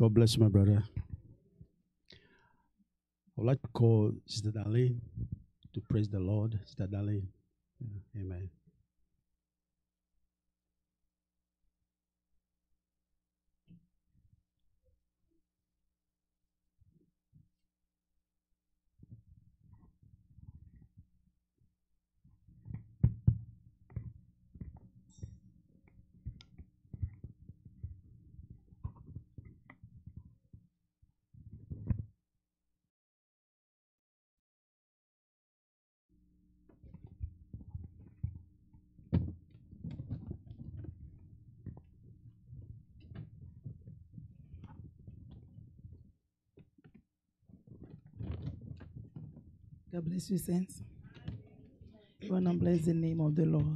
God bless you, my brother. I would like to call Sister Darlene to praise the Lord. Sister Darlene. Yeah. Amen. God bless you, saints. You want to bless the name of the Lord.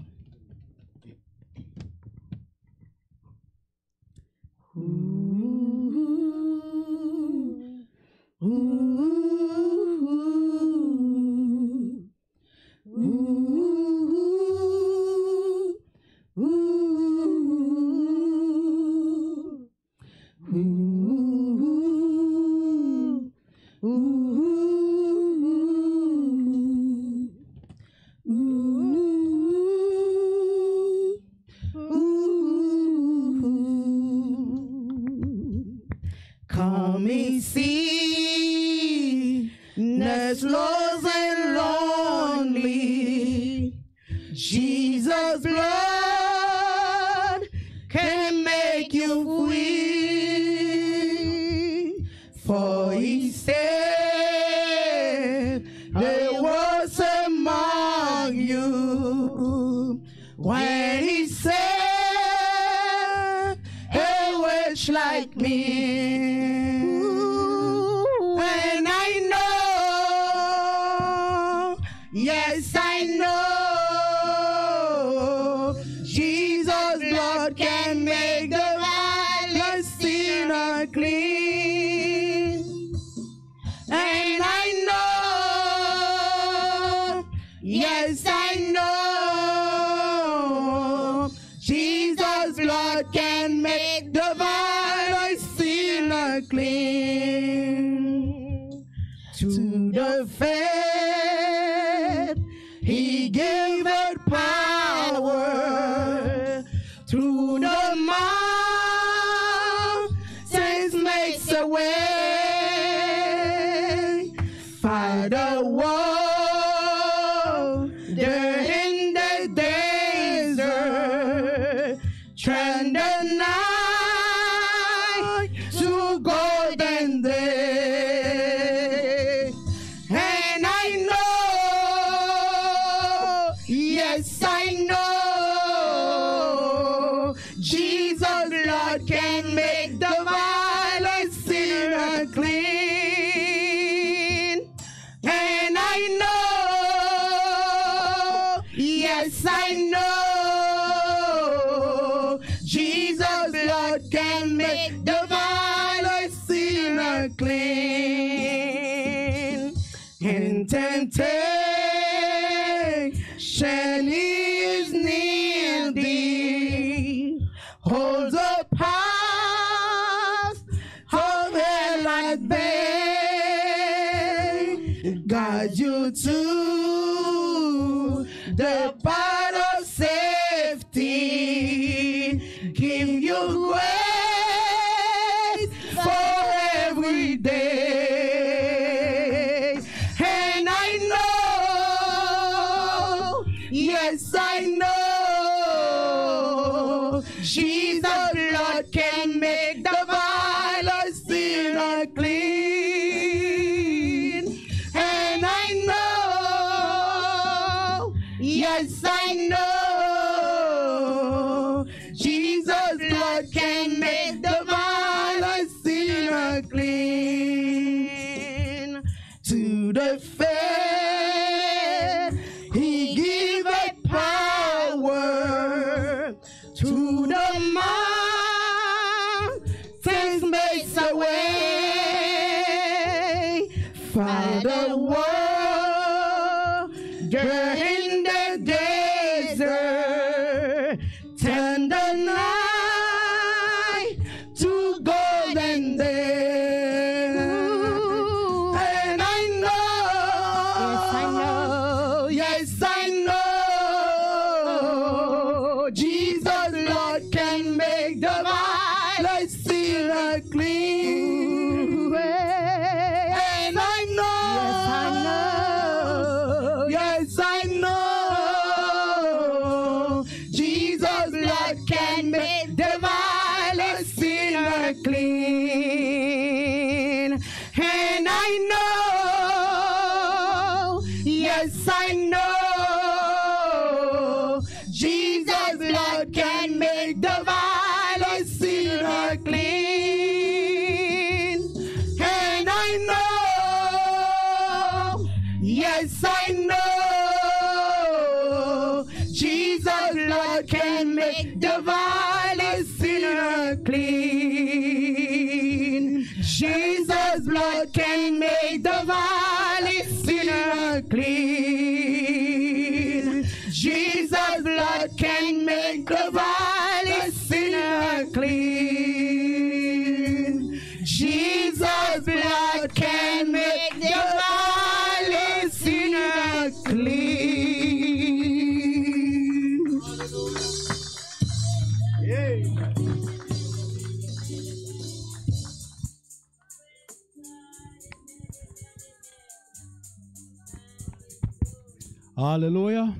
Hallelujah.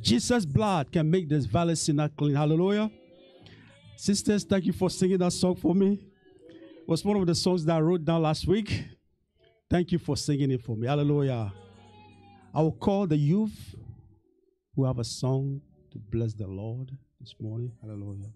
Jesus' blood can make this valley sinner clean. Hallelujah. Sisters, thank you for singing that song for me. It was one of the songs that I wrote down last week. Thank you for singing it for me. Hallelujah. I will call the youth who have a song to bless the Lord this morning. Hallelujah.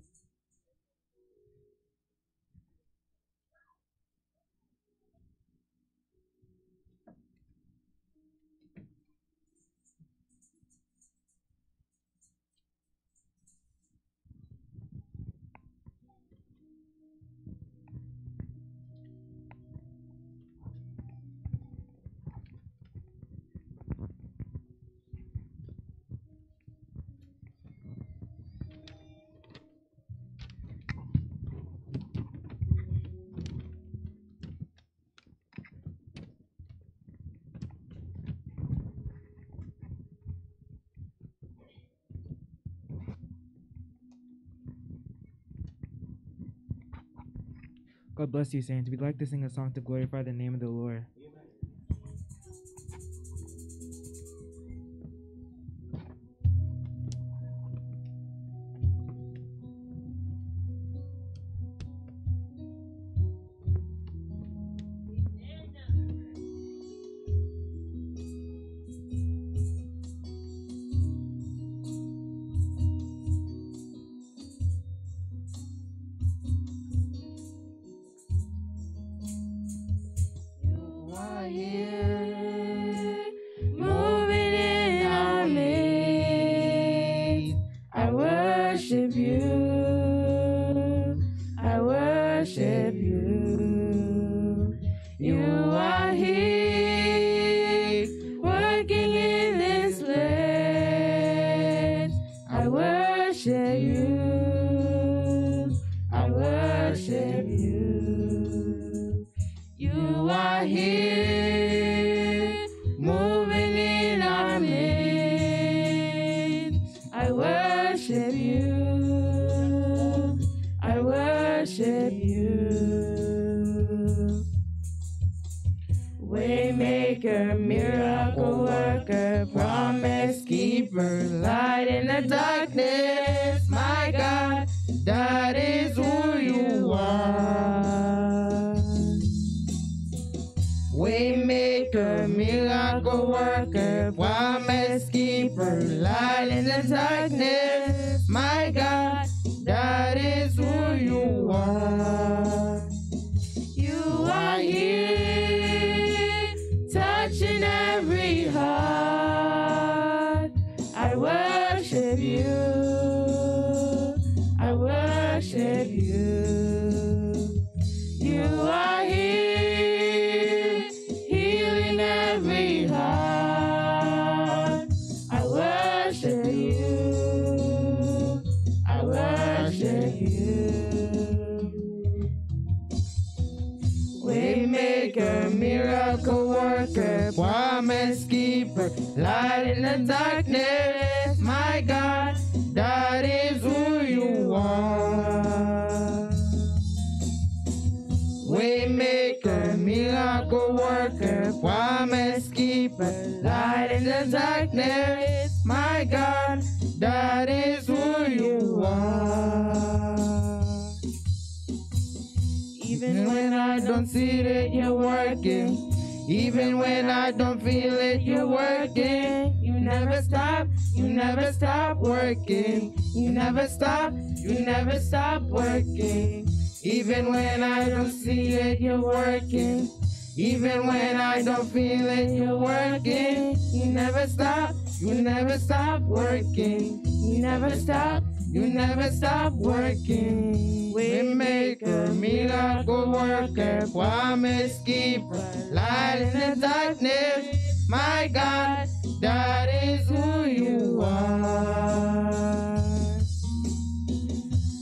God bless you, saints. We'd like to sing a song to glorify the name of the Lord. promise light in the darkness. My God, that is who you are.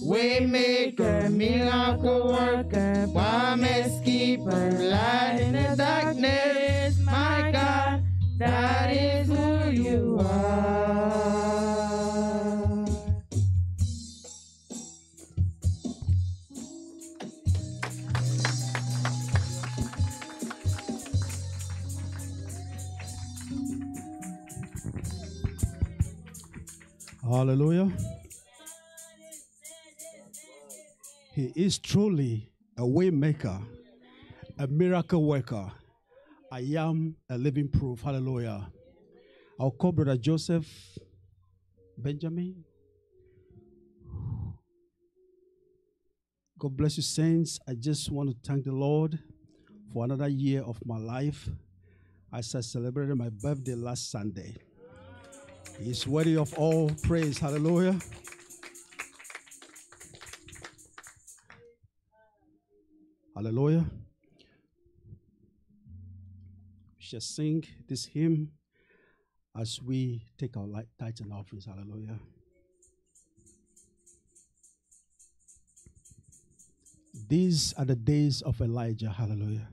Waymaker, miracle worker, promise keeper, light in the darkness. My God, that is who you are. Hallelujah. He is truly a waymaker, a miracle worker. I am a living proof. Hallelujah. I'll call Brother Joseph Benjamin. God bless you, saints. I just want to thank the Lord for another year of my life as I celebrated my birthday last Sunday. He's worthy of all praise. Hallelujah. Hallelujah. We shall sing this hymn as we take our light, tithes and offerings. Hallelujah. These are the days of Elijah. Hallelujah.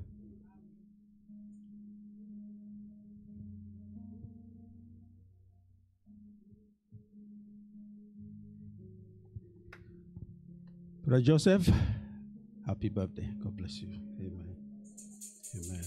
Brother Joseph, happy birthday. God bless you. Amen. Amen.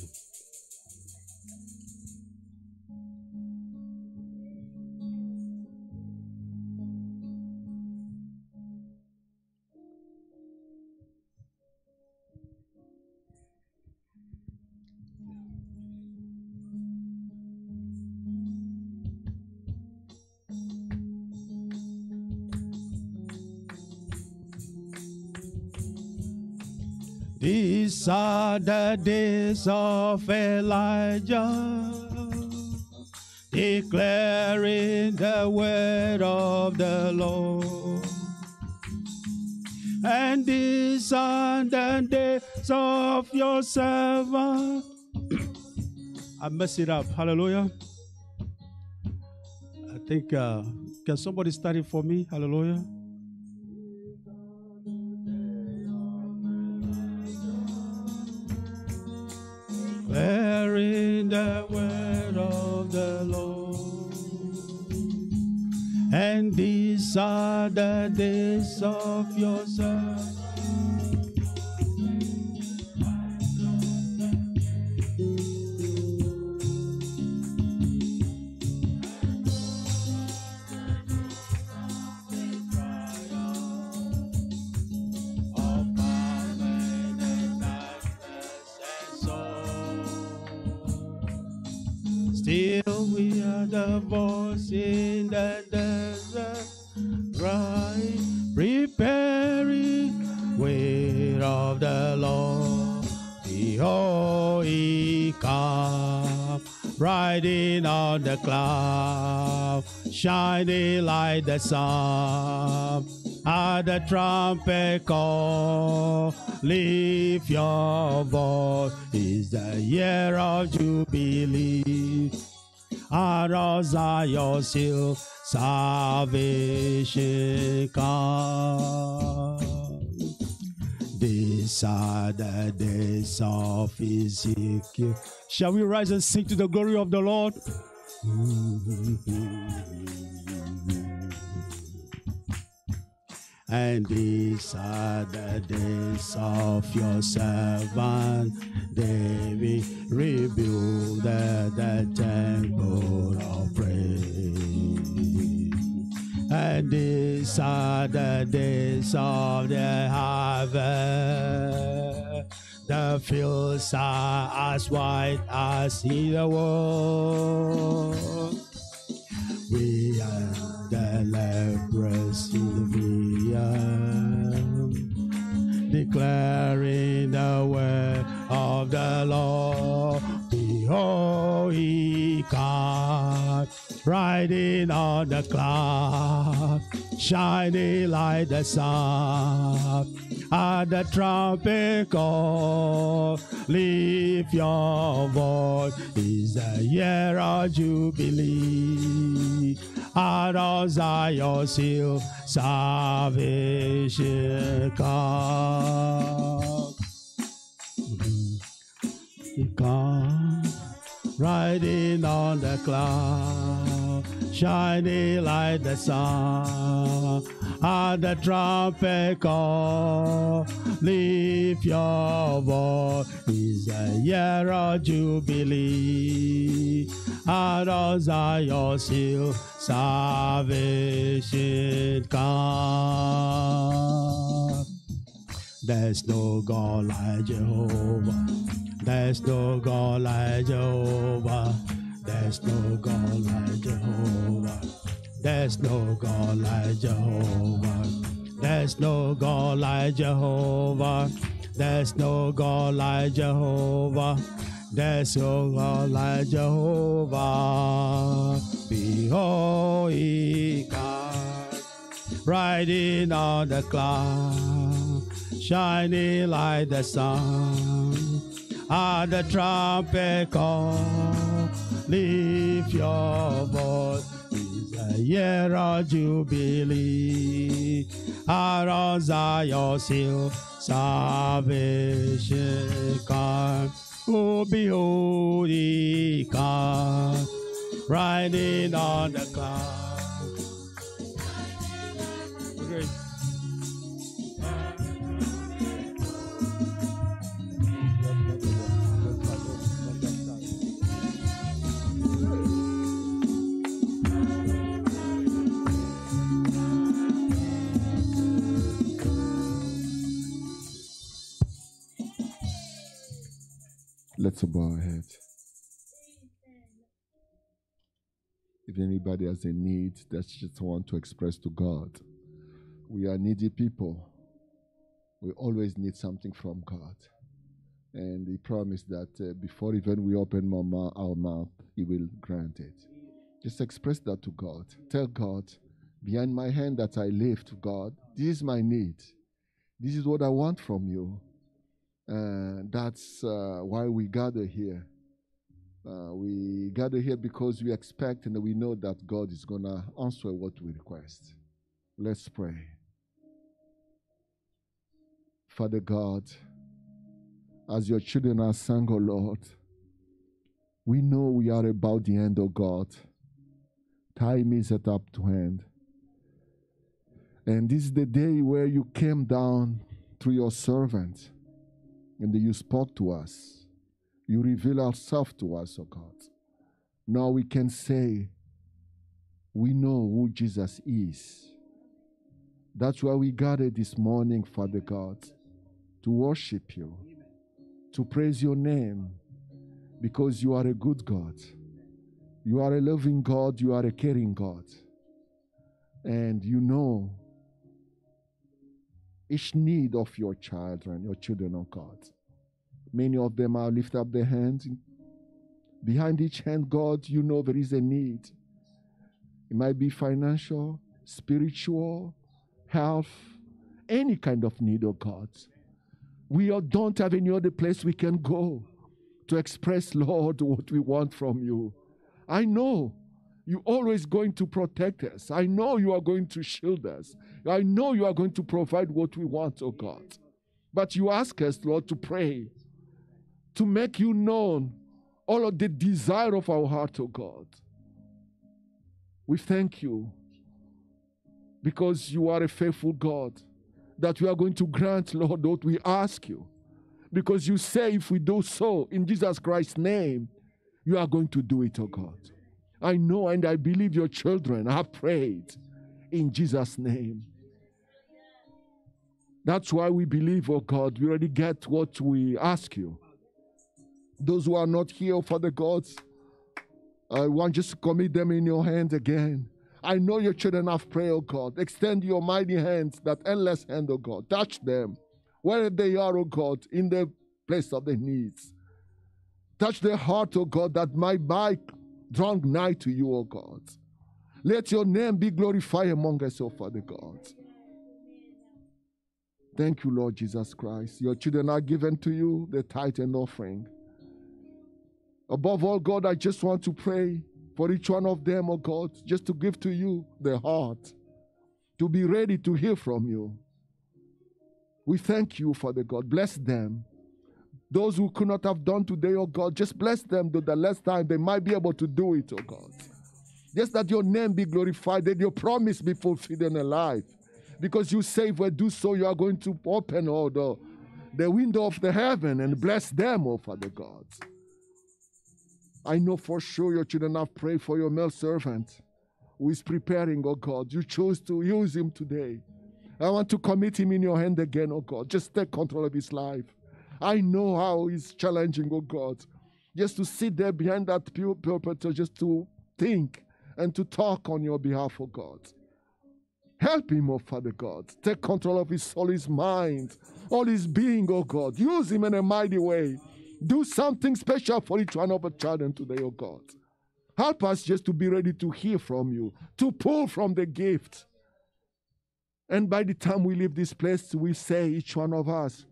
saw the days of Elijah, declaring the word of the Lord. And these are the days of your servant. I messed it up. Hallelujah. I think, uh, can somebody study for me? Hallelujah. In the word of the Lord. And these are the days of your service. the cloud, shining like the sun. At the trumpet call, lift your voice. It's the year of jubilee. Arouse yourself, salvation comes. These are the days of Ezekiel. Shall we rise and sing to the glory of the Lord? And these are the days of your servant David. Rebuild the, the temple of praise. And these are the days of the harvest. The fields are as white as the wool. We are the leprous in declaring the word of the Lord. Oh, he God, riding on the cloud, shining like the sun. At the trumpet call, lift your voice, is the year of jubilee. Out of Zion's hill, salvation comes. God riding on the cloud, shining like the sun. And the trumpet call, lift your voice. a year of jubilee. Out of Zion's hill, salvation come. There's no God like Jehovah. There's no God like Jehovah. There's no God like Jehovah. There's no God like Jehovah. There's no God like Jehovah. There's no God like Jehovah. There's no God like Jehovah. Behold, he comes, riding on the cloud, shining like the sun and ah, the trumpet call. Lift your voice. It's a year of jubilee. Arouse yourself, salvation come. Oh, behold, he come, riding on the cloud. Let's bow our heads. If anybody has a need that just want to express to God, we are needy people. We always need something from God. And He promised that uh, before even we open our mouth, He will grant it. Just express that to God. Tell God, behind my hand that I lift, God, this is my need. This is what I want from you and uh, that's uh, why we gather here. Uh, we gather here because we expect and we know that God is going to answer what we request. Let's pray. Father God, as your children are sung, O oh Lord, we know we are about the end, O oh God. Time is at up to end. And this is the day where you came down through your servant and you spoke to us. You reveal yourself to us, O oh God. Now we can say, we know who Jesus is. That's why we gathered this morning, Father God, to worship you, to praise your name, because you are a good God. You are a loving God, you are a caring God. And you know each need of your children, your children, of God. Many of them are lift up their hands. Behind each hand, God, you know there is a need. It might be financial, spiritual, health, any kind of need, oh God. We don't have any other place we can go to express, Lord, what we want from you. I know you're always going to protect us. I know you are going to shield us. I know you are going to provide what we want, oh God. But you ask us, Lord, to pray, to make you known all of the desire of our heart, oh God. We thank you because you are a faithful God that we are going to grant, Lord, what we ask you. Because you say if we do so in Jesus Christ's name, you are going to do it, oh God. I know and I believe your children have prayed in Jesus' name. That's why we believe, oh God, we already get what we ask you. Those who are not here, Father God, I want just to commit them in your hand again. I know your children have prayed, oh God. Extend your mighty hands, that endless hand, oh God. Touch them where they are, oh God, in the place of their needs. Touch their heart, oh God, that my might drawn nigh to you, oh God. Let your name be glorified among us, oh Father God. Thank you, Lord Jesus Christ. Your children are given to you the tithe and offering. Above all, God, I just want to pray for each one of them, oh God, just to give to you the heart to be ready to hear from you. We thank you, Father God. Bless them. Those who could not have done today, oh God, just bless them to the last time they might be able to do it, oh God. Just that your name be glorified, that your promise be fulfilled in their life. Because you say, if we do so, you are going to open all the, the window of the heaven and bless them, O oh Father God. I know for sure your children have prayed for your male servant who is preparing, oh God. You chose to use him today. I want to commit him in your hand again, oh God. Just take control of his life. I know how it's challenging, oh God. Just to sit there behind that pulpit, just to think and to talk on your behalf, oh God. Help him, O oh Father God. Take control of his soul, his mind, all his being, O oh God. Use him in a mighty way. Do something special for each one of our children today, O oh God. Help us just to be ready to hear from you, to pull from the gift. And by the time we leave this place, we say, each one of us,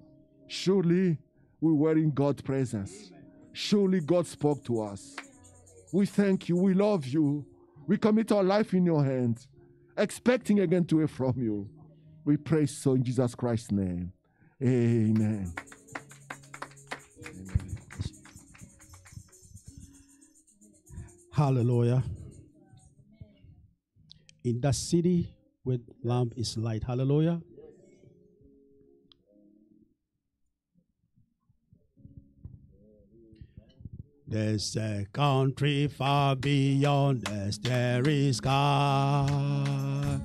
surely we were in God's presence. Surely God spoke to us. We thank you. We love you. We commit our life in your hands expecting again to hear from you. We pray so in Jesus Christ's name. Amen. Amen. Hallelujah. In that city where lamp is light. Hallelujah. There's a country far beyond the starry sky.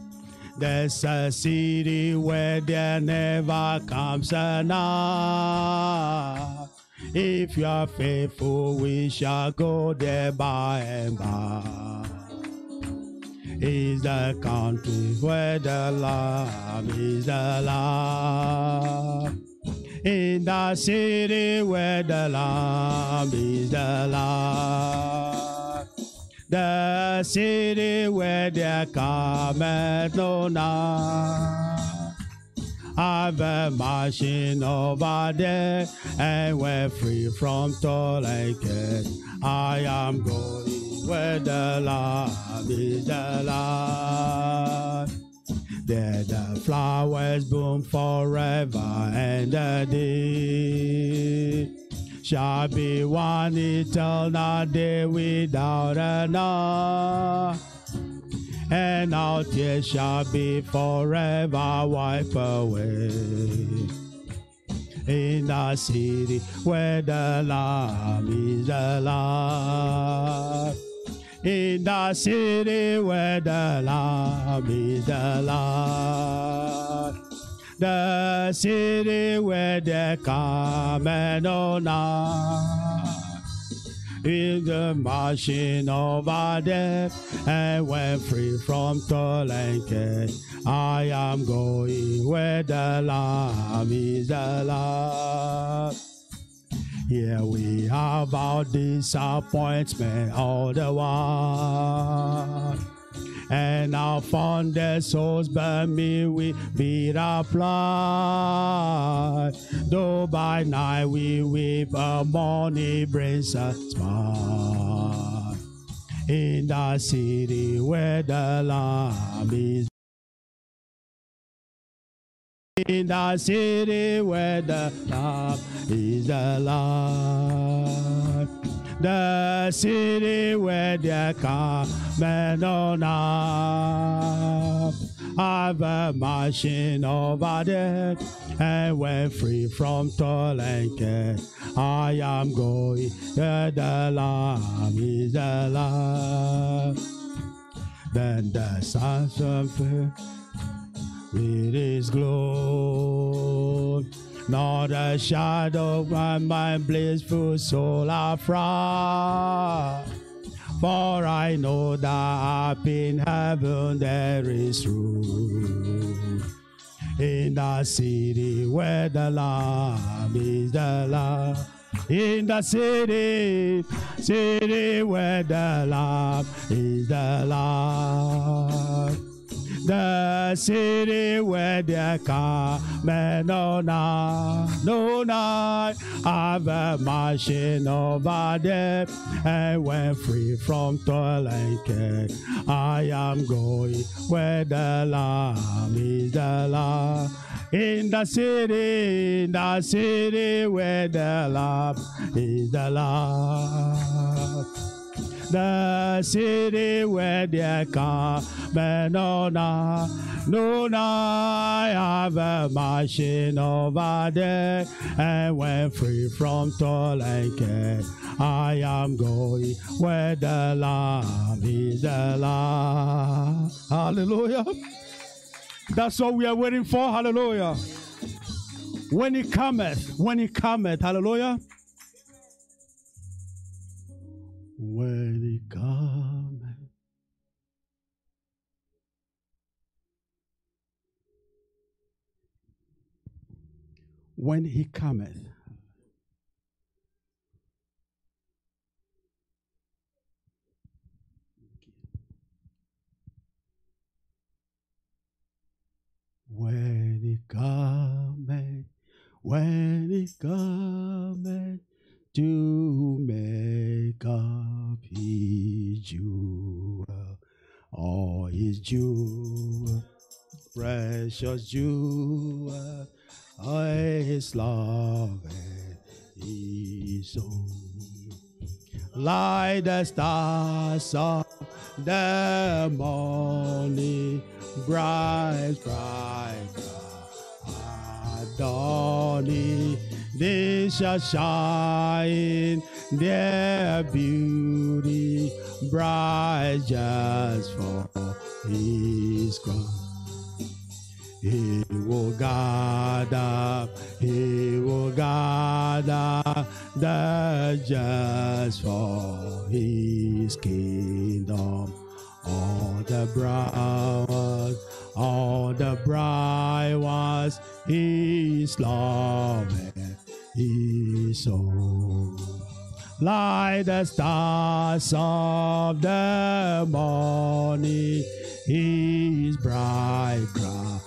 There's a city where there never comes a night. If you are faithful, we shall go there by and by. Is the country where the love is the love in the city where the Lamb is the Lamb. The city where there cometh no night. I've been marching over there and we're free from toll and care. I am going where the Lamb is the Lamb. There the flowers bloom forever and the day shall be one eternal day without an hour. And our tears shall be forever wiped away. In the city where the Lamb is alive in the city where the Lamb is the Lord. The city where the come and is the marching over death and when free from toil and care. I am going where the Lamb is the Lord. Yeah, we have our disappointment all the while. And our fondest souls burn me we beat our Though by night we weep, a morning brings a smile. In the city where the lamb is in the city where the love is the The city where the common on up. I've a machine over there and we're free from toil and care. I am going, where the Lamb is the Lamb. Then the sun fell with his glory. Not a shadow of my blissful soul afraid. For I know that up in heaven there is room. In the city where the Lamb is the Lamb. In the city, city where the Lamb is the Lamb the city where there come no night, no night. I've a machine over there and when free from toil and care. I am going where the lamb is the lamb. In the city, in the city where the love is the love the city where they come, Benona. No, I have a machine over there, and when free from toll and care, I am going where the love is the love. Hallelujah. That's what we are waiting for. Hallelujah. When it cometh, when it cometh, hallelujah. Worthy garment. When he cometh, when he cometh, when he cometh, to make up his jewel, all his jewel, precious jewel, his love and his own. Like the stars of the morning, bright, bright, bright, dawning they shall shine their beauty bright just for his cross. He will guard he will guard the just for his kingdom. All the bride all the bright was his love is so Like the stars of the morning, his bright crown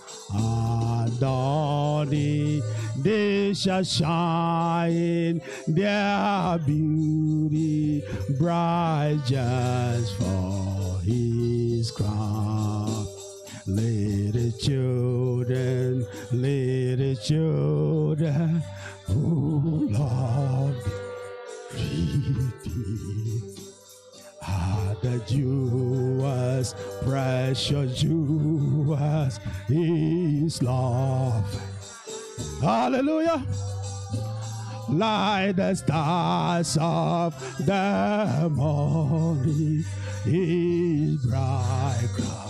dawning, they shall shine their beauty bright just for his crown. Little children, little children, Lord, it are the Jewess, precious Jewess, is love. Hallelujah. Like the stars of the morning, is bright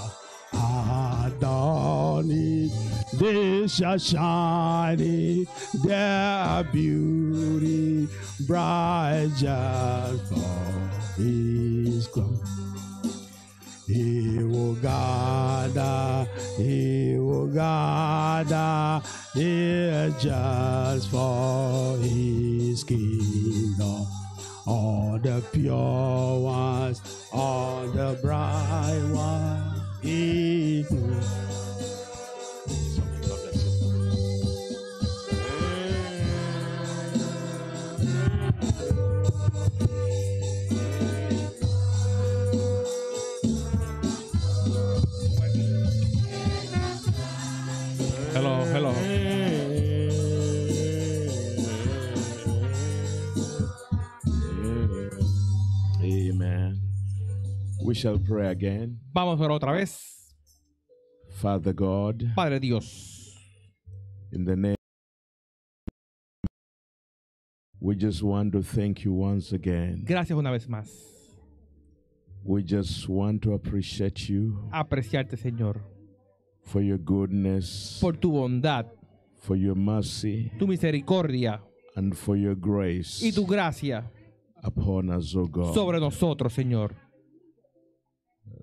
adorning, this shall shine their beauty, bright just for His glory. He will gather, he will gather, here just for his kingdom. All the pure ones, all the bright ones. He shall pray again. Vamos a orar otra vez. Father God, Padre Dios, in the name We just want to thank you once again. Gracias una vez más. We just want to appreciate you. Apreciarte, Señor. For your goodness. Por tu bondad. For your mercy. Tu misericordia. And for your grace. Y tu gracia. Upon us, oh God. Sobre nosotros, Señor.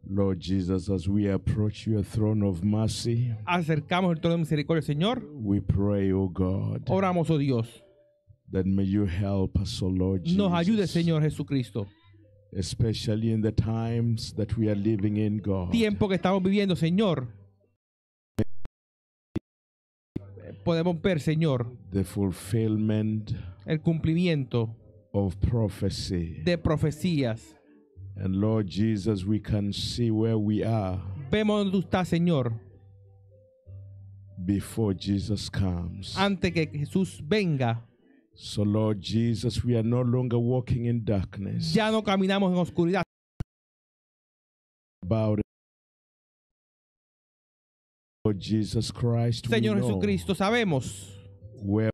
Lord Jesus, as we approach your throne of mercy, acercamos el trono de misericordia, Señor. We pray, oh God, oramos, oh Dios. That may you help us, oh Lord Jesus, Nos ayude, Señor Jesucristo. Especially in the times that we are living in, God. Tiempo que estamos viviendo, Señor. Podemos ver, Señor, the fulfillment el cumplimiento of prophecy. de profecías And Lord Jesus, we can see where we are. Vemos dónde está, Señor. Before Jesus comes. Antes que Jesús venga. So Lord Jesus, we are no longer walking in darkness. Ya no caminamos en oscuridad. About it. Lord Jesus Christ, Señor Jesucristo, sabemos where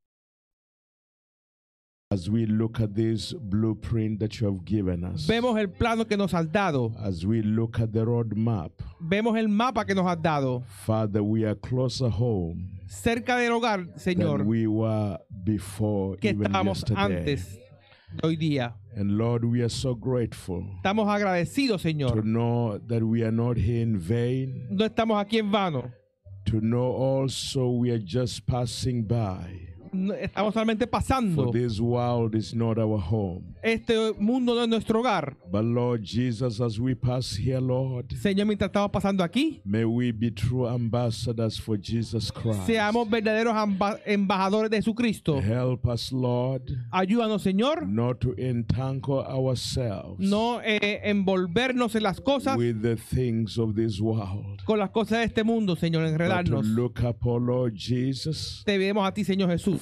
as we look at this blueprint that you have given us, vemos el plano que nos has dado. As we look at the road map, vemos el mapa que nos has dado. Father, we are closer home. Cerca del hogar, Señor. Than we were before, que even estábamos yesterday. antes hoy día. And Lord, we are so grateful. Estamos agradecidos, Señor. To know that we are not here in vain. No estamos aquí en vano. To know also we are just passing by. estamos solamente pasando. Este mundo no es nuestro hogar. Señor, mientras estamos pasando aquí, Seamos verdaderos embajadores de Jesucristo. Ayúdanos, Señor. No eh, envolvernos en las cosas. Con las cosas de este mundo, Señor, enredarnos. Oh Te vemos a ti, Señor Jesús.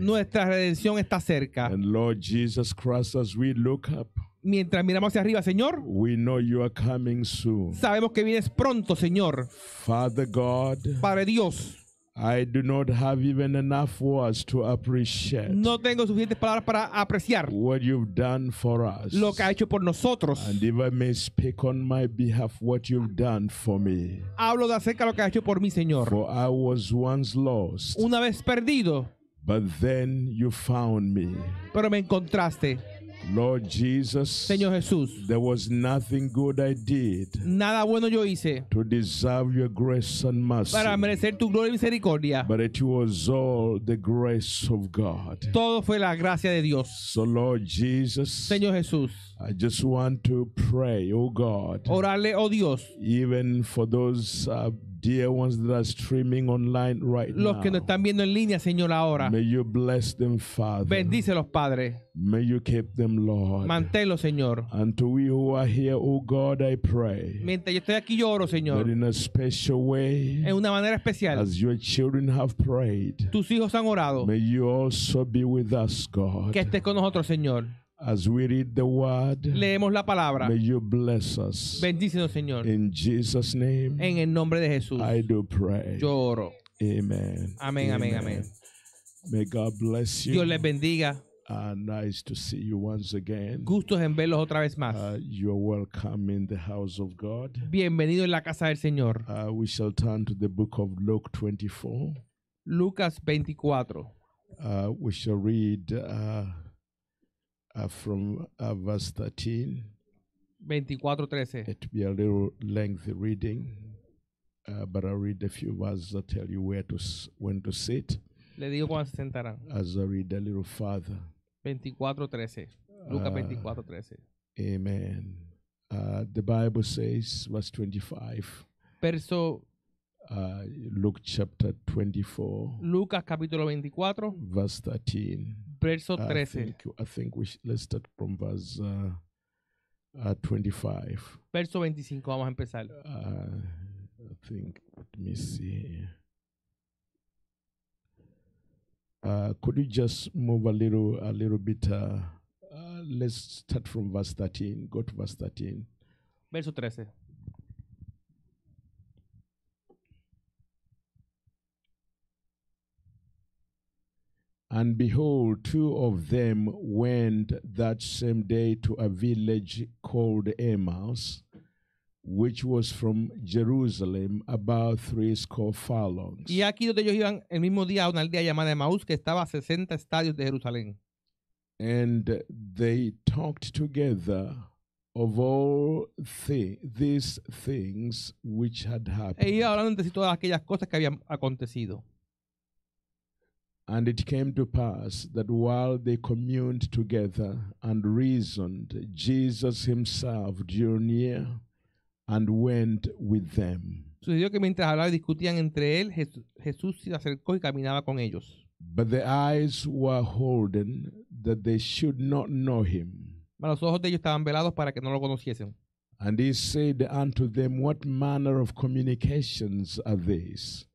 Nuestra redención está cerca. mientras miramos hacia arriba, Señor, you sabemos que vienes pronto, Señor. God, Padre Dios, I do not have even enough words to appreciate no tengo suficientes palabras para apreciar what you've done for us. lo que ha hecho por nosotros. And if I may speak on my behalf what you've done for me. Hablo de acerca de lo que ha hecho por mí, Señor. For I was once lost. Una vez perdido. But then you found me. Pero me encontraste. Lord Jesus, Señor Jesús, there was nothing good I did nada bueno yo hice to deserve your grace and mercy, para merecer tu gloria y misericordia, but it was all the grace of God. Todo fue la gracia de Dios. So Lord Jesus, Señor Jesús, I just want to pray, oh God. Orale, oh Dios. Even for those uh, dear ones that are streaming online right Los now. que nos están viendo en línea, Señor, ahora. May you bless them, Father. Bendícelos, Padre. May you keep them, Lord. Manténlos, Señor. And to we who are here, oh God, I pray. Mientras yo estoy aquí, yo oro, Señor. That in a special way. En una manera especial. As your children have prayed. Tus hijos han orado. May you also be with us, God. Que estés con nosotros, Señor. As we read the word, leemos la palabra. May you bless us. Bendícenos, Señor. In Jesus name. En el nombre de Jesús. I do pray. Yo oro. Amen. Amén, amén, amén. May God bless you. Dios les bendiga. Uh, nice to see you once again. Gustos en verlos otra vez más. Uh, you're welcome in the house of God. Bienvenido en la casa del Señor. Uh, we shall turn to the book of Luke 24. Lucas 24. we shall read uh, from uh, verse 13. 24:13. It will be a little lengthy reading, uh, but I'll read a few verses that tell you where to when to sit. Le digo cuándo se sentarán. As I read a little further. 24:13. Uh, Lucas 24:13. Amen. Uh, the Bible says, verse 25. Verso. Uh, Luke chapter 24. Lucas capítulo 24. Verse 13 verso 13. I think, I think we should, let's start from verse uh, uh, 25. Verso 25, vamos a empezar. Uh, I think, let me see. Uh, could you just move a little, a little bit? Uh, uh, let's start from verse 13. Go to verse 13. Verso 13. And behold, two of them went that same day to a village called Emmaus, which was from Jerusalem about three score furlongs. Y aquí donde ellos iban el mismo día a una aldea llamada Emmaus que estaba a 60 estadios de Jerusalén. And they talked together of all thi these things which had happened. Y hablando de todas aquellas cosas que habían acontecido. And it came to pass that while they communed together and reasoned, Jesus himself drew near and went with them. Sucedió que mientras hablaban y discutían entre él, Jesús se acercó y caminaba con ellos. But the eyes were holden that they should not know him. Pero los ojos de ellos estaban velados para que no lo conociesen. And he said unto them, What manner of communications are these?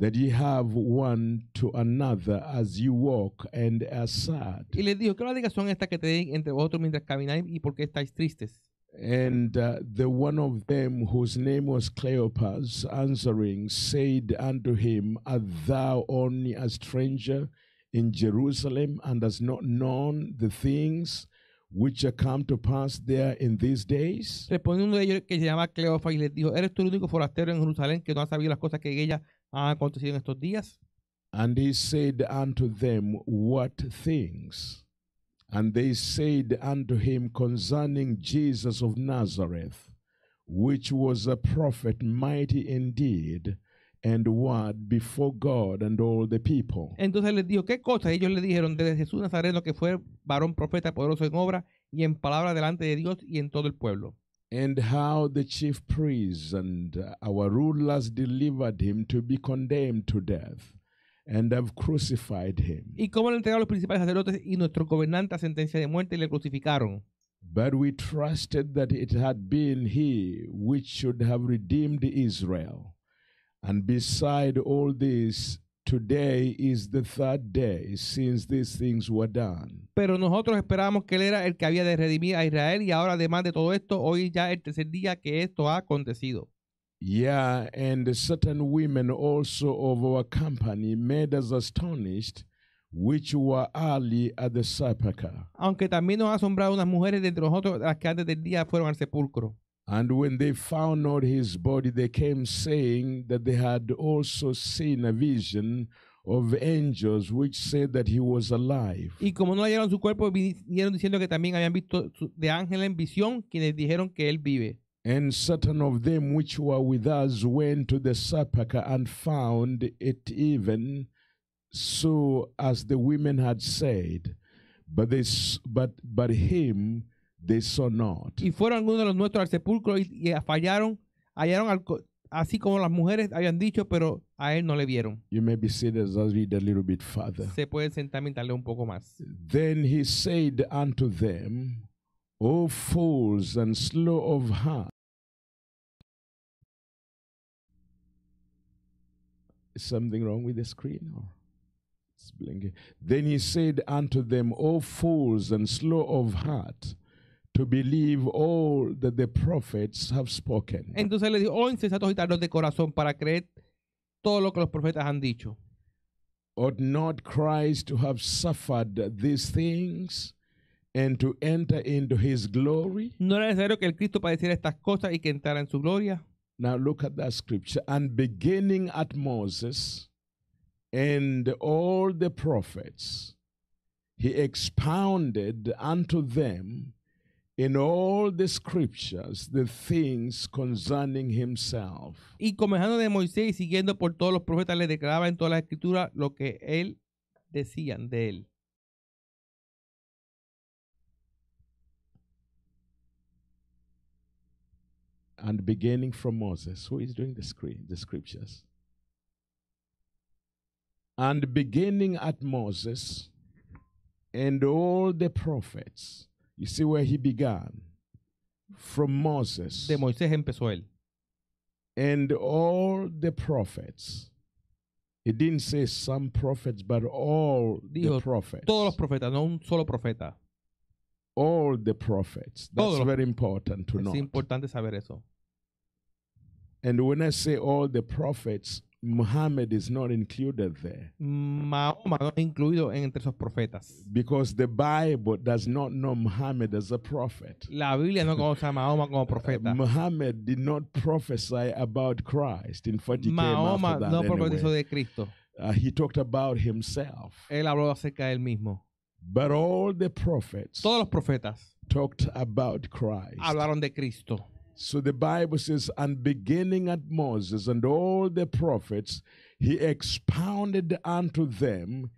that ye have one to another as you walk and are sad. Y dijo, ¿qué son estas que entre vosotros mientras camináis y por qué estáis tristes? And uh, the one of them whose name was Cleopas, answering, said unto him, Art thou only a stranger in Jerusalem, and hast not known the things which are come to pass there in these days? Respondió de ellos que se llama Cleopas y les dijo, ¿eres tú el único forastero en Jerusalén que no ha sabido las cosas que ella ha ah, acontecido en estos días. And he said unto them, What things? And they said unto him concerning Jesus of Nazareth, which was a prophet mighty indeed, and word before God and all the people. Entonces les dijo, ¿qué cosa? Ellos le dijeron, de Jesús Nazareno, que fue varón profeta poderoso en obra y en palabra delante de Dios y en todo el pueblo and how the chief priests and our rulers delivered him to be condemned to death and have crucified him. Y cómo le entregaron los principales sacerdotes y nuestro gobernante a sentencia de muerte y le crucificaron. But we trusted that it had been he which should have redeemed Israel. And beside all this, Today is the third day since these things were done. Pero nosotros esperamos que él era el que había de redimir a Israel y ahora además de todo esto, hoy ya es el tercer día que esto ha acontecido. Yeah, and certain women also of our company made us astonished, which were early at the sepulchre. Aunque también nos ha asombrado unas mujeres de entre nosotros las que antes del día fueron al sepulcro. And when they found not his body, they came saying that they had also seen a vision of angels which said that he was alive. Y como no hallaron su cuerpo, vinieron diciendo que también habían visto de ángel en visión, quienes dijeron que él vive. And certain of them which were with us went to the sepulchre and found it even so as the women had said, but this, but but him they saw not. Y fueron algunos de los nuestros al sepulcro y, y fallaron, hallaron al, así como las mujeres habían dicho, pero a él no le vieron. You may be seated, let's read a little bit further. Se puede sentar y darle un poco más. Then he said unto them, O fools and slow of heart. Is something wrong with the screen or it's blinking? Then he said unto them, O fools and slow of heart to believe all that the prophets have spoken. Entonces le dijo, oh insensatos y tardos de corazón para creer todo lo que los profetas han dicho. Ought not Christ to have suffered these things and to enter into his glory? No era necesario que el Cristo padeciera estas cosas y que entrara en su gloria. Now look at that scripture. And beginning at Moses and all the prophets, he expounded unto them in all the scriptures the things concerning himself. Y comenzando de Moisés y siguiendo por todos los profetas le declaraba en lo que él decían de él. And beginning from Moses, who is doing the, screen, the scriptures? And beginning at Moses and all the prophets you see where he began? From Moses. De Moisés empezó él. And all the prophets. He didn't say some prophets, but all Dijo, the prophets. Todos los profetas, no un solo profeta. All the prophets. That's todos very important to es know. Es importante saber eso. And when I say all the prophets, Muhammad is not included there. Mahoma no es incluido entre sus profetas. Because the Bible does not know Muhammad as a prophet. La Biblia no conoce a Mahoma como profeta. Muhammad did not prophesy about Christ. In 40 years. Mahoma after that no profetizó anyway. de Cristo. Uh, he talked about himself. Él habló acerca de él mismo. But all the prophets Todos los profetas talked about Christ. hablaron de Cristo. So the Bible says, and beginning at Moses and all the prophets, he expounded unto them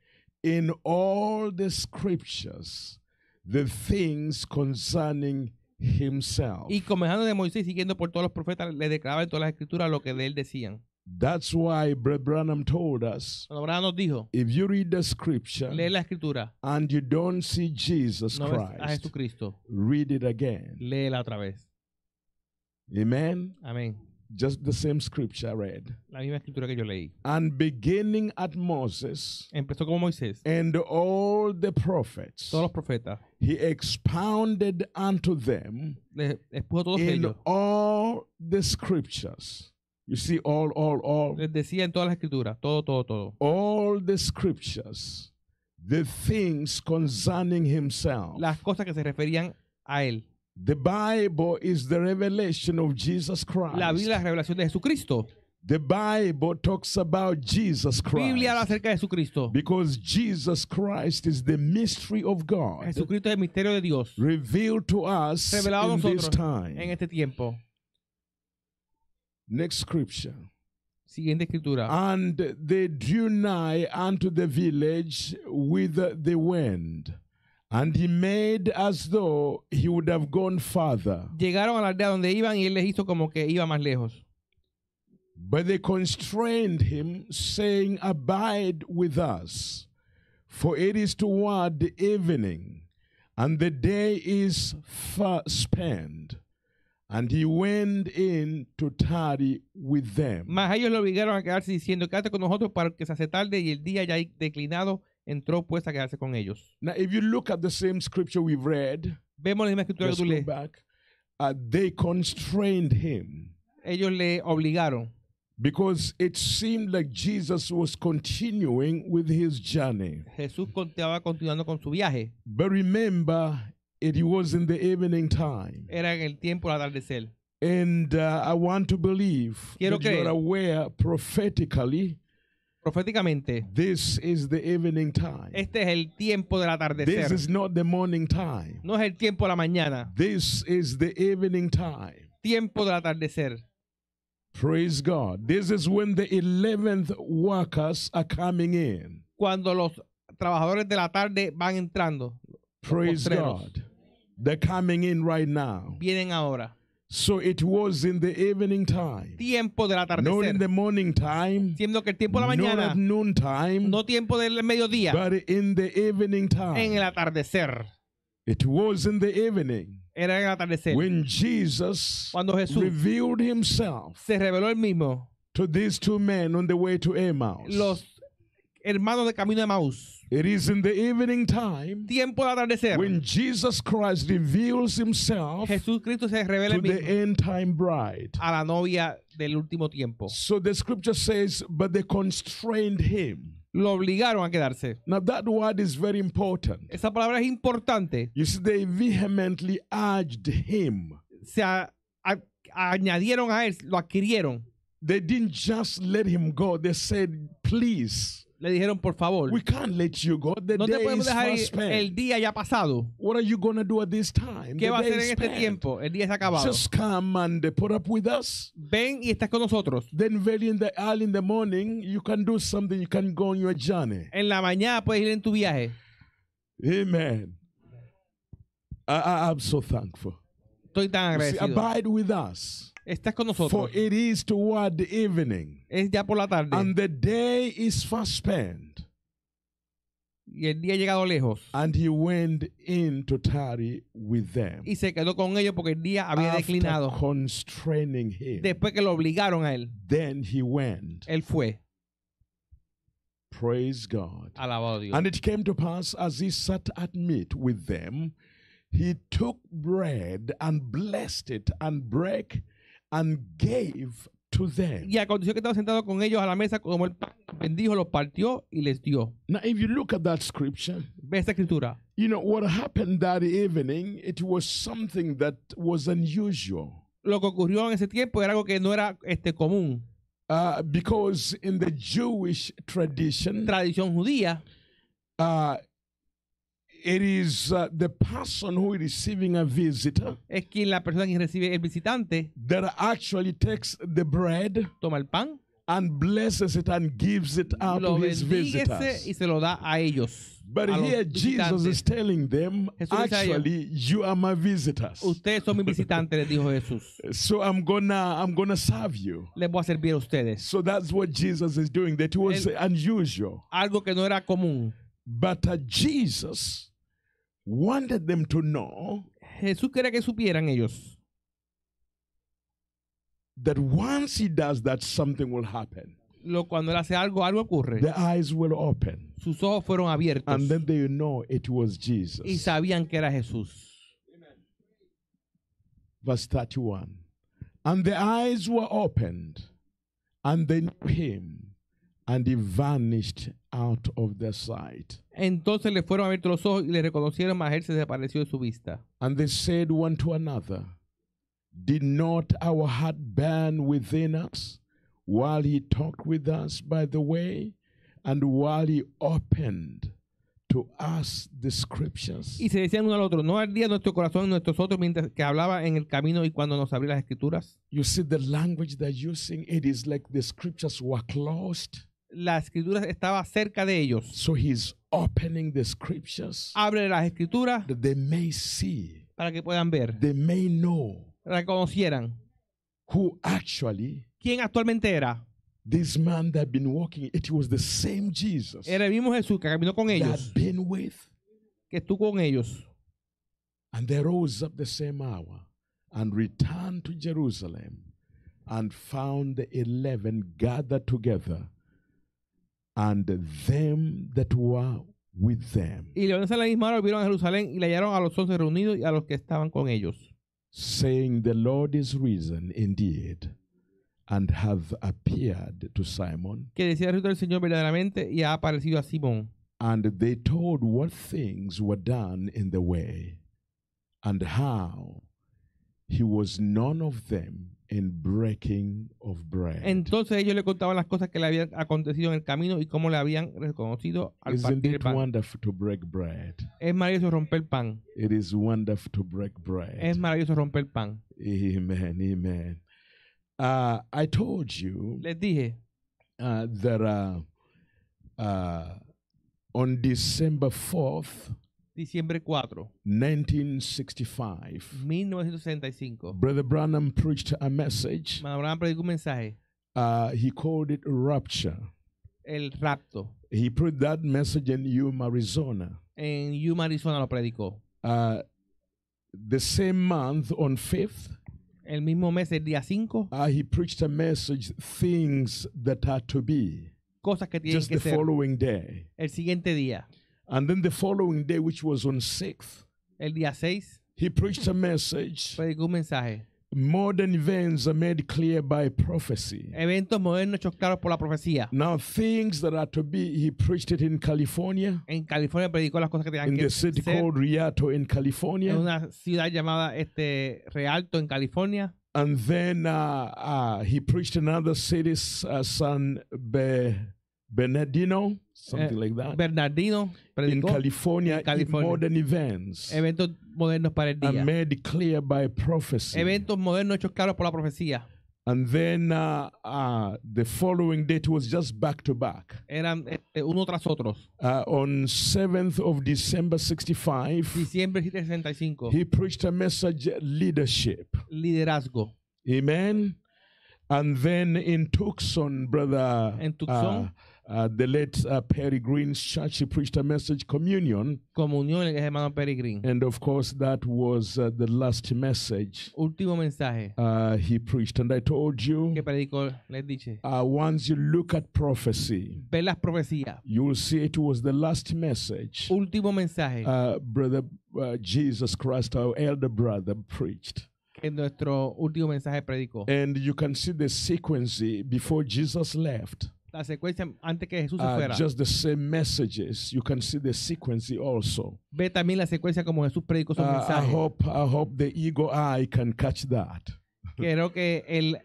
in all the scriptures the things concerning himself. Y comenzando de Moisés siguiendo por todos los profetas, le declaraba en todas las escrituras lo que de él decían. That's why Branham told us nos dijo, if you read the scripture lee la escritura, and you don't see Jesus no Christ, a Jesucristo, read it again. Léela otra vez. Amen. Amén. Just the same scripture read. La misma escritura que yo leí. And beginning at Moses. Empezó como Moisés. And all the prophets. Todos los profetas. He expounded unto them. Le expuso todos in ellos. all the scriptures. You see all all all. Les decía en todas las escrituras, todo todo todo. All the scriptures. The things concerning himself. Las cosas que se referían a él. The Bible is the revelation of Jesus Christ. La Biblia es la revelación de Jesucristo. The Bible talks about Jesus Christ. Biblia habla acerca de Jesucristo. Because Jesus Christ is the mystery of God. Jesucristo es el misterio de Dios. Revealed to us Revelado in this time. En este tiempo. Next scripture. Siguiente escritura. And they drew nigh unto the village with the wind. And he made as though he would have gone farther. Llegaron a la aldea donde iban y él les hizo como que iba más lejos. But they constrained him, saying, Abide with us, for it is toward evening, and the day is far spent. And he went in to tarry with them. Mas ellos lo obligaron a quedarse diciendo, quédate con nosotros para que se hace tarde y el día ya declinado entró pues a quedarse con ellos. Now, if you look at the same scripture we've read, vemos la misma escritura que tú lees. back. Uh, they constrained him Ellos le obligaron because it seemed like Jesus was continuing with his journey. Jesús continuando con su viaje. But remember, it was in the evening time. Era en el tiempo atardecer. And uh, I want to believe Quiero that you're aware prophetically proféticamente. This is the evening time. Este es el tiempo del atardecer. This is not the morning time. No es el tiempo de la mañana. This is the evening time. Tiempo del atardecer. Praise God. This is when the 11th workers are coming in. Cuando los trabajadores de la tarde van entrando. Praise God. They're coming in right now. Vienen ahora. So it was in the evening time. Tiempo de la tarde. Not in the morning time. Siendo que el tiempo de la mañana. Not at noon time. No tiempo del mediodía. But in the evening time. En el atardecer. It was in the evening. Era en el atardecer. When Jesus Cuando Jesús revealed himself. Se reveló el mismo. To these two men on the way to Emmaus. Los hermano de Camino de Maús. It is in the evening time tiempo de atardecer when Jesus Christ reveals himself Jesucristo se revela to the end time bride. a la novia del último tiempo. So the scripture says, but they constrained him. Lo obligaron a quedarse. Now that word is very important. Esa palabra es importante. You see, they vehemently urged him. Se a, a, añadieron a él, lo adquirieron. They didn't just let him go. They said, please. le dijeron, por favor, We can't let you go. The no te podemos dejar ir el día ya ha pasado. What are you gonna do at this time? ¿Qué The va a hacer en este tiempo? El día está acabado. Just come and put up with us. Ven y estás con nosotros. Then very in the early in the morning, you can do something. You can go on your journey. En la mañana puedes ir en tu viaje. Amen. I, I, I'm so thankful. Estoy tan You see, agradecido. abide with us. Estás con nosotros. For it is toward the evening. Es ya por la tarde. And the day is fast spent. Y el día ha llegado lejos. And he went in to tarry with them. Y se quedó con ellos porque el día había After declinado. Constraining him, Después que lo obligaron a él. Then he went. Él fue. Praise God. Alabado Dios. And it came to pass as he sat at meat with them, he took bread and blessed it and brake and gave to them. Y aconteció que estaba sentado con ellos a la mesa como el pan bendijo, los partió y les dio. Now if you look at that scripture, ve esta escritura. You know what happened that evening, it was something that was unusual. Lo que ocurrió en ese tiempo era algo que no era este común. Uh, because in the Jewish tradition, tradición judía, uh, it is uh, the person who is receiving a visitor. Es que la persona que recibe el visitante. That actually takes the bread. Toma el pan. And blesses it and gives it out lo to his visitors. Y se lo da a ellos. But a here Jesus is telling them, Jesús actually, you are my visitors. Ustedes son mis visitantes, les dijo Jesús. So I'm gonna, I'm gonna serve you. Les voy a servir a ustedes. So that's what Jesus is doing. That was El, unusual. Algo que no era común. But uh, Jesus wanted them to know Jesús quería que supieran ellos that once he does that, something will happen. Lo, cuando él hace algo, algo ocurre. The eyes will open. Sus ojos fueron abiertos. And then they know it was Jesus. Y sabían que era Jesús. Amen. Verse 31. And the eyes were opened, and they knew him, and he vanished out of their sight. Entonces le fueron a abrir los ojos y le reconocieron, mas él se desapareció de su vista. And said one another, not our within with us by the and Y se decían uno al otro, ¿no ardía nuestro corazón en nuestros otros mientras que hablaba en el camino y cuando nos abría las escrituras? You escrituras the La escritura estaba cerca de ellos. So opening the scriptures. Abre las escrituras. That they may see. Para que puedan ver. They may know. Reconocieran. Who actually. Quién actualmente era. This man that been walking, it was the same Jesus. Era el mismo Jesús que caminó con ellos. That been with. Que estuvo con ellos. And they rose up the same hour and returned to Jerusalem and found the eleven gathered together and them that were with them. Y leones la misma hora vieron a Jerusalén y le hallaron a los once reunidos y a los que estaban con ellos. Saying, The Lord is risen indeed and have appeared to Simon. Que decía el Señor verdaderamente y ha aparecido a Simón. And they told what things were done in the way and how he was none of them and breaking of bread. Entonces ellos le contaban las cosas que le habían acontecido en el camino y cómo le habían reconocido al Isn't partir it pan. wonderful to break bread? Es maravilloso romper pan. It is wonderful to break bread. Es maravilloso romper pan. Amen, amen. Uh, I told you Les dije uh, that uh, uh, on December 4th, Diciembre 4. 1965. Brother Branham preached a message. Branham predicó un mensaje. Uh, he called it rapture. El rapto. He preached that message in Yuma, Arizona. En Yuma, Arizona lo predicó. Uh, the same month on 5th. El mismo mes, el día 5. Uh, he preached a message, things that are to be. Cosas que tienen Just que the ser. following day. El siguiente día. And then the following day, which was on 6th, El día 6, he preached a message. predicó un mensaje. Modern events are made clear by prophecy. Eventos modernos hechos claros por la profecía. Now, things that are to be, he preached it in California, En California predicó las cosas que tenían in que the city ser. called Rialto in California. en una ciudad llamada este Rialto en California. And then uh, uh, he preached in other cities, uh, San Be- Bernardino, something eh, like that. Bernardino in California, in California. modern events. Eventos modernos para el día. And made clear by prophecy. Eventos modernos hechos claros por la profecía. And then uh, uh, the following date was just back to back. Eran uno tras otros. Uh, on 7th of December 65, Diciembre 65, he preached a message leadership. Liderazgo. Amen. And then in Tucson, brother. En Tucson. Uh, uh, the late uh, Perry Green's church, he preached a message, Communion. Comunión, el hermano Perry Green. And of course, that was uh, the last message Último mensaje uh, he preached. And I told you, que predicó, les dije, uh, once you look at prophecy, las profecías. you will see it was the last message. Último mensaje. Uh, brother Jesus Christ, our elder brother, preached. en nuestro último mensaje predicó. And you can see the sequence before Jesus left la secuencia antes que Jesús se fuera. Just the same messages. You can see the sequence also. Ve también la secuencia como Jesús predicó su uh, mensaje. I hope, I hope the eagle eye can catch that. Quiero que el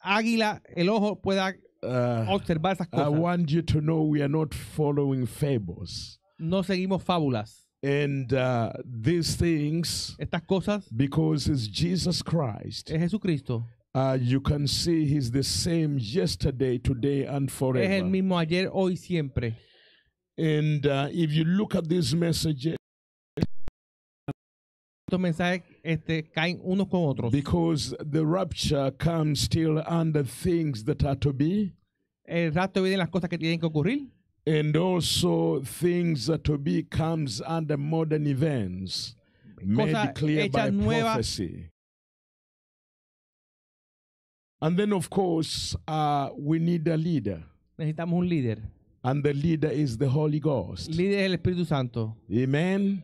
águila, el ojo pueda uh, observar esas cosas. I want you to know we are not following fables. No seguimos fábulas. And uh, these things, estas cosas, because it's Jesus Christ, es Jesucristo, uh, you can see he's the same yesterday, today, and forever. Es el mismo ayer, hoy, siempre. And uh, if you look at these messages, estos mensajes este, caen unos con otros. Because the rapture comes still under things that are to be. El rapto viene las cosas que tienen que ocurrir. And also things that to be comes under modern events. Cosas made clear by nuevas, prophecy. And then, of course, uh, we need a leader. Necesitamos un líder. And the leader is the Holy Ghost. El líder es el Espíritu Santo. Amen.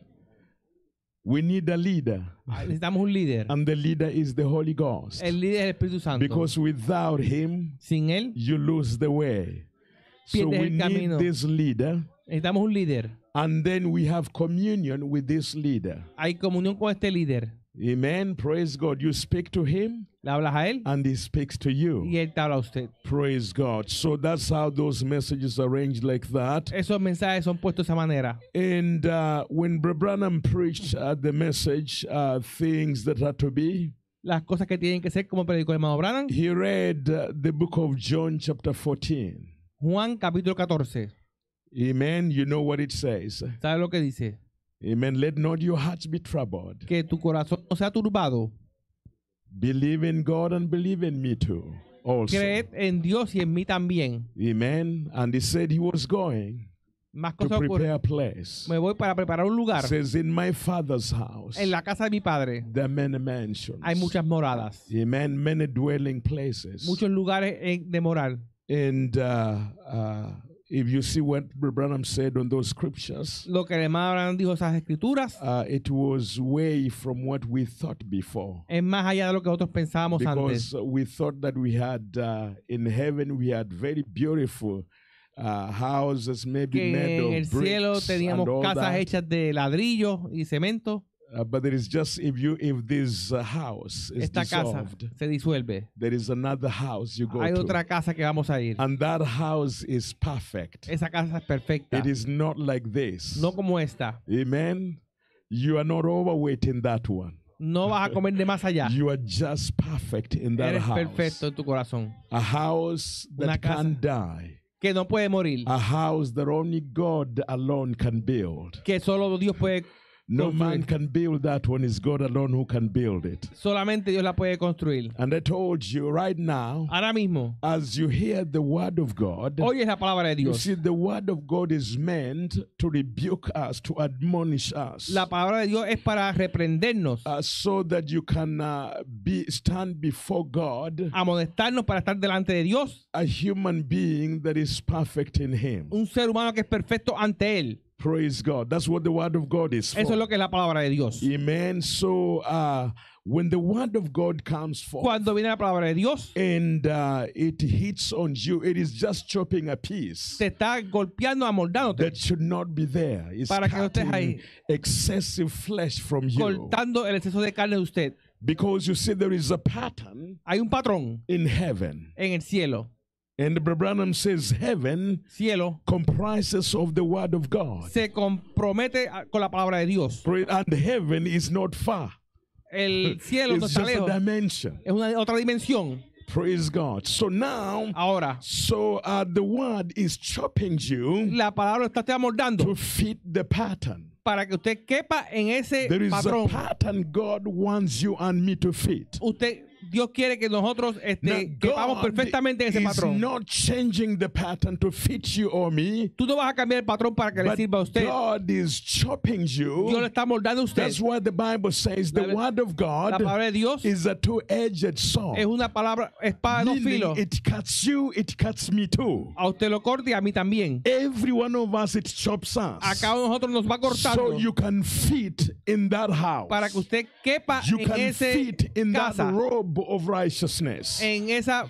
We need a leader. Ah, necesitamos un líder. And the leader is the Holy Ghost. El líder es el Espíritu Santo. Because without him, sin él, you lose the way. Pierdes so we el camino. need this leader. Necesitamos un líder. And then we have communion with this leader. Hay comunión con este líder. Amen. Praise God. You speak to him. Le hablas a él. And he speaks to you. Y él te habla a usted. Praise God. So that's how those messages are arranged like that. Esos mensajes son puestos de esa manera. And uh, when Branham preached uh, the message, uh, things that are to be. Las cosas que tienen que ser como predicó el hermano Branham. He read uh, the book of John chapter 14. Juan capítulo 14. Amen. You know what it says. ¿Sabe lo que dice? Amen. Let not your hearts be troubled. Que tu corazón no sea turbado. Believe in God and believe in me too. Also. Creed en Dios y en mí también. Amen. And he said he was going. to prepare a place. Me voy para preparar un lugar. Says in my father's house. En la casa de mi padre. There are many mansions. Hay muchas moradas. Amen. Many dwelling places. Muchos lugares de morar. And uh, uh, if you see what Branham said on those scriptures, lo que hermano Branham dijo esas escrituras, uh, it was way from what we thought before. Es más allá de lo que nosotros pensábamos because antes. Because we thought that we had uh, in heaven we had very beautiful uh, houses, maybe que made en of el cielo bricks teníamos casas that. hechas de ladrillo y cemento. Uh, but there is just if you if this uh, house is Esta casa dissolved, se disuelve. there is another house you go Hay to. casa que vamos a ir. And that house is perfect. Esa casa es perfecta. It is not like this. No como esta. Amen. You are not overweight in that one. No vas a comer de más allá. You are just perfect in that Eres house. perfecto en tu corazón. A house that Una casa. can die. Que no puede morir. A house that only God alone can build. Que solo Dios puede no man can build that When It's God alone who can build it. Solamente Dios la puede construir. And I told you right now. Ahora mismo. As you hear the word of God. Oyes la palabra de Dios. You see, the word of God is meant to rebuke us, to admonish us. La palabra de Dios es para reprendernos. Uh, so that you can uh, be stand before God. Amonestarnos para estar delante de Dios. A human being that is perfect in Him. Un ser humano que es perfecto ante él. Praise God. That's what the word of God is. For. Eso es lo que es la palabra de Dios. Amen. So uh, when the word of God comes forth, cuando viene la palabra de Dios, and uh, it hits on you, it is just chopping a piece. Te está golpeando, amoldándote. That should not be there. It's para que no ahí. Excessive flesh from you. Cortando el exceso de carne de usted. Because you see, there is a pattern. Hay un patrón. In heaven. En el cielo. And the Branham says heaven cielo comprises of the word of God. Se compromete con la palabra de Dios. And heaven is not far. El cielo no está lejos. a dimension. Es una otra dimensión. Praise God. So now, ahora, so uh, the word is chopping you. La palabra está te amordando. To fit the pattern. para que usted quepa en ese There is patrón. A pattern God wants you and me to fit. Usted Dios quiere que nosotros este, quepamos perfectamente en ese patrón. Not changing the pattern to fit you or me, Tú no vas a cambiar el patrón para que le sirva a usted. God is chopping you. Dios le está moldando a usted. That's what the Bible says the la, word of God la palabra de Dios is a two-edged sword. Es una palabra espada de filo. It cuts you, it cuts me too. A usted lo corta y a mí también. Every one of us it chops us. A cada uno de nosotros nos va cortando. So you can fit in that house. Para que usted quepa you en ese fit in casa. That robe of righteousness. En esa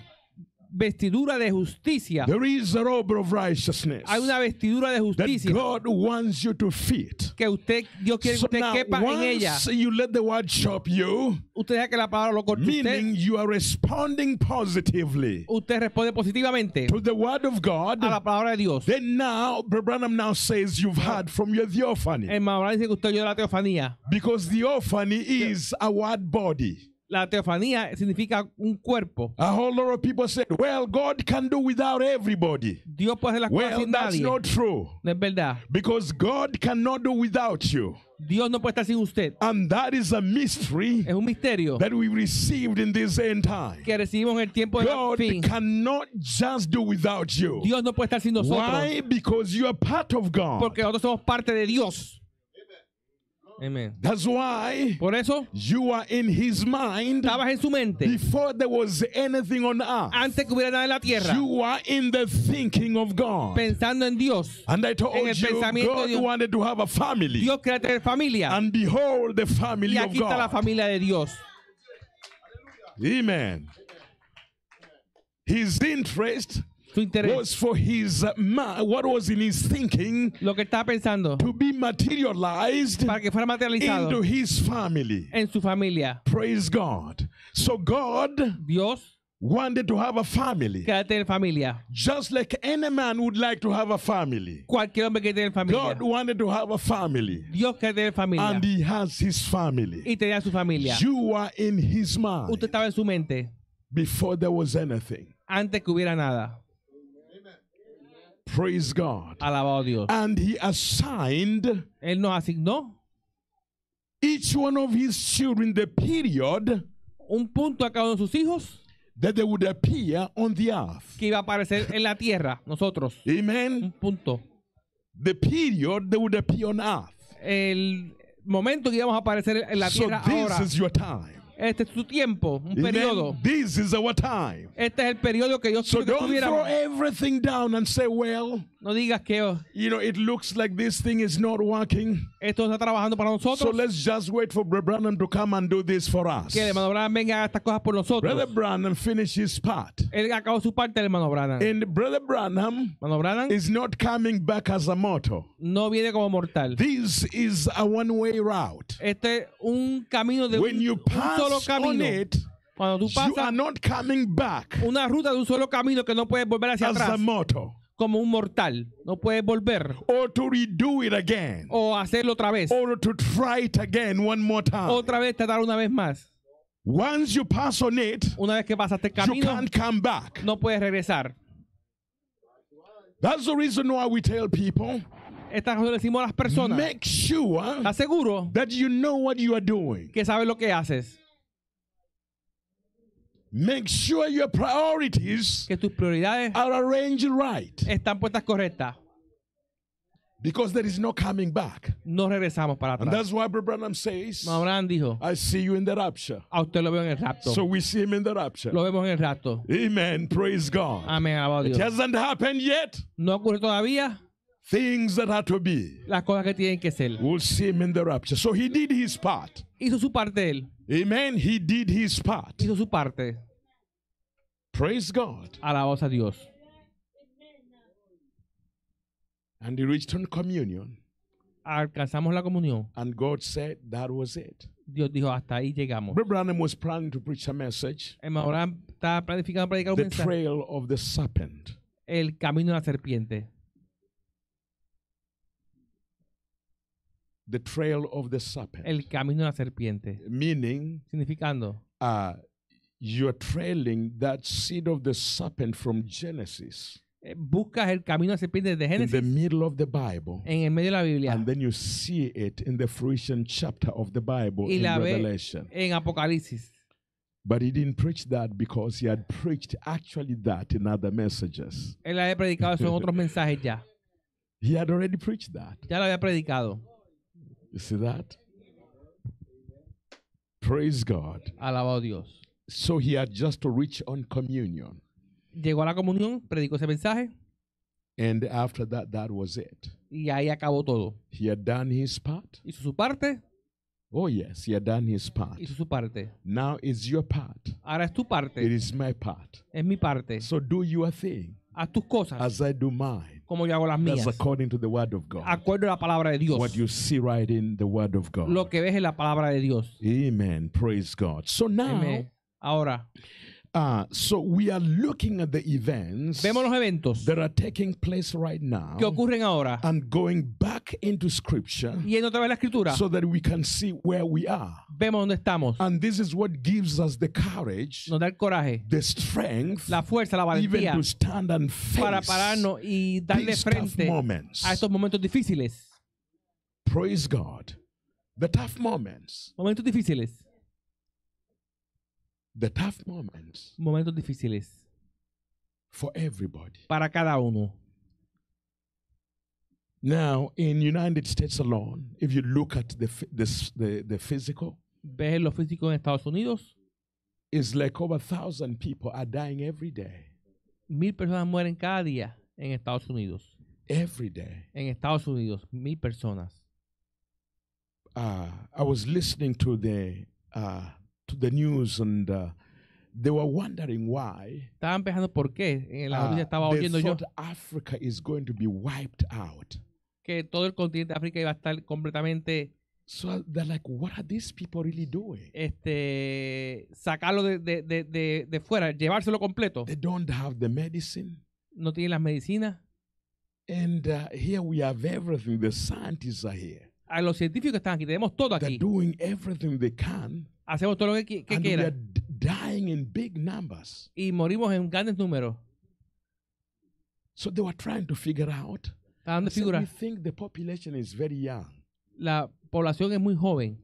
vestidura de justicia. There is a robe of righteousness. Hay una vestidura de justicia. That God wants you to fit. Que usted Dios quiere so que usted quepa en ella. you let the word shop you. Usted deja que la palabra lo corte Meaning usted. you are responding positively. Usted responde positivamente. To the word of God. A la palabra de Dios. Then now Branham now says you've heard from your theophany. El dice que usted oyó la teofanía. Because theophany is a word body. la teofanía significa un cuerpo. A whole lot of people said, well, God can do without everybody. Dios puede hacer las well, cosas sin that's nadie. Not true. No es verdad. Because God cannot do without you. Dios no puede estar sin usted. And that is a mystery es un misterio that we received in this end time. que recibimos en el tiempo de God fin. cannot just do without you. Dios no puede estar sin nosotros. Why? Because you are part of God. Porque nosotros somos parte de Dios. Amen. That's why Por eso you are in his mind en su mente before there was anything on earth. Antes que nada en la tierra. You are in the thinking of God. Pensando en Dios. And I told en el you God Dios. wanted to have a family. Dios quería tener familia. And behold the family y aquí of está God. la familia de Dios. Amen. His interest tu interés, was for his uh, mind, what was in his thinking, lo que estaba pensando, to be materialized para que fuera materializado into his family. En su familia. Praise God. So God, Dios, wanted to have a family. familia. Just like any man would like to have a family. Cualquier hombre quiere tener familia. God wanted to have a family. Dios quiere tener familia. And he has his family. Y tenía su familia. You are in his mind. Usted estaba en su mente. Before there was anything. Antes que hubiera nada. Praise God. Alabado Dios. And he assigned Él nos asignó each one of his children the period un punto a cada uno de sus hijos that they would appear on the earth. que iba a aparecer en la tierra, nosotros. Amen. Un punto. The period they would appear on earth. El momento que íbamos a aparecer en la tierra so this ahora. Is your time este es su tiempo, un periodo. This is our time. Este es el periodo que Dios so quiere que don't throw everything down and say, well, no digas que oh, you know it looks like this thing is not working. esto está trabajando para nosotros. So let's just wait for Brother Branham to come and do this for us. Que el hermano Branham venga a estas cosas por nosotros. Brother Branham finished his part. Él acabó su parte, el hermano Branham. And Brother Branham, hermano Branham is not coming back as a mortal. No viene como mortal. This is a one-way route. Este es un camino de When un, you pass un solo camino. On it, cuando tú pasas you are not coming back una ruta de un solo camino que no puedes volver hacia atrás como un mortal. No puedes volver. Or to redo it again. O hacerlo otra vez. Or to try it again one more time. Otra vez tratar una vez más. Once you pass on it, una vez que pasaste el camino, you can't come back. no puedes regresar. That's the reason why we tell people. Esta cosa le decimos a las personas. Make sure that you know what you are doing. Que sabes lo que haces. Make sure your priorities que tus prioridades are arranged right. están puestas correctas. Because there is no coming back. No regresamos para atrás. And that's why Branham says, Abraham dijo, I see you in the rapture. A usted lo veo en el rapto. So we see him in the rapture. Lo vemos en el rapto. Amen. Praise God. Amén. Dios. It hasn't happened yet. No ocurre todavía. Things that are to be. Las cosas que tienen que ser. We'll see him in the rapture. So he did his part. Hizo su parte él. Amen. He did his part. Hizo su parte. Praise God. a Dios. And he reached on communion. Alcanzamos la comunión. And God said that was it. Dios dijo hasta ahí llegamos. Abraham was planning to preach a message. Abraham estaba planificando predicar un mensaje. The trail of the serpent. El camino de la serpiente. The trail of the serpent. El camino de la serpiente. Meaning, significando, uh, you're trailing that seed of the serpent from Genesis. Eh, buscas el camino de la serpiente de Génesis. In the middle of the Bible. En el medio de la Biblia. And then you see it in the fruition chapter of the Bible in la Revelation. En Apocalipsis. But he didn't preach that because he had preached actually that in other messages. Él había predicado eso en otros mensajes ya. He had already preached that. Ya lo había predicado. You see that? Praise God. Alabado Dios. So he had just to reach on communion. Llegó a la comunión, predicó ese mensaje. And after that, that was it. Y ahí acabó todo. He had done his part. Hizo su parte. Oh yes, he had done his part. Hizo su parte. Now it's your part. Ahora es tu parte. It is my part. Es mi parte. So do your thing. Haz tus cosas. As I do mine cómo yo hago las mías. That's according to the word of God. Acuerdo a la palabra de Dios. What you see right in the word of God. Lo que ves en la palabra de Dios. Amen. Praise God. So now, Amen. ahora, Uh, so we are looking at the events Vemos los eventos that are taking place right now que ocurren ahora and going back into scripture y en otra vez la escritura so that we can see where we are. Vemos dónde estamos. And this is what gives us the courage, nos da el coraje, the strength, la fuerza, la valentía even to stand and face para pararnos y darle these frente moments. a estos momentos difíciles. Praise God. The tough moments. Momentos difíciles The tough moments momentos difíciles for everybody. para cada uno. Now, in United States alone, if you look at the the the, the physical, Ves lo físico en Estados Unidos, it's like over a thousand people are dying every day, mil personas mueren cada día en Estados Unidos. every day. En Estados Unidos, mil personas. Uh, I was listening to the uh, to the news and uh, they were wondering why. Estaban pensando por qué en eh, la noticia ah, estaba oyendo yo. Africa is going to be wiped out. Que todo el continente de África iba a estar completamente So they're like, what are these people really doing? Este, sacarlo de, de, de, de, fuera, llevárselo completo. They don't have the medicine. No tienen las medicinas. And uh, here we have everything. The scientists are here. A los científicos están aquí, tenemos todo aquí. They're doing everything they can hacemos todo lo que, que and quiera. dying in big numbers. Y morimos en grandes números. So they were trying to figure out. Estaban de figura. We think the population is very young. La población es muy joven.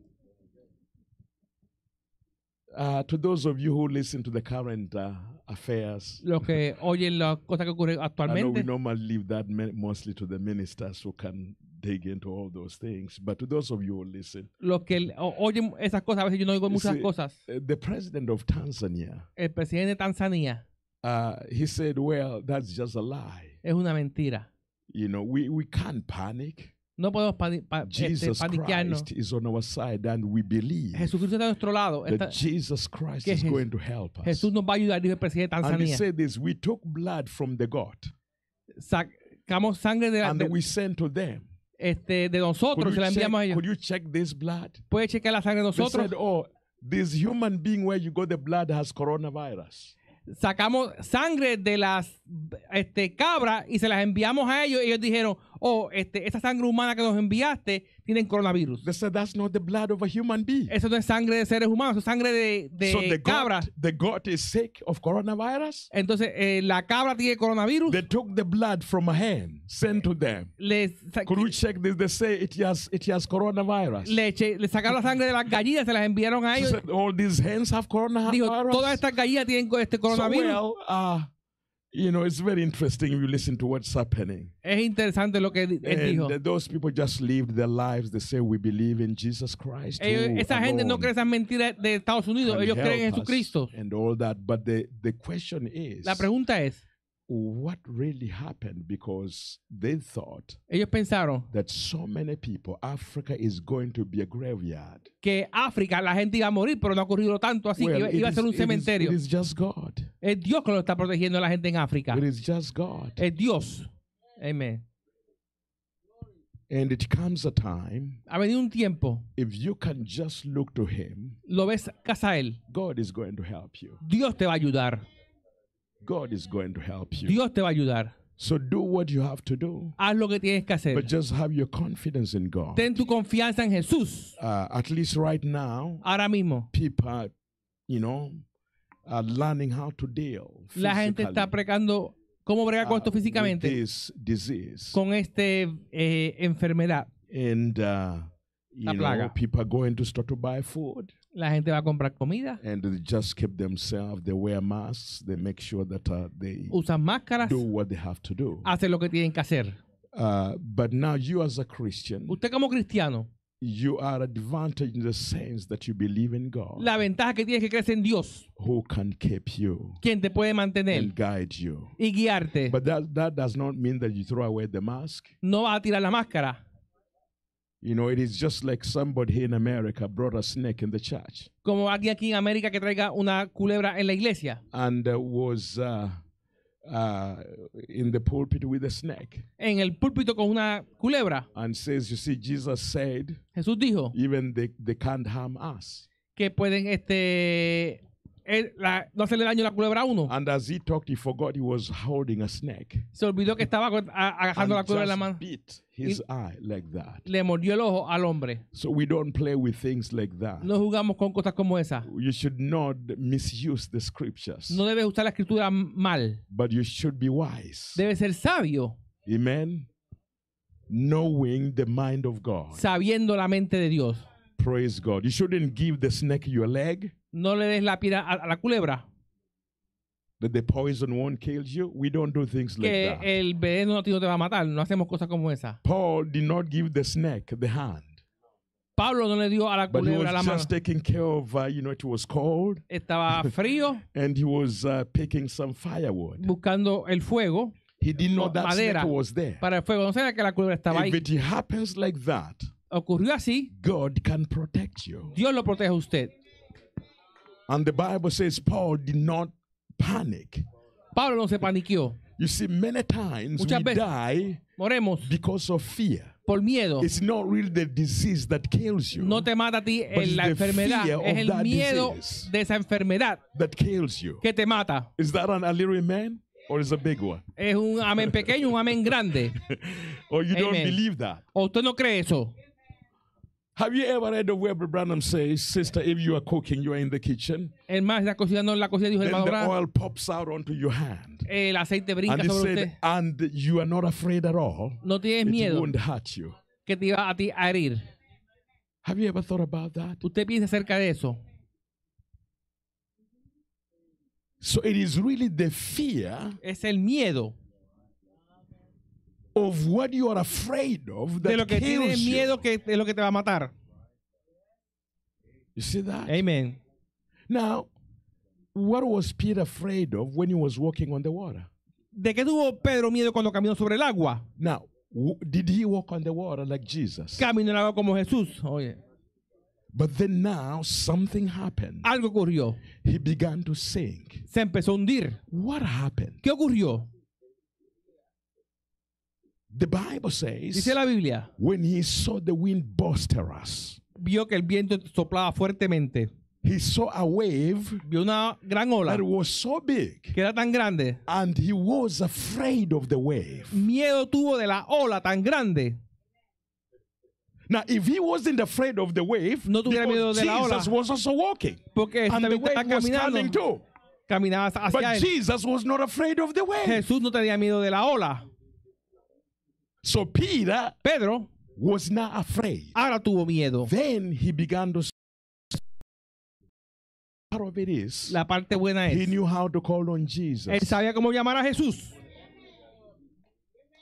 Uh, to those of you who listen to the current uh, affairs. lo que oyen las cosa que ocurre actualmente. I know we normally leave that mostly to the ministers who can dig into all those things. But to those of you who listen, lo que oyen esas cosas, a veces yo no oigo muchas see, cosas. Eh, the president of Tanzania, el presidente de Tanzania, uh, he said, "Well, that's just a lie." Es una mentira. You know, we we can't panic. No podemos pani Jesus Christ is on our side and we believe Jesucristo está a nuestro lado. Esta, that Jesus Christ is going to help us. Jesús nos va a ayudar, dijo el presidente de Tanzania. And he said this, we took blood from the God, Sacamos sangre de la, and we sent to them. Este, de nosotros, se la enviamos a ellos. Puede chequear la sangre de nosotros. Sacamos sangre de las este, cabras y se las enviamos a ellos. Y ellos dijeron, oh, este, esa sangre humana que nos enviaste tiene coronavirus. They said that's not the blood of a human being. Eso no es sangre de seres humanos, es sangre de, de so the cabra. Goat, the goat is sick of coronavirus. Entonces eh, la cabra tiene coronavirus. They took the blood from a hen, sent to them. Les, Could we check this? They say it has it has coronavirus. Le, che, le sacaron la sangre de las gallinas, se las enviaron a ellos. All these hens have coronavirus. Dijo, todas estas gallinas tienen este coronavirus. Uh, You know, it's very interesting if you listen to what's happening. Es interesante lo que él dijo. And those people just lived their lives. They say we believe in Jesus Christ. esa gente no cree esas mentiras de Estados Unidos. Ellos creen en Jesucristo. And all that, but the the question is. La pregunta es what really happened because they thought Ellos pensaron that so many people, Africa is going to be a graveyard. que África la gente iba a morir, pero no ha ocurrido tanto, así que iba, it iba a ser un cementerio. it is just God. es Dios que lo está protegiendo a la gente en África. It is just God. Es Dios. Amén. And it comes a time, Ha venido un tiempo, if you can just look to Him, lo ves casa Él, God is going to help you. Dios te va a ayudar. God is going to help you. Dios te va a ayudar. So do what you have to do. Haz lo que tienes que hacer. But just have your confidence in God. Ten tu confianza en Jesús. Uh, at least right now. Ahora mismo. People, are, you know, are learning how to deal. La gente está precando cómo bregar con esto uh, físicamente. Uh, this disease. Con este eh, enfermedad. And uh, you La know, people are going to start to buy food. La gente va a comprar comida. And usan máscaras. Hacen lo que tienen que hacer. Uh, Usted como cristiano, la ventaja que tiene es que crees en Dios, who quien te puede mantener y guiarte. But that, away No vas a tirar la máscara. You know, it is just like somebody in America brought a snake in the church. Como alguien aquí en América que traiga una culebra en la iglesia. And uh, was uh, uh, in the pulpit with a snake. En el púlpito con una culebra. And says, you see, Jesus said. Jesús dijo. Even they, they can't harm us. Que pueden este él, la, no se le dañó la culebra a uno. And as he talked, he forgot he was holding a snake. Se olvidó que estaba agarrando la culebra en la mano. Beat his y eye like that. Le mordió el ojo al hombre. So we don't play with things like that. No jugamos con cosas como esa. You should not misuse the scriptures. No debes usar la escritura mal. But you should be wise. Debes ser sabio. Amen. Knowing the mind of God. Sabiendo la mente de Dios. Praise God. You shouldn't give the snake your leg. no le des la piedra a, a la culebra. That the poison won't kills you. We don't do things que like that. el veneno no te va a matar. No hacemos cosas como esa. Paul did not give the snake the hand. Pablo no le dio a la But culebra he was la mano. Just taking care of, uh, you know, it was cold. Estaba frío. and he was uh, picking some firewood. Buscando el fuego. He didn't know that madera snake was there. Para el fuego, no sabía que la culebra estaba If ahí. If it happens like that, ocurrió así, God can protect you. Dios lo protege a usted. And the Bible says Paul did not panic. Pablo no se paniqueó. You see, many times Muchas we die moremos because of fear. Por miedo. It's not really the disease that kills you. No te mata a ti la enfermedad, es el miedo de esa enfermedad that kills you. que te mata. Is that an, a man? Or is a big one? Es un amén pequeño, un amén grande. Or you amen. don't believe that. O usted no cree eso. Have you ever heard of where Branham says, Sister, if you are cooking, you are in the kitchen? El más está cocinando en la cocina, dijo hermano Branham. The oil pops out onto your hand. El aceite brinca and sobre said, usted. And you are not afraid at all. No tienes it miedo. It won't hurt you. Que te iba a ti a herir. Have you ever thought about that? ¿Usted piensa acerca de eso? So it is really the fear. Es el miedo of what you are afraid of that de lo que tienes miedo que es lo que te va a matar. You see that? Amen. Now, what was Peter afraid of when he was walking on the water? ¿De qué tuvo Pedro miedo cuando caminó sobre el agua? Now, did he walk on the water like Jesus? Caminó en el agua como Jesús. Oh, yeah. But then now something happened. Algo ocurrió. He began to sink. Se empezó a hundir. What happened? ¿Qué ocurrió? The Bible says, Dice la Biblia, when he saw the wind buster us, vio que el viento soplaba fuertemente. He saw a wave vio una gran ola that was so big, que era tan grande. And he was afraid of the wave. Miedo tuvo de la ola tan grande. Now, if he wasn't afraid of the wave, no tuviera miedo de la ola, Jesus was also walking, porque and the wave was coming too. Caminaba hacia But él. Jesus was not afraid of the wave. Jesús no tenía miedo de la ola. So Peter Pedro was not afraid. Ahora tuvo miedo. Then he began to Part of it is, La parte buena es. He knew how to call on Jesus. Él sabía cómo llamar a Jesús.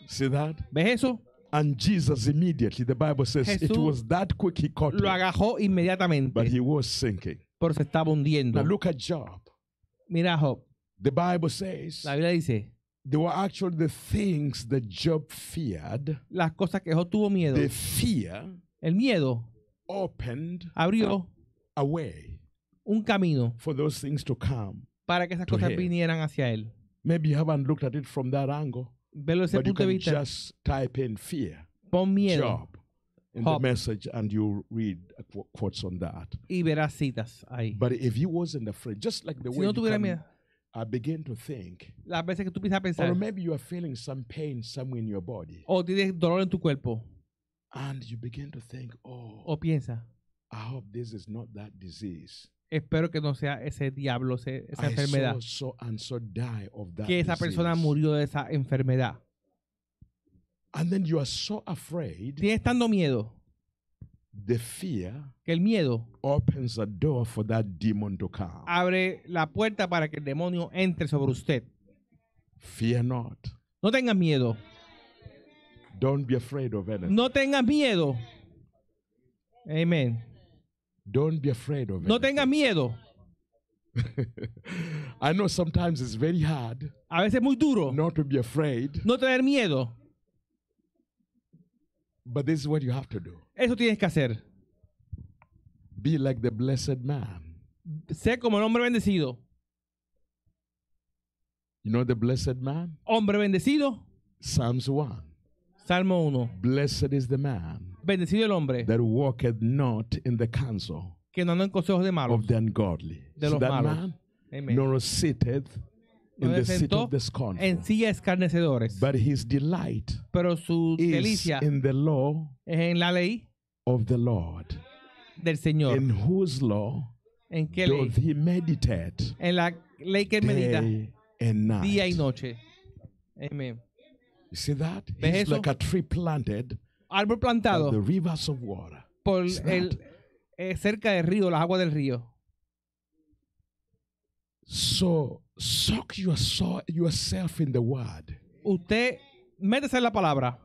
See that? ¿Ves eso? And Jesus immediately, the Bible says, Jesús it was that quick he caught Lo agajó inmediatamente. But he was sinking. Pero se estaba hundiendo. Now look at Job. Mira Job. The Bible says. La Biblia dice. They were actually the things that Job feared. Las cosas que Job tuvo miedo. The fear el miedo opened abrió a way un camino for those things to come para que esas cosas him. vinieran hacia él. Maybe you haven't looked at it from that angle. Verlo desde but you can vista. just type in fear. Pon miedo. Job in the message and you read quotes on that. Y verás citas ahí. But if he wasn't afraid, just like the si way no you, can, miedo. I begin to think. Las veces que tú empiezas a pensar. Or maybe you are feeling some pain somewhere in your body. O tienes dolor en tu cuerpo. And you begin to think, oh. O piensa. I hope this is not that disease. Espero que no sea ese diablo, esa I enfermedad. So, so and so die of that que esa persona murió de esa enfermedad. And then you are so afraid. Tienes tanto miedo. The fear que el miedo opens the door for that demon to come. abre la puerta para que el demonio entre sobre usted. Fear not. No tenga miedo. Don't be afraid of anything. No tenga miedo. Amen. Don't be afraid of no tenga miedo. I know sometimes it's very hard. A veces muy duro. Not to be afraid. No tener miedo But this is what you have to do. Eso tienes que hacer. Be like the blessed man. Sé como el hombre bendecido. You know the blessed man? Hombre bendecido. Psalms 1. Salmo 1. Blessed is the man. Bendecido el hombre. That walketh not in the counsel. Que no anda en consejos de malos. Of the ungodly. De los so malos. Man, Amen. Nor sitteth in the seat of the scornful. But his delight Pero su is in the law en la ley of the Lord, del Señor. in whose law ¿En qué ley? doth he meditate En la ley que medita day and día y night. noche. Amén. You see that? ¿Ves He's eso? like a tree planted Árbol on the rivers of water. por Is that- el, eh, cerca del río, las aguas del río. So Soak yourself in the word. Usted métese en la palabra.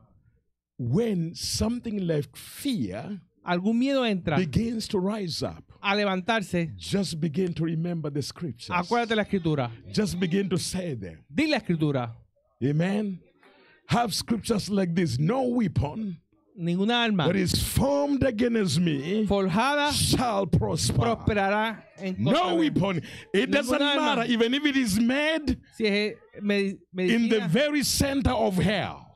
When something like fear algún miedo entra begins to rise up, a levantarse, just begin to remember the scriptures. Acuérdate la escritura. Just begin to say them. Dile la escritura. Amen. Have scriptures like this. No weapon ninguna arma that is formed against me forjada shall prosper. prosperará en no weapon it doesn't matter even if it is made si es med in the very center of hell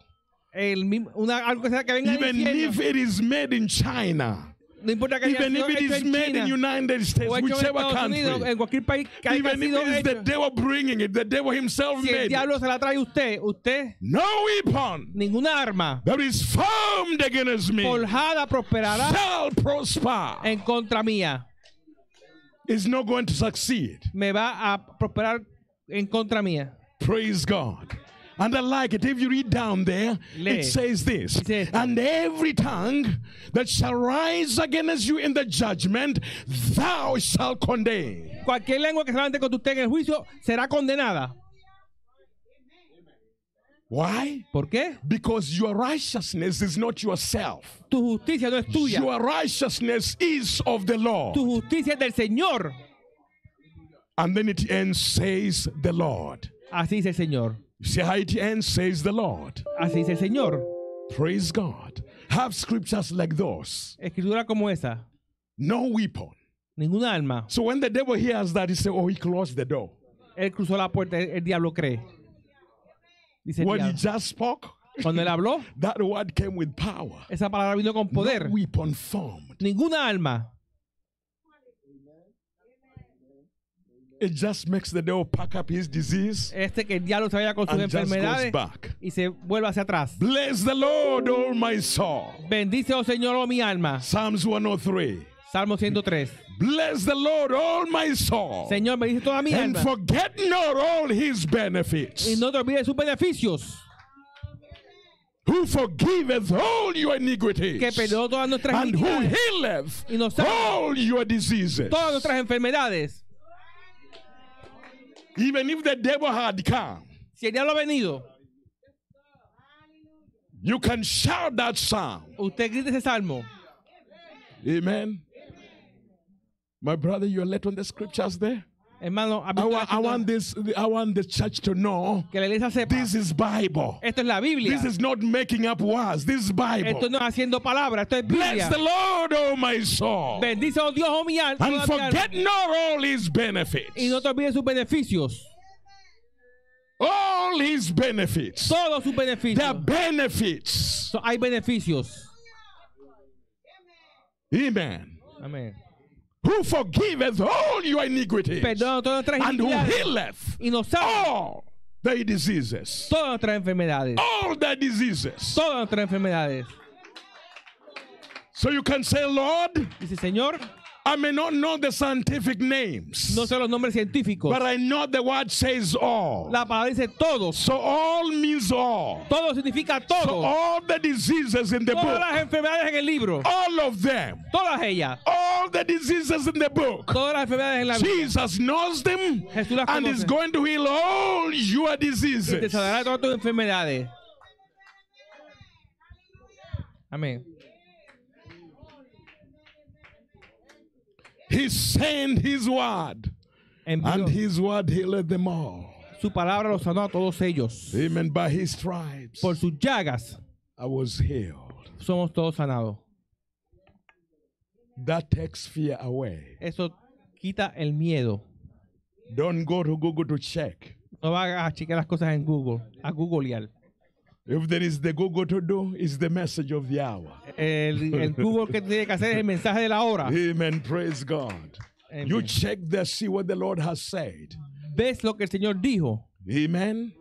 el una, algo que venga even if it is made in China no importa que Even if it is made China, in United States, whichever country. Even if it is the they devil bringing it, the devil himself Si made diablo se la trae usted, usted, No weapon ninguna arma that is formed against me forjada prosperará shall prosper. en contra mía. It's not going to succeed. Me va a prosperar en contra mía. Praise God. And I like it. If you read down there, Lee. it says this. Dice, and every tongue that shall rise against you in the judgment, thou shalt condemn. Cualquier lengua que se levante contra usted en el juicio será condenada. Why? ¿Por qué? Because your righteousness is not yourself. Tu justicia no es tuya. Your righteousness is of the Lord. Tu justicia es del Señor. And then it ends says the Lord. Así dice el Señor. See how it ends, says the Lord. Así dice el Señor. Praise God. Have scriptures like those. Escritura como esa. No weapon. Ninguna alma. So when the devil hears that, he says, oh, he closed the door. Él cruzó la puerta, el, diablo cree. Dice What he just spoke. Cuando él habló, that word came with power. Esa palabra vino con poder. No weapon formed. Ninguna alma It just makes the devil pack up his disease este que el diablo se vaya con sus enfermedades y se vuelve hacia atrás. Bless the Lord, oh my soul. Bendice, oh Señor, oh mi alma. Psalms 103. Salmo 103. Bless the Lord, all my soul. Señor, bendice toda mi and alma. forget not all his benefits. Y no te olvides sus beneficios. Who forgiveth all your iniquities. Que perdonó todas nuestras and iniquidades. who healeth all your diseases. Todas nuestras enfermedades. Even if the devil had come, si el diablo ha venido, you can shout that psalm. Usted grita ese salmo. Amen. My brother, you are letting on the scriptures there. Hermano, I want, I want, this. I want the church to know. Que la sepa. This is Bible. Esto es la Biblia. This is not making up words. This is Bible. Esto no haciendo palabras. Esto es Biblia. Bless the Lord, oh my soul. Bendice oh Dios, oh mi alma. And forget not all His benefits. Y no te olvides sus beneficios. All His benefits. Todos sus beneficios. The benefits. So hay beneficios. Amen. Amen. who forgiveth all your iniquities todas nuestras and who iniquidades healeth y all thy diseases. todas nuestras enfermedades. All thy diseases. Todas nuestras enfermedades. So you can say, Lord, Dice, Señor, I may not know the scientific names. No sé los nombres científicos. But I know the word says all. La palabra dice todos. So all means all. Todo significa todo. So all the diseases in the Todas book. Todas las enfermedades en el libro. All of them. Todas ellas. All the diseases in the book. Todas las enfermedades en la Biblia. Jesus knows them Jesús las and is going to heal all your diseases. Y te sanará todas tus enfermedades. Amén. He sent his word. Envió. And his word healed them all. Su palabra los sanó a todos ellos. Amen. By his stripes. Por sus llagas. I was healed. Somos todos sanados. That takes fear away. Eso quita el miedo. Don't go to Google to check. No vayas a chequear las cosas en Google, a googlear. If there is the Google to do, it's the message of the hour. El, el Google que tiene que hacer es el mensaje de la hora. Amen. Praise God. Amen. You check to see what the Lord has said. Ves lo que el Señor dijo. Amen.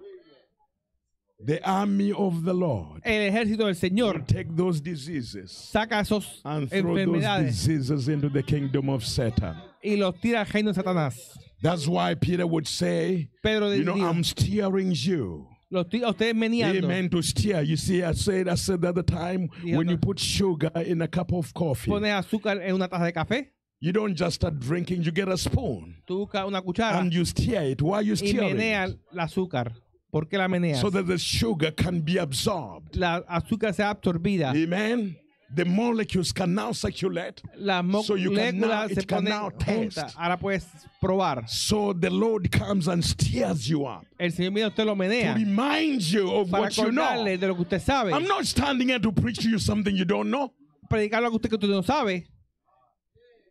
The army of the Lord. El ejército del Señor. Take those diseases. Saca esos and throw enfermedades. those diseases into the kingdom of Satan. Y los tira al reino de Satanás. That's why Peter would say, Pedro you know, I'm steering you Lo estoy a ustedes meneando. Amen to steer. You see, I said, I said that the time Dios when you put sugar in a cup of coffee, Pone azúcar en una taza de café. you don't just start drinking. You get a spoon Tú buscas una cuchara and you stir it. Why you y menea el azúcar. ¿Por qué la meneas? So that the sugar can be absorbed. La azúcar sea absorbida. Amen. The molecules can now circulate. La so you can now, it can now test. Ahora puedes probar. So the Lord comes and steers you up. El Señor lo menea. To remind you of para what you know. de lo que usted sabe. I'm not standing here to preach to you something you don't know. que usted no sabe.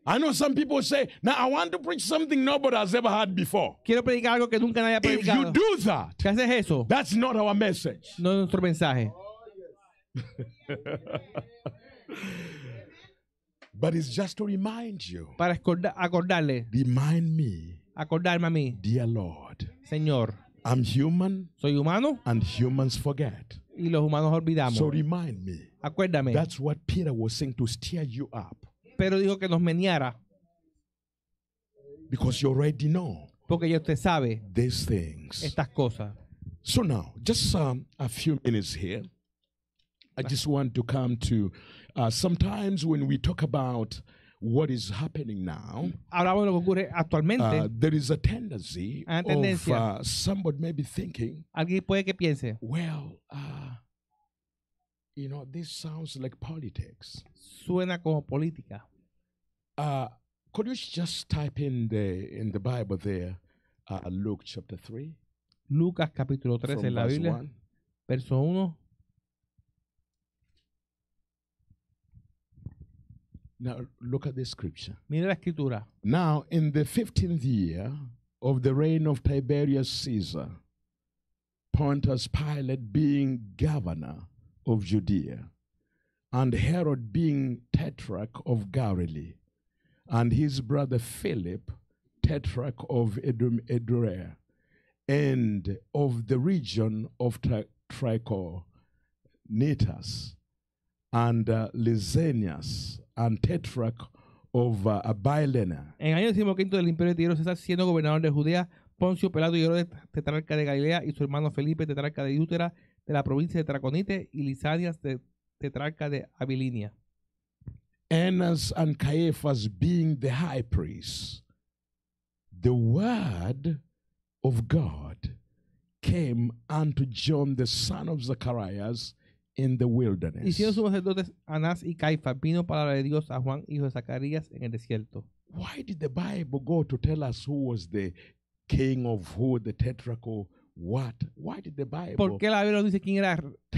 I know some people say, now I want to preach something nobody has ever heard before. Quiero predicar algo que nunca nadie ha predicado. If you do that, ¿Qué haces eso? that's not our message. No es nuestro mensaje. Oh, But it's just to remind you. Para acordarle. Remind me. Acordarme a mí. Dear Lord. Señor. I'm human. Soy humano. And humans forget. Y los humanos olvidamos. So remind me. Acuérdame. That's what Peter was saying to stir you up. Pero dijo que nos meneara. Because you already know. Porque ya usted sabe. These things. Estas cosas. So now, just um, a few minutes here. I just want to come to uh, sometimes when we talk about what is happening now, mm. Ahora uh, there is a tendency of uh, somebody maybe thinking, puede que piense, well, uh, you know, this sounds like politics. suena como política. Uh, could you just type in the in the Bible there, uh, Luke chapter three, Lucas capítulo 3 en la Biblia, verso 1 Now look at the scripture. la escritura. Now in the 15th year of the reign of Tiberius Caesar, Pontius Pilate being governor of Judea, and Herod being tetrarch of Galilee, and his brother Philip, tetrarch of Edom, and of the region of Tri- Trichonitis, and uh, Lysanias, and tetrarch of uh, Abilene. En el año quinto del imperio de Tiro, César, siendo gobernador de Judea, Poncio Pelado y Herodes, tetrarca de Galilea, y su hermano Felipe, tetrarca de Útera, de la provincia de Traconite, y Lisanias, de, tetrarca de Abilinia. Annas and Caiaphas being the high priests, the word of God came unto John, the son of Zacharias, in the wilderness. Hicieron sus sacerdotes Anás y Caifa. Vino palabra de Dios a Juan, hijo de Zacarías, en el desierto. Why did the Bible go to tell us who was the king of who, the tetrarchal what? Why did the Bible ¿Por qué la Biblia dice quién era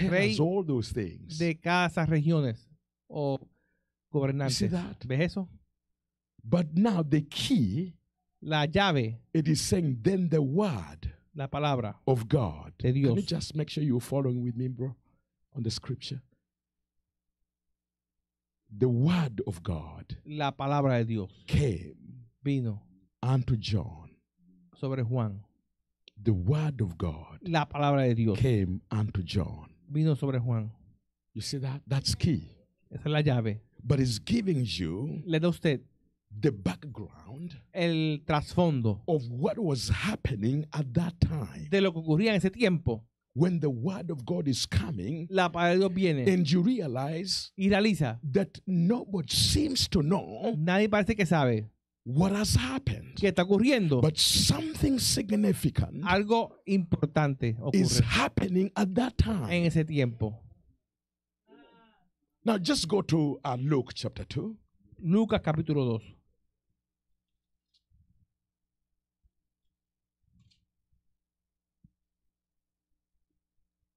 rey all those things? de cada esas regiones o gobernantes? ¿Ves eso? But now the key, la llave, it is saying then the word, la palabra of God. De Dios. Can you just make sure you're following with me, bro? on the scripture. The word of God La palabra de Dios came vino unto John. Sobre Juan. The word of God La palabra de Dios came unto John. Vino sobre Juan. You see that? That's key. Esa es la llave. But it's giving you Le da usted the background el trasfondo of what was happening at that time. de lo que ocurría en ese tiempo when the word of God is coming, la palabra de Dios viene, and you realize y realiza that nobody seems to know nadie parece que sabe what has happened, que está ocurriendo, but something significant algo importante ocurre is happening at that time. en ese tiempo. Now just go to uh, Luke chapter 2. Lucas capítulo 2.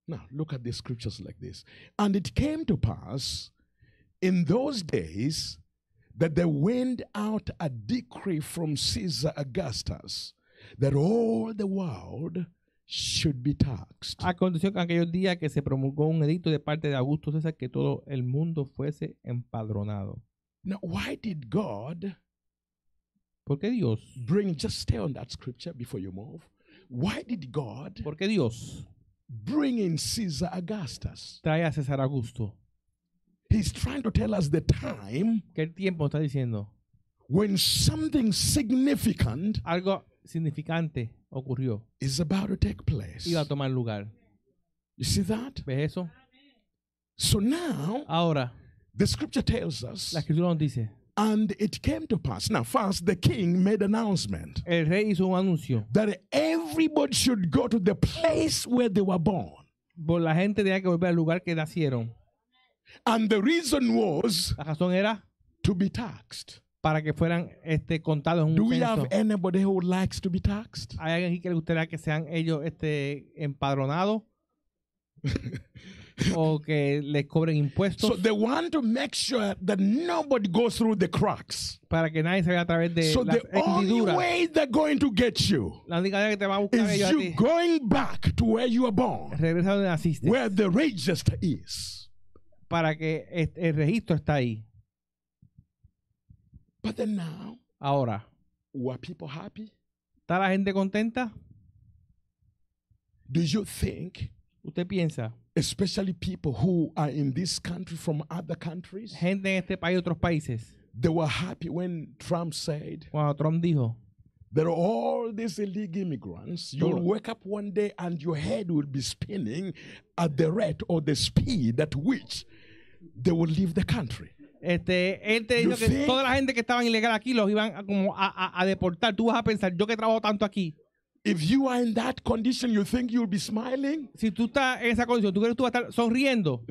Now, look at the scriptures like this. And it came to pass in those days that there went out a decree from Caesar Augustus that all the world should be taxed. Ah, aconteció que aquellos días que se promulgó un edicto de parte de Augusto César que todo el mundo fuese empadronado. Now, why did God ¿Por qué Dios? bring just stay on that scripture before you move? Why did God ¿Por qué Dios Bringing Caesar Augustus. Trae a César Augusto. He's trying to tell us the time. ¿Qué tiempo está diciendo? When something significant algo significante ocurrió. Is about to take place. Iba a tomar lugar. You see that? ¿Ves eso? So now, ahora, the scripture tells us la escritura nos dice And it came to pass. Now, first, the king made announcement. El rey hizo un anuncio. That everybody should go to the place where they were born. Por la gente tenía que volver al lugar que nacieron. And the reason was. La razón era. To be taxed. Para que fueran este, contados en un Do we have anybody who likes to be taxed? ¿Hay alguien que le gustaría que sean ellos este, empadronados? o que les cobren impuestos. So they want to make sure that nobody goes through the cracks. Para que nadie se vea a través de so las the only way they're going to get you la única que te va a buscar is you going back to where you were born. Regresa donde naciste. Where the register is. Para que el registro está ahí. But then now, ahora, were people happy? ¿Está la gente contenta? Do you think? ¿Usted piensa? especially people who are in this country from other countries. Gente en este país otros países. They were happy when Trump said. Cuando Trump dijo. There are all these illegal immigrants. You'll wake up one day and your head will be spinning at the rate or the speed at which they will leave the country. Este, él te dijo que toda la gente que estaban ilegal aquí los iban a, como a, a, a deportar. Tú vas a pensar, yo que trabajo tanto aquí. If you are in that condition, you think you'll be smiling? Si tú estás en esa condición, ¿tú crees que tú vas a estar sonriendo?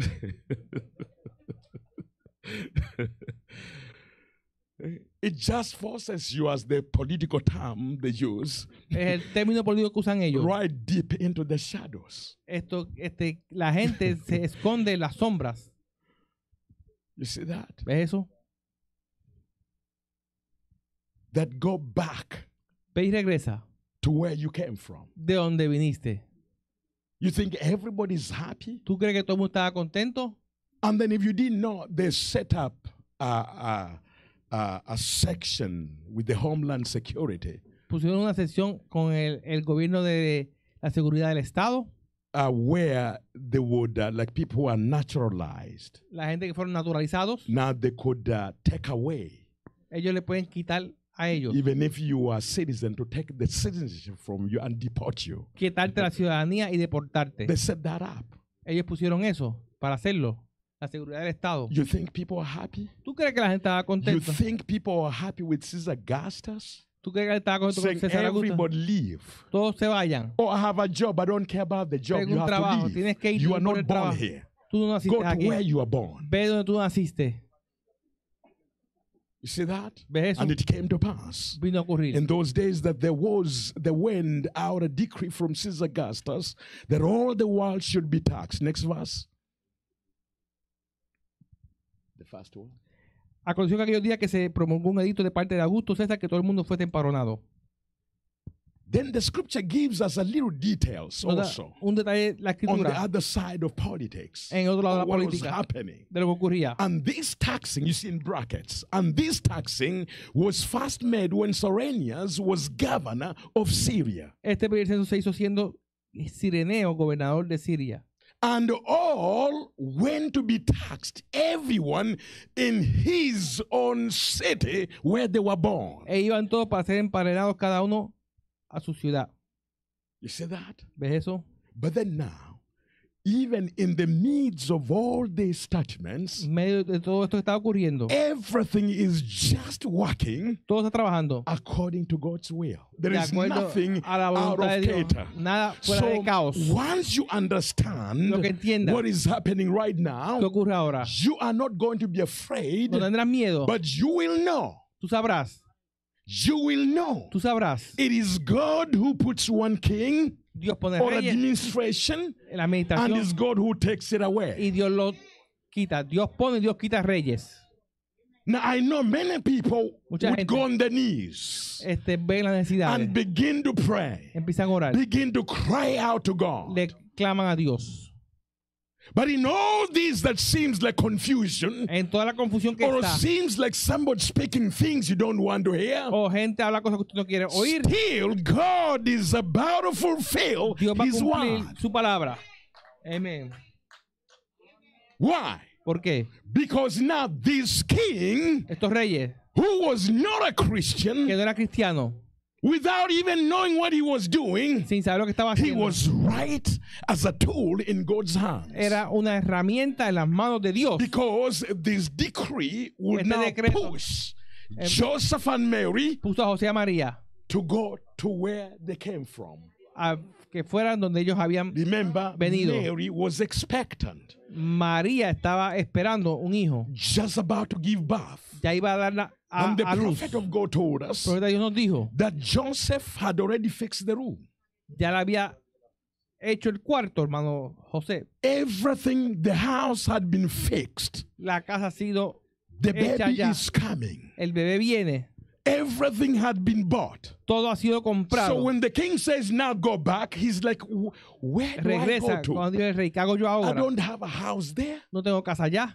It just forces you, as the political term they use, el término político que usan ellos. Right deep into the shadows. Esto, este, la gente se esconde en las sombras. You see that? ¿Ves eso? That go back. Ve y regresa to where you came from. de donde viniste. You think everybody's happy? ¿Tú crees que todo el mundo estaba contento? And then if you didn't know, they set up a, a, a, a section with the Homeland Security Pusieron una sección con el, el gobierno de la seguridad del Estado, uh, where they would, uh, like people who are naturalized, la gente que fueron naturalizados, now they could uh, take away ellos le pueden quitar a e ellos. Even if you are citizen, to take the citizenship from you and deport you. Quitarte la ciudadanía y deportarte. They set that up. Ellos pusieron eso para hacerlo. La seguridad del Estado. You think people are happy? ¿Tú crees que la gente está contenta? You think people are happy with Caesar Gastas? ¿Tú crees que está con César Augusto? Everybody leave. Todos se vayan. Oh, I have a job. I don't care about the job. Tengo you un have trabajo. To leave. Tienes que ir you are not born trabajo. Here. Tú no naciste Go to aquí. Where you are born. Ve donde tú naciste. You see that? And it came to pass in those days that there was, the wind out a decree from Caesar Augustus that all the world should be taxed. Next verse. The first one. Aconteció que aquellos días que se promulgó un edicto de parte de Augusto César que todo el mundo fuese emparonado. Then the scripture gives us a little details also un detalle la on the other side of politics en otro lado la what política was happening. de lo que And this taxing, you see in brackets, and this taxing was first made when Cyrenius was governor of Syria. Este se hizo siendo Sireneo gobernador de And all went to be taxed, everyone in his own city where they were born. E iban todos para ser emparedados cada uno a su ciudad. You see that? ¿Ves eso? But then now, even in the midst of all these statements, medio de todo esto que está ocurriendo, everything is just working todo está trabajando according to God's will. There de is nothing a la out of cater. Nada fuera so de caos. once you understand lo que entienda, what is happening right now, ocurre ahora, you are not going to be afraid, no tendrás miedo, but you will know. Tú sabrás you will know. Tú sabrás. It is God who puts one king Dios pone or reyes, administration, la administración, and it's God who takes it away. Y Dios lo quita. Dios pone, Dios quita reyes. Now I know many people Mucha would go on their knees este, ven las and begin to pray. Empiezan a orar. Begin to cry out to God. Le claman a Dios. But in all this that seems like confusion, en toda la confusión que or está, seems like somebody speaking things you don't want to hear, o gente habla cosas que tú no quieres oír, still God is about to fulfill Dios va His cumplir word. su palabra. Amen. Why? ¿Por qué? Because now this king, estos reyes, who was not a Christian, que no era cristiano, without even knowing what he was doing, sin saber lo que estaba haciendo. He was right as a tool in God's hands. Era una herramienta en las manos de Dios. Because this decree would este now push eh, Joseph and Mary puso a José y a María to go to where they came from. A que fueran donde ellos habían Remember, venido. Mary was expectant. María estaba esperando un hijo. Just about to give birth. Ya iba a dar la a, the a luz. of God told us el profeta Dios nos dijo that Joseph had already fixed the room. Ya la había hecho el cuarto, hermano José. Everything, the house had been fixed. La casa ha sido the hecha baby ya. Is coming. El bebé viene. Everything had been bought. Todo ha sido comprado. So when the king says now go back, he's like, where do Regresa, I go to? Cuando dice el rey, ¿qué hago yo ahora? I don't have a house there. No tengo casa allá.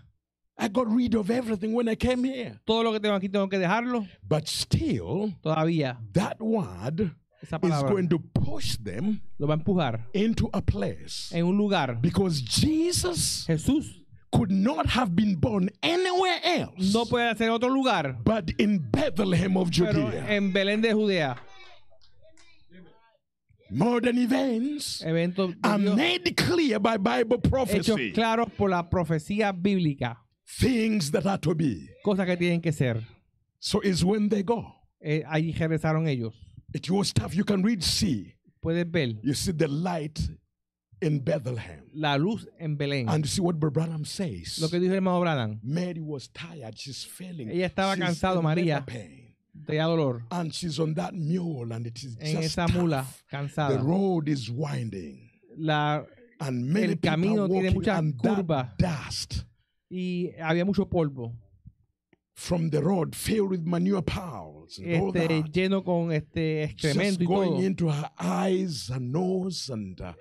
I got rid of everything when I came here. Todo lo que tengo aquí tengo que dejarlo. But still, todavía that word is going to push them lo va a empujar into a place en un lugar because Jesus Jesús could not have been born anywhere else no puede ser otro lugar but in Bethlehem of Judea pero en Belén de Judea modern events Eventos are made clear by Bible prophecy hechos claro por la profecía bíblica things that are to be. Cosas que tienen que ser. So it's when they go. Eh, ahí regresaron ellos. It was stuff You can read, see. Puedes ver. You see the light in Bethlehem. La luz en Belén. And you see what Bradham says. Lo que dijo el hermano Bradham. Mary was tired. She's failing. Ella estaba she's cansado, María. Pain. Tenía dolor. And she's on that mule and it is en just esa mula, tough. cansada. The road is winding. La, and many el camino tiene muchas curvas. Dust y había mucho polvo. From the road, filled with manure and este, lleno con este, excremento y todo. Uh,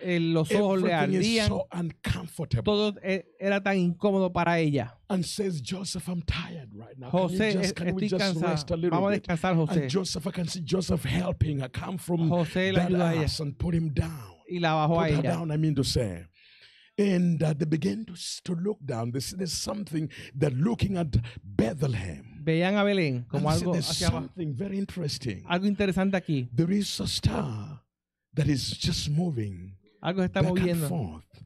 eh, los ojos le ardían, todo eh, era tan incómodo para ella. And says, Joseph, I'm tired right now. Vamos a descansar, José. Joseph, can see Joseph helping come from Y la bajó a and uh, they began to, to look down. They said, There's something, that looking at Bethlehem. Veían a Belén como and algo There's hacia something very interesting. Algo interesante aquí. There is a star that is just moving Algo está back and forth.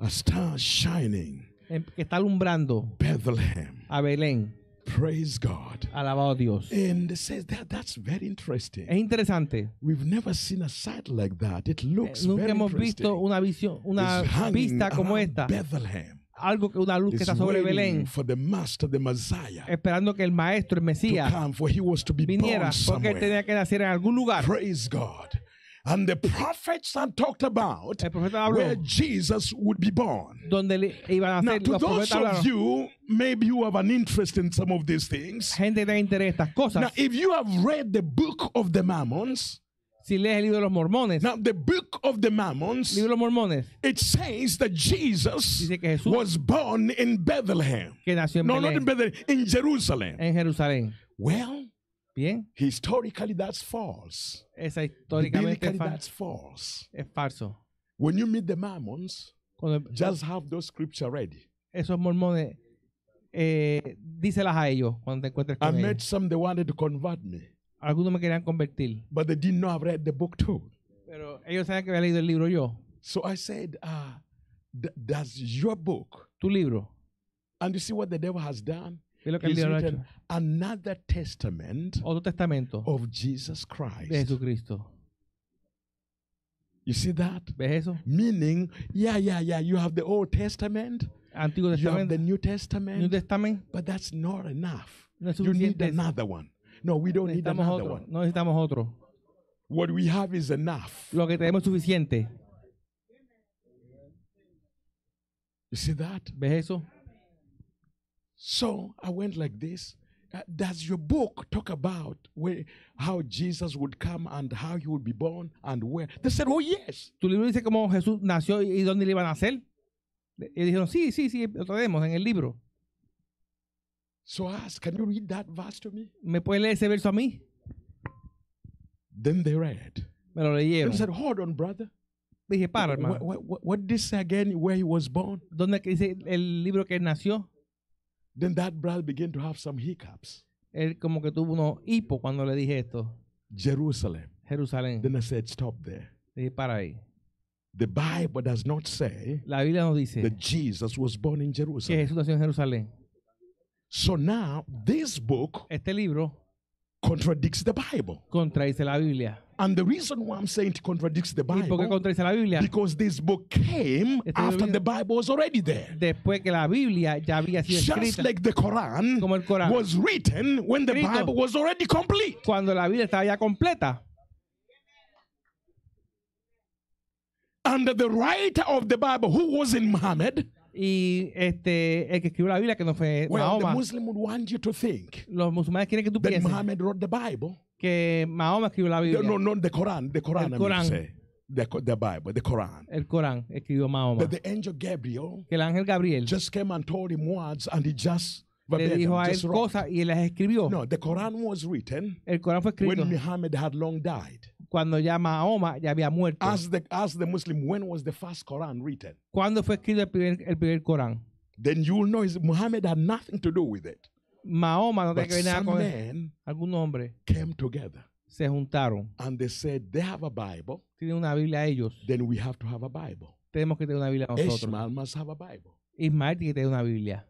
A star shining. Que está alumbrando Bethlehem. a Belén. Praise God. Alabado Dios. And says that that's very interesting. Es interesante. We've never seen a sight like that. It eh, looks eh, nunca very hemos visto una visión, una It's vista como esta. Bethlehem algo que una luz que está sobre Belén master, Messiah, esperando que el maestro el Mesías come, viniera porque él tenía que nacer en algún lugar Praise God. And the prophets had talked about where Jesus would be born. Donde iba a now, to those of you, maybe you have an interest in some of these things. Gente interés estas cosas. Now, if you have read the book of the Mammons, Si lees el libro de los mormones, Now, the book of the Mammons, libro de los mormones, it says that Jesus dice que Jesús was born in Bethlehem. que nació en no, Belén, not in Bethlehem, in Jerusalem. en Jerusalén. Well, Bien. Historically, that's false. Esa históricamente Biblically, that's false. es falso. When you meet the Mormons, Cuando just have those scriptures ready. esos mormones, eh, díselas a ellos cuando te encuentres I con met some that wanted to convert me, Algunos me querían convertir, but they didn't know I've read the book too. pero ellos sabían que había leído el libro yo, So I said, ah, th- your book. tu libro. And you see what the devil has done? He's written another testament Otro testamento of Jesus Christ. de Jesucristo. You see that? ¿Ves eso? Meaning, yeah, yeah, yeah, you have the Old Testament, Antiguo you have the New Testament, New Testament. but that's not enough. No You need another one. No, we don't need another otro. one. No necesitamos otro. What we have is enough. Lo que tenemos es suficiente. You see that? ¿Ves eso? So I went like this. Uh, does your book talk about where, how Jesus would come and how he would be born and where? They said, oh yes. Tu libro dice cómo Jesús nació y dónde le iban a nacer. Y dijeron, sí, sí, sí, lo traemos en el libro. So I asked, can you read that verse to me? ¿Me puedes leer ese verso a mí? Then they read. Me lo leyeron. They said, hold on, brother. Dije, para, hermano. What, what, what, this again, where he was born? ¿Dónde dice el libro que él nació? Then that brother began to have some hiccups. Él como que tuvo uno hipo cuando le dije esto. Jerusalem. Jerusalén. Then I said, stop there. Y para ahí. The Bible does not say La Biblia no dice that Jesus was born in Jerusalem. que Jesús nació en Jerusalén. So now this book Este libro contradicts the Bible. contradice la Biblia. And the reason why I'm saying it contradicts the Bible, contradice la Biblia? because this book came este after the Bible was already there. Después que la Biblia ya había sido Just escrita. like the Quran, Como el Corán was written when the Escrito. Bible was already complete. cuando la Biblia estaba ya completa. And the writer of the Bible, who wasn't Muhammad, Y este, el que escribió la Biblia, que no fue well, the Muslim would want you to think los musulmanes quieren que tú that Muhammad wrote the Bible que Mahoma escribió la Biblia. No, no, the Quran, the Quran, el Corán. I mean the, the Bible, the Quran. El Corán escribió Mahoma. the angel Gabriel que el ángel Gabriel just came and told him words and he just le dijo a él cosas y él las escribió. No, the Quran was written el Corán fue escrito when Muhammad had long died. Cuando ya Mahoma ya había muerto. As the, as the Muslim, when was the first Quran written? ¿Cuándo fue escrito el primer, el primer Corán? Then you will know Muhammad had nothing to do with it. Mahoma no tiene que ver nada con él, mm, algún hombre. Came together. Se juntaron. And they said they have a Bible. Tienen una Biblia ellos. Then we have to have a Bible. Tenemos que tener una Biblia nosotros. Ishmael must have a Bible. Ismael tiene que tener una Biblia.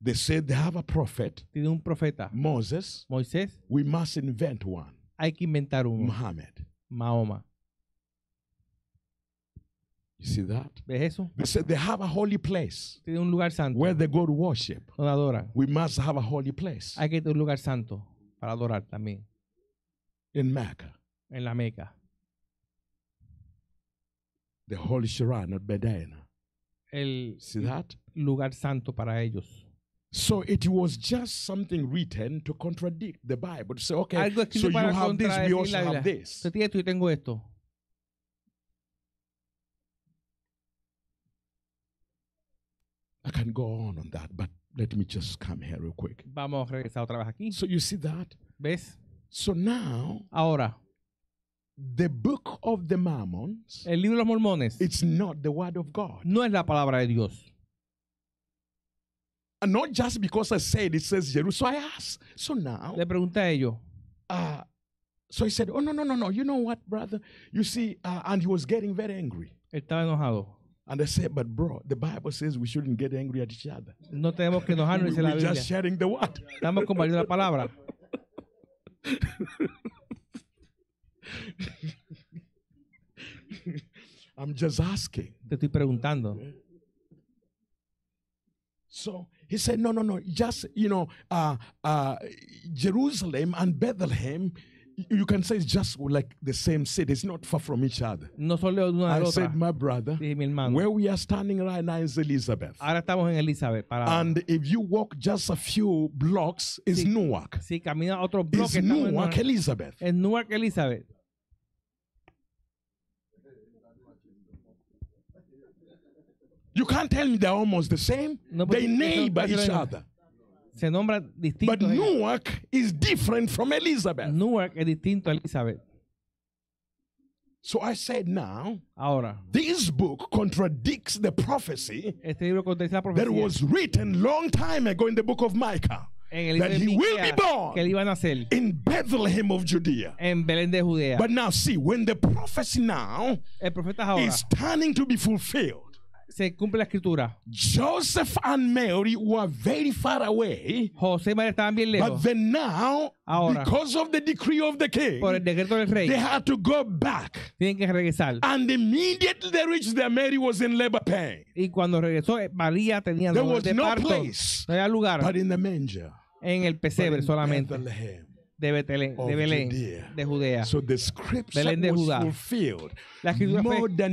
They said they have a prophet. Tiene un profeta. Moses. Moisés. We must invent one. Hay que inventar uno. Muhammad. Mahoma. You see that? ¿Ves eso? They said they have a holy place. Tiene un lugar santo. Where they go to worship. Donde adoran. We must have a holy place. Hay que tener un lugar santo para adorar también. In Mecca. En la Meca. The holy shrine at Medina. El See that? lugar santo para ellos. So it was just something written to contradict the Bible. To say, okay, so you have this, we also have this. can go on on that, but let me just come here real quick. Vamos a regresar otra vez aquí. So you see that? ¿Ves? So now, ahora, the book of the Mormons, el libro de los mormones, it's not the word of God. No es la palabra de Dios. And not just because I said it says Jerusalem. So I asked. So now, le pregunté a Uh, so he said, "Oh no, no, no, no. You know what, brother? You see." Uh, and he was getting very angry. Estaba enojado. And they said, but bro, the Bible says we shouldn't get angry at each other. No tenemos que enojarnos, dice la Biblia. We're just sharing the word. Estamos compartiendo la palabra. I'm just asking. Te estoy preguntando. So he said, no, no, no. Just, you know, uh, uh, Jerusalem and Bethlehem you can say it's just like the same city. It's not far from each other. No son una I said, my brother, mi where we are standing right now is Elizabeth. Ahora estamos en Elizabeth. Para... And if you walk just a few blocks, it's Sí. Newark. si camina otro bloque, It's estamos Newark, Elizabeth. en Newark, Elizabeth. You can't tell me they're almost the same. No, they are neighbor eso- each other se nombra distinto. But Newark is different from Elizabeth. Newark es distinto a Elizabeth. So I said now, Ahora, this book contradicts the prophecy este libro contradice la that was written long time ago in the book of Micah. En el that he will be born que él iba a nacer in Bethlehem of Judea. En Belén de Judea. But now see, when the prophecy now El ahora is turning to be fulfilled, se cumple la escritura. Joseph and Mary were very far away. José y María estaban bien lejos. But then now, Ahora, because of the decree of the king, por el decreto del rey, they had to go back. Tienen que regresar. And immediately they reached there, Mary was in labor pain. Y cuando regresó, eh, María tenía there was de no Place, no había lugar. But in the manger. En el pesebre solamente. Bethlehem de Betelén, de Belén, Judea. de Judea. So the Belén de Judá. La escritura fue escrita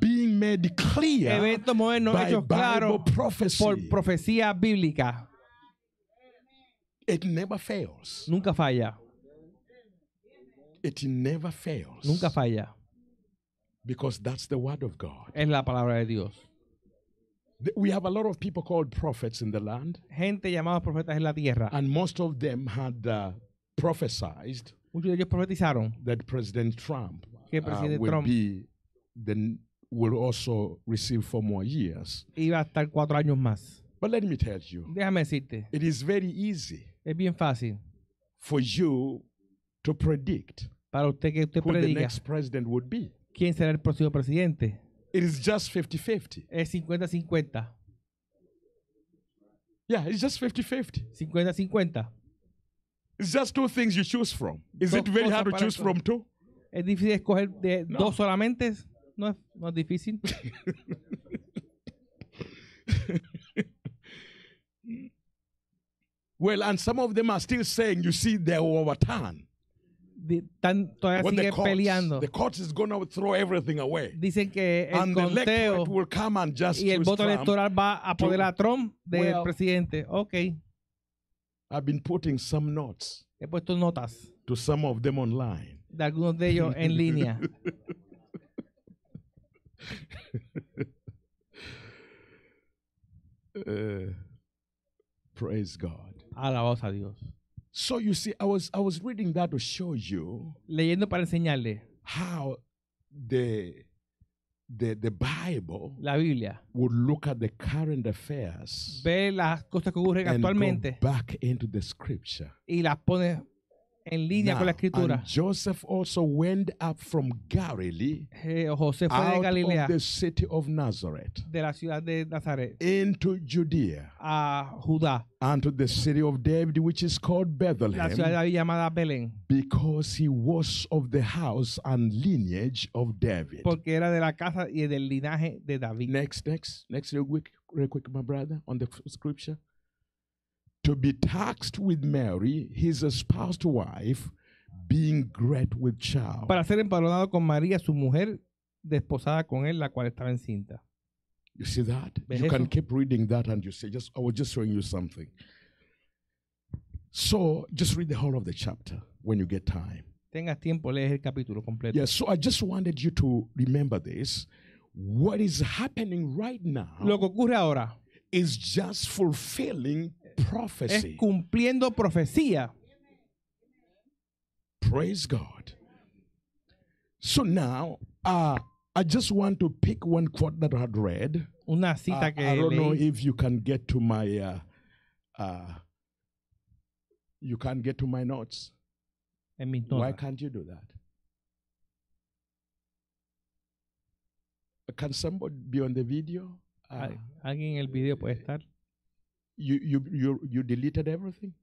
being made clear eventos modernos by hechos prophecy, por profecía bíblica. It never fails. Nunca falla. It never fails. Nunca falla. Because that's the word of God. Es la palabra de Dios. We have a lot of people called prophets in the land. Gente llamada profetas en la tierra. And most of them had uh, prophesied Muchos de ellos profetizaron that President Trump, que uh, Presidente uh, Trump be the will also receive four more years. Y va a estar cuatro años más. But let me tell you, Déjame decirte, it is very easy es bien fácil for you to predict para usted que usted who the next president would be. quién será el próximo presidente. It is just 50-50. Es 50-50. Yeah, it's just 50-50. 50-50. It's just two things you choose from. Is Dos it very hard to choose from two? Es difícil escoger de No. dos solamente. no es, no es difícil. well, and some of them are still saying, you see, they were overturned. Están todavía When siguen the courts, peleando. The courts is gonna throw everything away. Dicen que el and conteo the will come and just y el voto Trump electoral va a poder a Trump del well, presidente. Ok. I've been putting some notes. He puesto notas. To some of them online. De algunos de ellos en línea. Eh, praise God. Alabaos a Dios. So you see, I was I was reading that to show you. Leyendo para enseñarle. How the the, the Bible la Biblia would look at the current affairs ve las cosas que ocurren actualmente back into the scripture y las pone en línea Now, con la escritura. Joseph also went up from Galilee, eh, José fue de out Galilea, of the city of Nazareth, de la ciudad de Nazaret, into Judea, a Judá, unto the city of David, which is called la ciudad de Bethlehem, David llamada Belén, because he was of the house and lineage of David. porque era de la casa y del linaje de David. Next, next, next, real quick, real quick, my brother, on the scripture to be taxed with Mary, his espoused wife, being great with child. Para ser empadronado con María, su mujer, desposada con él, la cual estaba encinta. You see that? you eso? can keep reading that and you see, just, I was just showing you something. So, just read the whole of the chapter when you get time. Tengas tiempo, lees el capítulo completo. Yes, so I just wanted you to remember this. What is happening right now Lo que ocurre ahora is just fulfilling prophecy. Es cumpliendo profecía. Praise God. So now, uh, I just want to pick one quote that I had read. Una cita uh, que I don't leí. know if you can get to my uh, uh, you can't get to my notes. En mis Why can't you do that? Can somebody be on the video? Uh, ¿Alguien en el video puede estar? You, you, you, you deleted everything.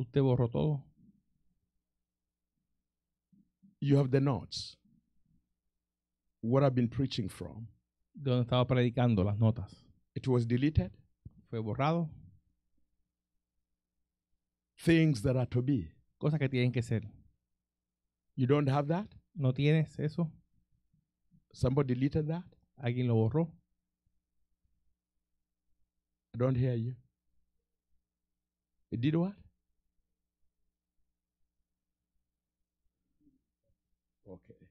Usted borró todo. You have the notes. What I've been preaching from. De donde estaba predicando las notas. It was deleted. Fue borrado. Things that are to be. Cosas que tienen que ser. You don't have that? No tienes eso. Somebody deleted that? Alguien lo borró. I don't hear you. It did what? Okay.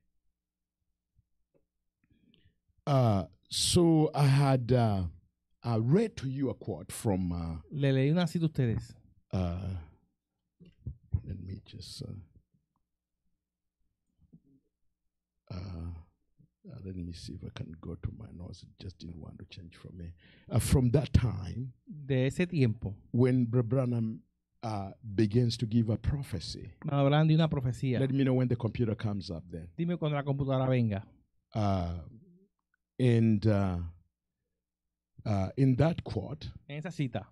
Uh, so I had uh, I read to you a quote from. Uh, Le leí una cita ustedes. Uh, let me just. Uh, uh, uh, let me see if I can go to my notes. It just didn't want to change for me. Uh, from that time, de ese tiempo, when Branham uh, begins to give a prophecy, de una profecía. let me know when the computer comes up then. Dime cuando la computadora venga. Uh, and uh, uh, in that quote, en esa cita,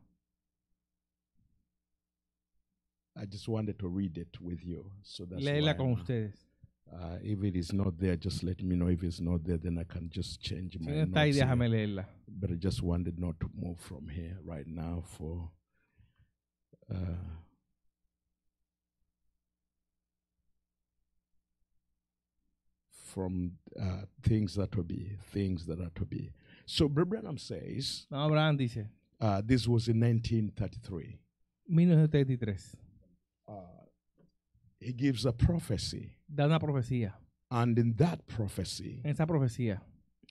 I just wanted to read it with you. So that's Léela why con I'm- ustedes. Uh, if it is not there, just let me know. If it's not there, then I can just change my Señor, But I just wanted not to move from here right now for. Uh, from uh, things that will be, things that are to be. So Branham says. No, dice. Uh, this was in 1933. 1933. Uh, he gives a prophecy. Da una profecía. And in that prophecy, en esa profecía,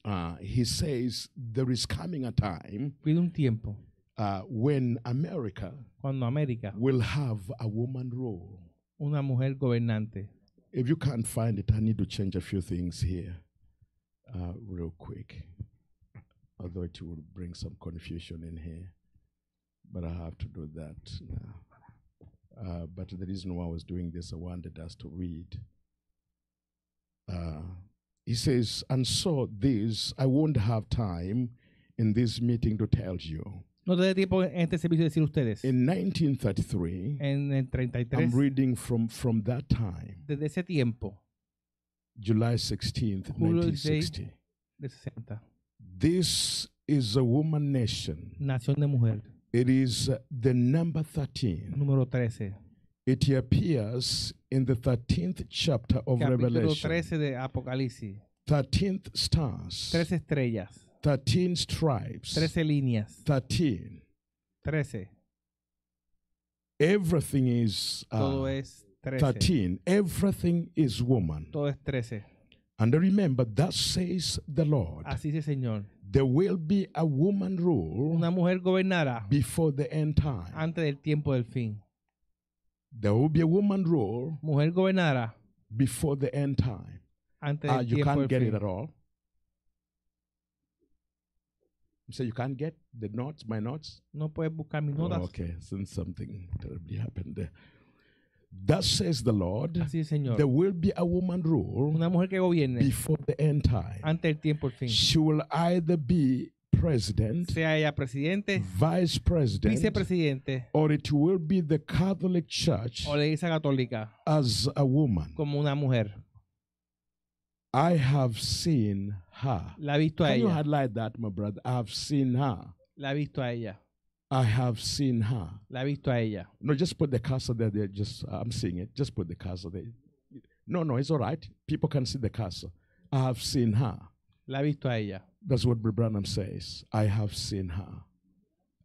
uh, he says there is coming a time un tiempo uh, when America, cuando América will have a woman rule. Una mujer gobernante. If you can't find it, I need to change a few things here uh, real quick. Although it will bring some confusion in here. But I have to do that now. Uh, but the reason why I was doing this, I wanted us to read. Uh, he says, And so this, I won't have time in this meeting to tell you. No tendré tiempo en este servicio de decir ustedes. In 1933, en 33, I'm reading from, from that time, desde ese tiempo, July 16th, 1960. De 60. This is a woman nation. Nación de mujer. It is uh, the number 13. Número 13. It appears in the 13th chapter of Capítulo Revelation. 13 de Apocalipsis. 13th stars. 13 estrellas. 13 stripes. 13 líneas. 13. 13. Everything is uh, Todo es 13. 13. Everything is woman. Todo es 13. And remember, that says the Lord. Así dice Señor. There will be a woman rule una mujer gobernará before the end time. antes del tiempo del fin. There will be a woman rule mujer gobernará before the end time. Antes ah, del uh, you can't del get fin. it at all. So you can't get the notes, my notes? No puedes buscar mis notas. Oh, okay, since something terribly happened there. That says the Lord. Así Señor. There will be a woman rule Una mujer que gobierne before the end time. Ante el tiempo el fin. She will either be president, sea ella presidente, vice president, vicepresidente, or it will be the Catholic Church o la iglesia católica as a woman. como una mujer. I have seen her. La visto a Can you highlight that, my brother? I have seen her. La visto a ella. I have seen her. La he visto a ella. No, just put the castle there. there just uh, I'm seeing it. Just put the castle there. No, no, it's all right. People can see the castle. I have seen her. La he visto a ella. That's what Branham says. I have seen her.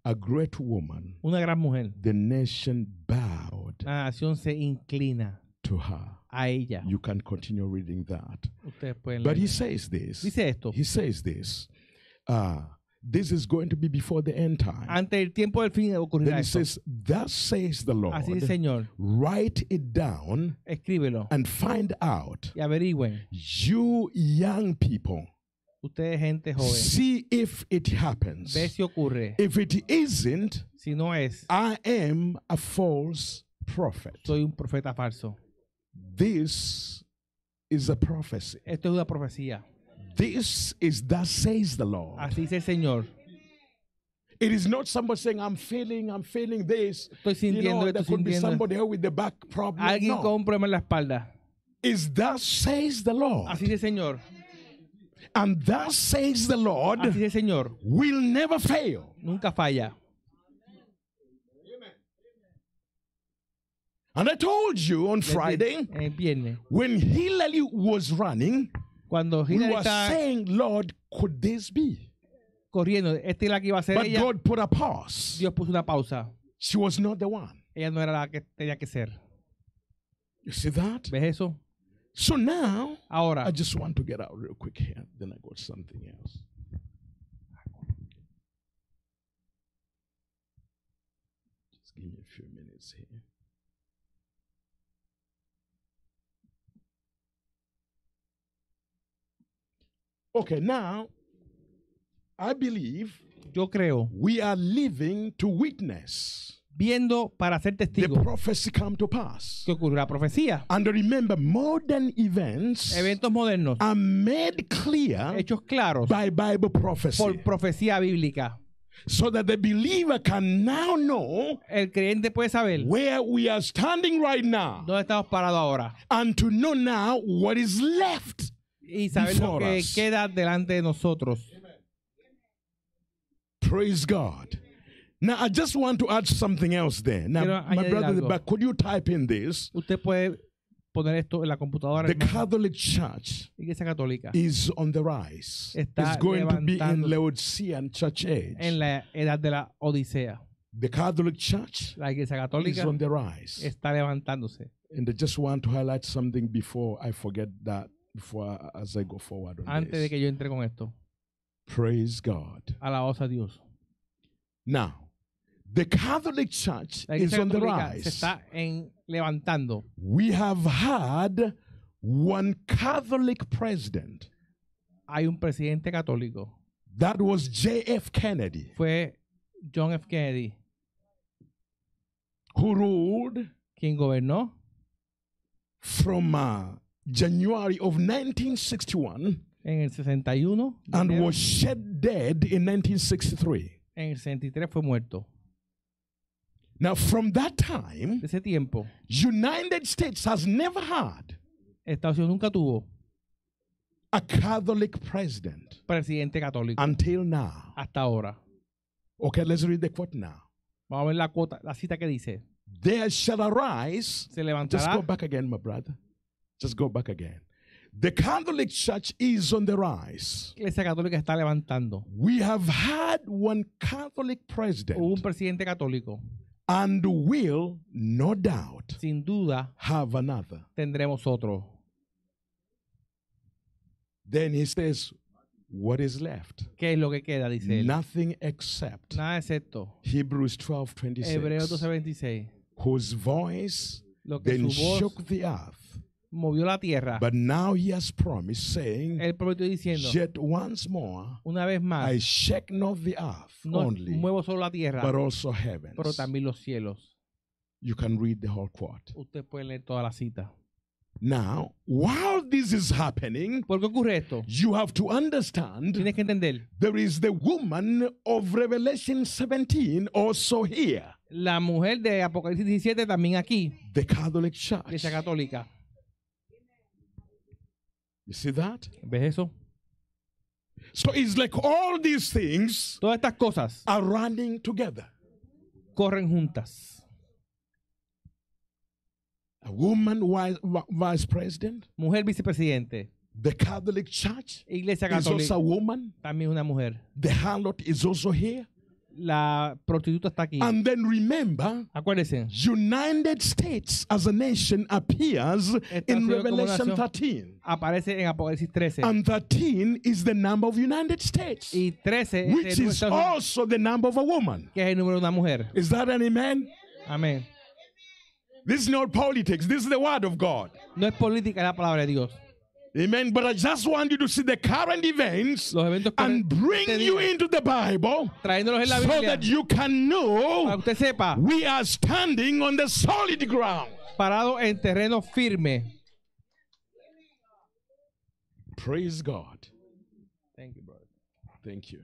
A great woman. Una gran mujer. The nation bowed. La nación se inclina. To her. A ella. You can continue reading that. Ustedes pueden but leer. he says this. Dice esto. He says this. Uh, this is going to be before the end time. Ante el tiempo del fin ocurrirá Then he esto. says, Thus says the Lord. Así dice el Señor. Write it down Escríbelo and find out, y averigüen. you young people. Ustedes gente joven. See if it happens. Ve si ocurre. If it isn't, Si no es, I am a false prophet. soy un profeta falso. This is a prophecy. Esto es una profecía. This is that says the Lord. Así dice el Señor. It is not somebody saying, I'm feeling, I'm feeling this. Estoy sintiendo, you know, there could be somebody with the back problem. Alguien no. con un problema en la espalda. Is that says the Lord. Así dice el Señor. And thus says the Lord, Así dice el Señor. will never fail. Nunca falla. And I told you on Friday, eh, when Hillary was running, Cuando Hillary we were está saying, Lord, could this be? corriendo, esta es la que iba a ser But ella. God put a pause. Dios puso una pausa. She was not the one. Ella no era la que tenía que ser. You see that? ¿Ves eso? So now, Ahora, I just want to get out real quick here. Then I got something else. Just give me a few minutes here. Okay, now I believe yo creo we are living to witness viendo para ser testigo. the prophecy come to pass. que ocurre la profecía. And remember, modern events Eventos modernos are made clear hechos claros by Bible prophecy. por profecía bíblica. So that the believer can now know el creyente puede saber where we are standing right now. ¿Dónde estamos parados ahora? And to know now what is left y saber lo que us. queda delante de nosotros. Praise God. Now, I just want to add something else there. Now, Quiero my brother algo. could you type in this? Usted puede poner esto en la computadora. The Catholic Church Iglesia Católica is on the rise. Está It's going to be in Laodicean Church Age. En la edad de la Odisea. The Catholic Church la Iglesia Católica is on the rise. Está levantándose. And I just want to highlight something before I forget that before I, as I go forward on Antes de this. que yo entre con esto, Praise God. alabaos a Dios. Now, the Catholic Church La is on the rise. se está en, levantando. We have had one Catholic president. Hay un presidente católico. That was J.F. Kennedy, Fue John F. Kennedy who ruled quien gobernó from uh, January of 1961 and was shed dead in 1963. Now from that time, ese tiempo, United States has never had nunca tuvo a Catholic president. Presidente católico. Until now. Hasta ahora. Okay, let's read the quote now. Vamos a ver la cuota, la cita que dice. There shall arise. Se levantará. Just go back again, my brother. Just go back again. The Catholic Church is on the rise. La Iglesia Católica está levantando. We have had one Catholic president. Hubo un presidente católico. And will, no doubt, sin duda, have another. Tendremos otro. Then he says, what is left? ¿Qué es lo que queda? Dice él. Nothing except. Nada excepto. Hebrews 12:26. Hebreos 12:26. Whose voice then voz, shook the earth movió la tierra. But now he has promised, saying, Él prometió diciendo, Yet once more, una vez más, I shake not the earth no only, muevo solo la tierra, but also heavens. pero también los cielos. You can read the whole quote. Usted puede leer toda la cita. Now, while this is happening, ¿Por qué ocurre esto? you have to understand Tienes que entender. there is the woman of Revelation 17 also here, La mujer de Apocalipsis 17 también aquí, the Catholic Church. iglesia católica. You see that? ¿Ves eso? So it's like all these things Todas estas cosas are running together. corren juntas. A woman vice, vice president. Mujer vicepresidente. The Catholic Church Iglesia Católica is also a woman. También una mujer. The harlot is also here la prostituta está aquí. And then remember, Acuérdense. United States as a nation appears in Revelation 13. Aparece en Apocalipsis 13. And 13 is the number of United States. Y 13 which is also the number of a woman. Que es el número de una mujer. Is that an amen? Amén. This is not politics. This is the word of God. No es política, es la palabra de Dios. Amen. But I just want you to see the current events and bring you into the Bible so that you can know we are standing on the solid ground. Parado en terreno firme. Praise God. Thank you, brother. Thank you.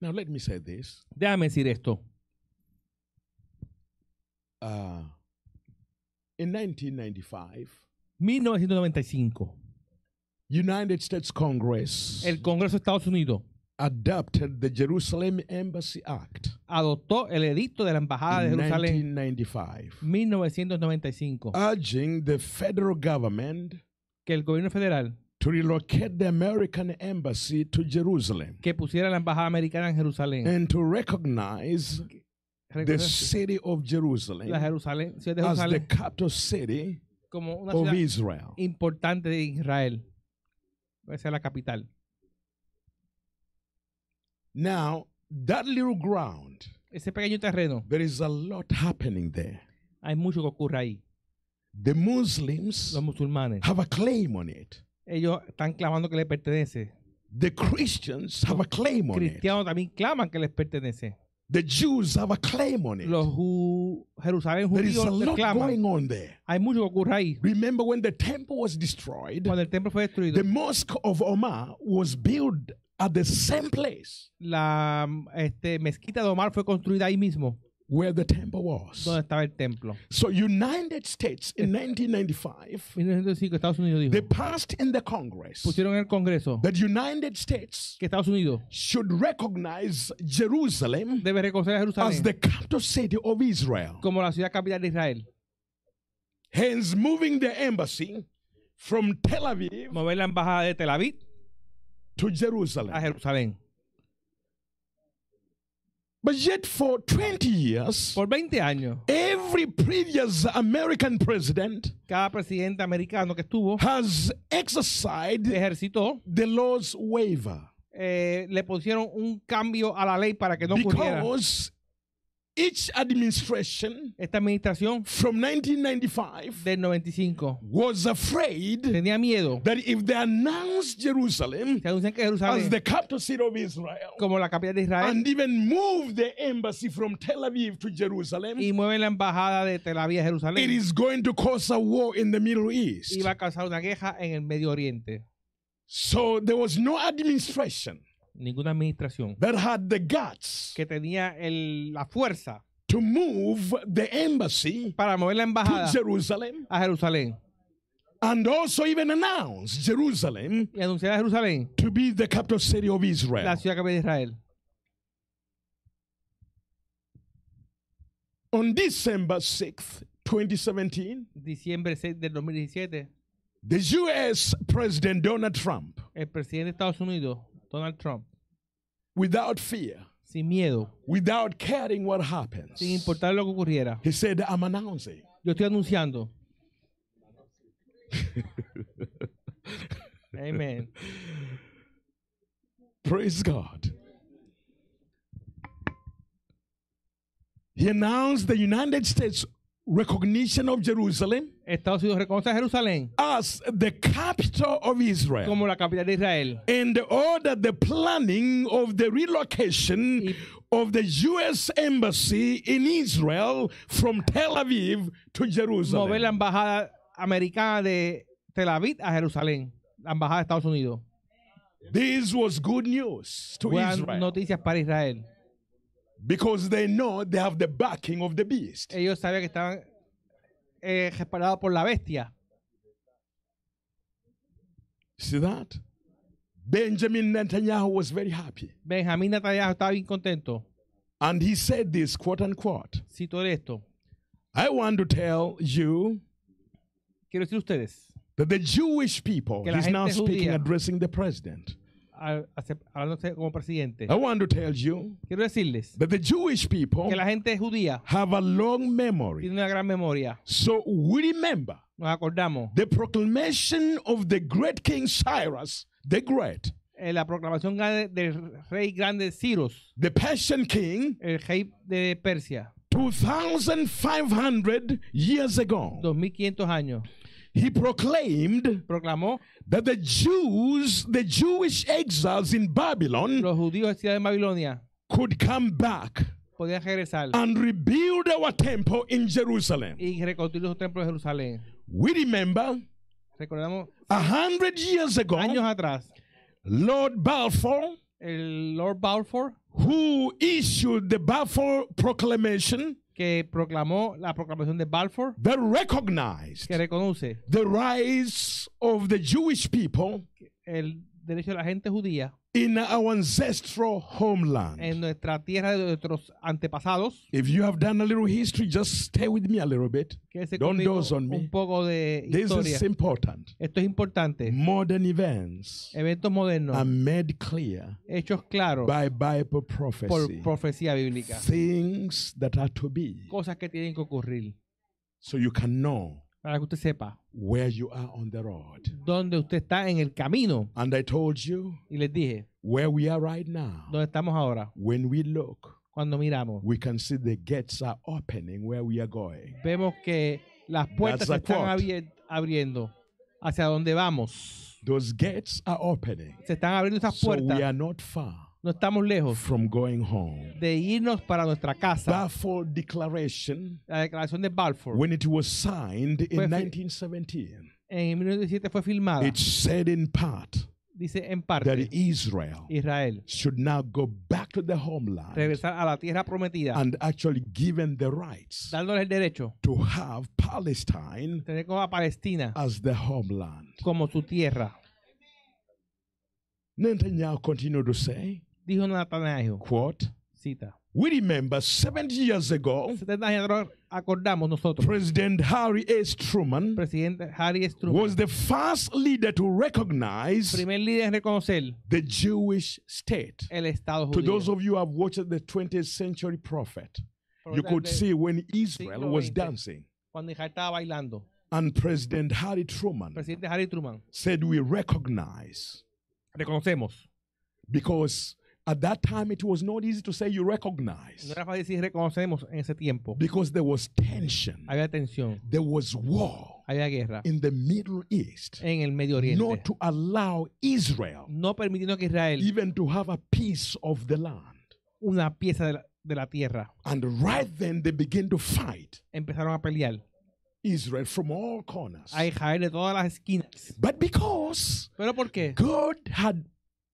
Now Déjame decir esto. Uh, en 1995, el Congreso de Estados Unidos, Adoptó el edicto de la embajada de Jerusalén. 1995. 1995. Urging the federal Que el gobierno federal to relocate the American embassy to Jerusalem que pusiera la embajada americana en Jerusalén. and to recognize the city of Jerusalem, la Jerusalén, ciudad de as the capital city como una of Israel. importante de Israel. Esa es la capital. Now, that little ground, Ese pequeño terreno, there is a lot happening there. hay mucho que ocurre ahí. The Muslims Los musulmanes have a claim on it. ellos están clamando que les pertenece. The Christians have a claim on Cristianos también claman que les pertenece. The Jews have a claim on it. Los Ju Jerusalén judíos there claman. on Hay mucho que ocurre ahí. Remember when the temple was destroyed? Cuando el templo fue destruido. The mosque of Omar was built at the same place. La este, mezquita de Omar fue construida ahí mismo. where the temple was. ¿Dónde estaba el templo? So United States in 1995, 1995 Estados Unidos dijo, they passed in the Congress pusieron en el Congreso that United States que Estados Unidos should recognize Jerusalem debe reconocer a Jerusalén as the capital city of Israel. como la ciudad capital de Israel. Hence moving the embassy from Tel Aviv Mover la embajada de Tel Aviv to Jerusalem. a Jerusalén. But yet for 20 years, por 20 años, every previous American president cada presidente americano que estuvo has exercised ejercitó the law's waiver. Eh, le pusieron un cambio a la ley para que no Because Each administration Esta administración from 1995 del 95 was afraid tenía miedo that if they announced Jerusalem, as the capital city of Israel como la capital de Israel and even move the embassy from Tel Aviv to Jerusalem, y la embajada de Tel Aviv a Jerusalén it is going to cause a war in the Middle East. a causar una guerra en el Medio Oriente. So there was no administration ninguna administración that had the guts que tenía el, la fuerza to move the embassy para mover la embajada to Jerusalem, a Jerusalén. And also even announce Jerusalem y anunciar a Jerusalén to be the capital city of Israel. La ciudad capital de Israel. On December 6th, 2017, Diciembre 6 del 2017, the US President Donald Trump, el presidente de Estados Unidos, Donald Trump, without fear. Sin miedo. Without caring what happens. Sin importar lo que ocurriera. He said, I'm announcing. Yo estoy anunciando. Amen. Praise God. He announced the United States recognition of Jerusalem Estados Unidos reconoce a Jerusalén as the capital of Israel. como la capital de Israel. And order the planning of the relocation Y- of the U.S. embassy in Israel from Tel Aviv to Jerusalem. Mover la embajada americana de Tel Aviv a Jerusalén, la embajada de Estados Unidos. This was good news to Buenas Israel. noticias para Israel. Because they know they have the backing of the beast. Ellos sabían que estaban eh, respaldados por la bestia. See that? Benjamin Netanyahu was very happy. Benjamín Netanyahu estaba bien contento. And he said this, quote unquote. Cito esto. I want to tell you Quiero decir ustedes that the Jewish people, que la he's gente now speaking, judía, addressing the president. hablándose como presidente. I want to tell you Quiero decirles the Jewish people que la gente judía have a long memory. tiene una gran memoria. So we remember Nos acordamos the proclamation of the great King Cyrus the Great. Eh, la proclamación del rey grande Cyrus. The Persian king. El rey de Persia. 2500 years ago. 2500 años. he proclaimed Proclamó that the Jews, the Jewish exiles in Babylon, los judíos Babilonia, could come back regresar and rebuild our temple in Jerusalem. y de Jerusalén. We remember Recordamos a hundred years ago, años atrás, Lord Balfour, el Lord Balfour, who issued the Balfour Proclamation, que proclamó la proclamación de Balfour que reconoce the rise of the Jewish people el derecho de la gente judía In our ancestral homeland. En nuestra tierra de nuestros antepasados. If you have done a little history, just stay with me a little bit. Don't doze on me. Un poco de historia. This is important. Esto es importante. Modern events. Eventos modernos. Are made clear. Hechos claros. By Bible prophecy. Por profecía bíblica. Things that are to be. Cosas que tienen que ocurrir. So you can know. Para que usted sepa. where you are on the road. Donde usted está en el camino. And I told you, y les dije, where we are right now. Donde estamos ahora. When we look, cuando miramos, we can see the gates are opening where we are going. Vemos que las puertas se están abri abriendo hacia donde vamos. Those gates are opening. Se están abriendo esas puertas. So we are not far. No estamos lejos from going home. de irnos para nuestra casa. Balfour Declaration, La declaración de Balfour when it was signed in 1917, en 1917 fue filmada. it said in part Dice en that Israel Israel should now go back to the homeland regresar a la tierra prometida, and actually given the rights dándoles el derecho to have Palestine tener como a Palestina as the homeland. como su tierra. Netanyahu continued to say, Dijo Natanael. Quote. Cita. We remember 70 years ago, 70 años acordamos nosotros. President Harry S. Truman, Presidente Harry S. Truman was the first leader to recognize primer líder en reconocer the Jewish state. El Estado judío. To those of you who have watched the 20th century prophet, you could see when Israel was dancing. Cuando Israel estaba bailando. And President Harry Truman, Presidente Harry Truman said, We recognize. Reconocemos. Because at that time it was not easy to say you recognize. No era fácil decir reconocemos en ese tiempo. Because there was tension. Había tensión. There was war. Había guerra. In the Middle East. En el Medio Oriente. Not to allow Israel. No permitiendo que Israel. Even to have a piece of the land. Una pieza de la, de la tierra. And right then they begin to fight. Empezaron a pelear. Israel from all corners. A Israel de todas las esquinas. But because Pero porque God had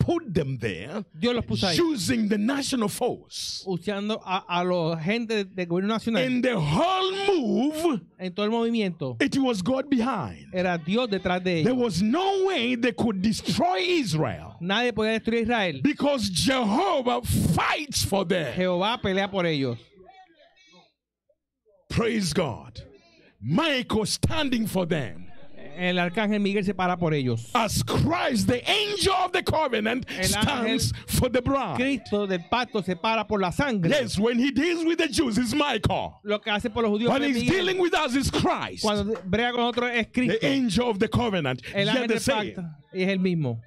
put them there Dios los puso ahí. using the national force. Usando a, a los gente del gobierno nacional. In the whole move, en todo el movimiento, it was God behind. Era Dios detrás de ellos. There was no way they could destroy Israel. Nadie podía destruir Israel. Because Jehovah fights for them. Jehová pelea por ellos. Praise God. Michael standing for them el arcángel Miguel se para por ellos. As Christ, the angel of the covenant, stands for the bride. Cristo del pacto se para por la sangre. Yes, when he deals with the Jews, it's Michael. Lo que hace por los judíos. When he's Miguel. dealing with us, it's Christ. Cuando brega con nosotros es Cristo. The angel of the covenant. El ángel del pacto es el mismo.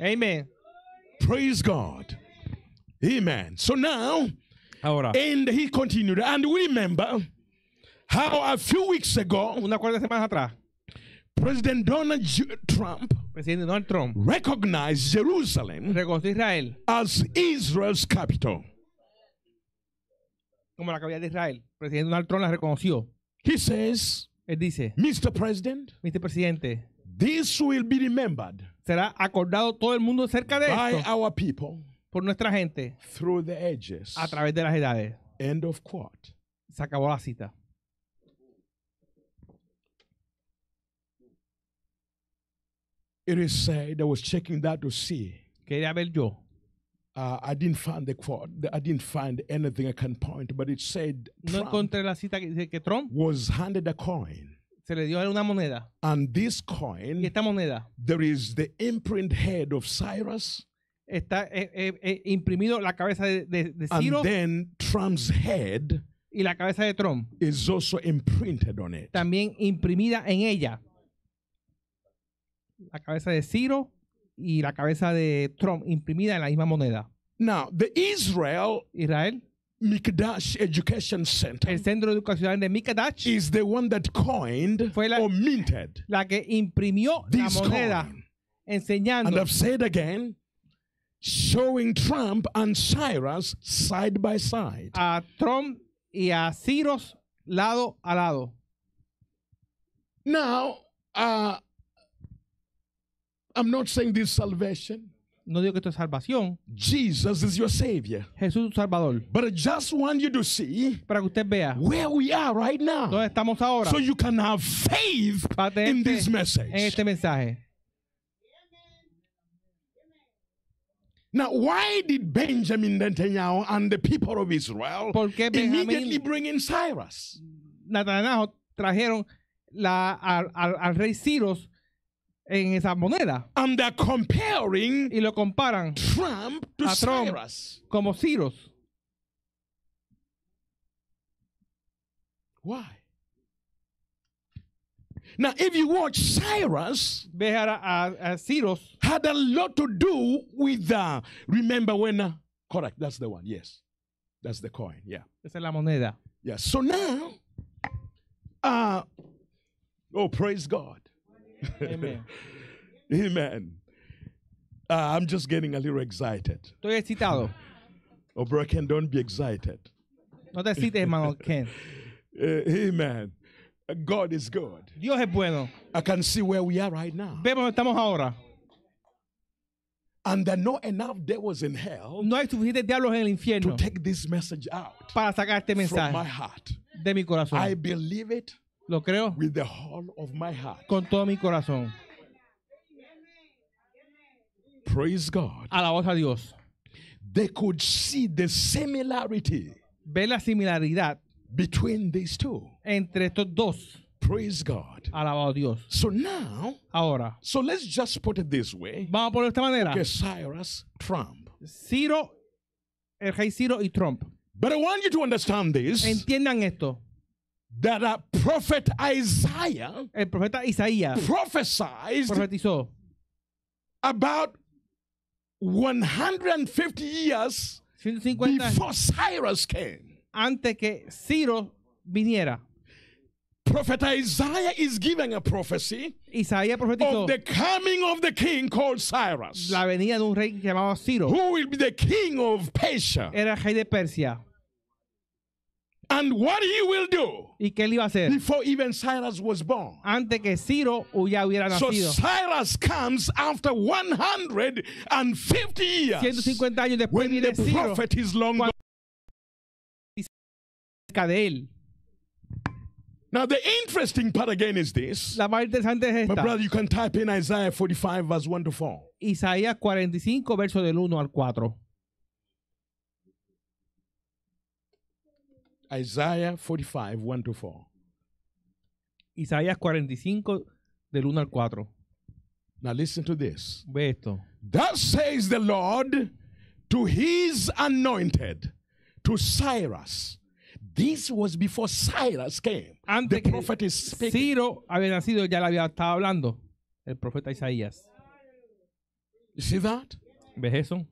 Amen. Praise God. Amen. So now, Ahora. and he continued, and remember how a few weeks ago, una cuarta semana atrás, President Donald Trump Presidente Donald Trump recognized Jerusalem Israel as Israel's capital. Como la capital de Israel, presidente Donald Trump la reconoció. He says, él dice, Mr. President, Mr. Presidente, this will be remembered. Será acordado todo el mundo cerca de by esto. our people por nuestra gente through the ages. a través de las edades. End of quote. Se acabó la cita. It is said I was checking that to see. Quería ver yo. Uh, I didn't find the quote. I didn't find anything I can point, but it said no encontré la cita que dice que Trump was handed a coin. Se le dio una moneda. And this coin, y esta moneda, there is the imprint head of Cyrus. Está eh, eh, eh imprimido la cabeza de, de, de Ciro. And then Trump's head y la cabeza de Trump is also imprinted on it. También imprimida en ella. la cabeza de Ciro y la cabeza de Trump imprimida en la misma moneda. Now, the Israel, Israel Mikdash Education Center el centro educacional de Mikdash is the one that coined fue la, or minted la que imprimió la moneda coin. enseñando. And I've said again, showing Trump and Cyrus side by side. A Trump y a Cyrus lado a lado. Now, uh, I'm not saying this salvation. No digo que esto es salvación. Jesus is your savior. Jesús es tu salvador. But I just want you to see Para que usted vea where we are right now. Dónde estamos ahora. So you can have faith in this message. En este mensaje. Now, why did Benjamin Netanyahu and the people of Israel immediately bring in Cyrus? Netanyahu trajeron la, al, al, al rey Cyrus en esa moneda. And they're comparing y lo comparan Trump to a Trump Cyrus. como Cyrus. Why? Now, if you watch Cyrus, a, a, a Cyrus had a lot to do with. Uh, remember when? Uh, correct, that's the one. Yes, that's the coin. Yeah, esa es la moneda. Yes. Yeah. So now, uh, oh, praise God. Amen. Amen. Uh, I'm just getting a little excited. Estoy excitado. Oh, bro, Ken, don't be excited. No te excites, hermano Ken. Uh, amen. Uh, God is good. Dios es bueno. I can see where we are right now. Vemos donde estamos ahora. And that not enough devils in hell no hay suficientes diablos en el infierno to take this message out para sacar este mensaje from my heart. de mi corazón. I believe it. Lo creo. With the whole of my heart. Con todo mi corazón. Praise God. Alabos a Dios. They could see the similarity. Ve la similaridad. Between these two. Entre estos dos. Praise God. Alabado Dios. So now, ahora, so let's just put it this way. Vamos a poner esta manera. Que Cyrus, Trump. Ciro, el rey Ciro y Trump. But I want you to understand this. Entiendan esto. that a prophet Isaiah el profeta Isaías profetizó about 150 years 150 before Cyrus came. Antes que Ciro viniera. Prophet Isaiah is giving a prophecy Isaías profetizó of the coming of the king called Cyrus. La venida de un rey llamado Ciro. Who will be the king of Persia? Era rey de Persia. And what he will do ¿Y qué él iba a hacer? before even Cyrus was born. Antes que Ciro ya hubiera So nacido. Cyrus comes after 150 years 150 años después when viene the Ciro prophet is long gone. Now the interesting part again is this. La más interesante es My brother, you can type in Isaiah 45 verse 1 to 4. Isaías 45, verso del 1 al 4. Isaiah 45, 1 to 4. Isaías 45, del 1 al 4. Now listen to this. Ve esto. Thus says the Lord to his anointed, to Cyrus. This was before Cyrus came. Antes the prophet is speaking. Ciro había nacido, ya le había estado hablando el profeta Isaías. You see that? Ve eso?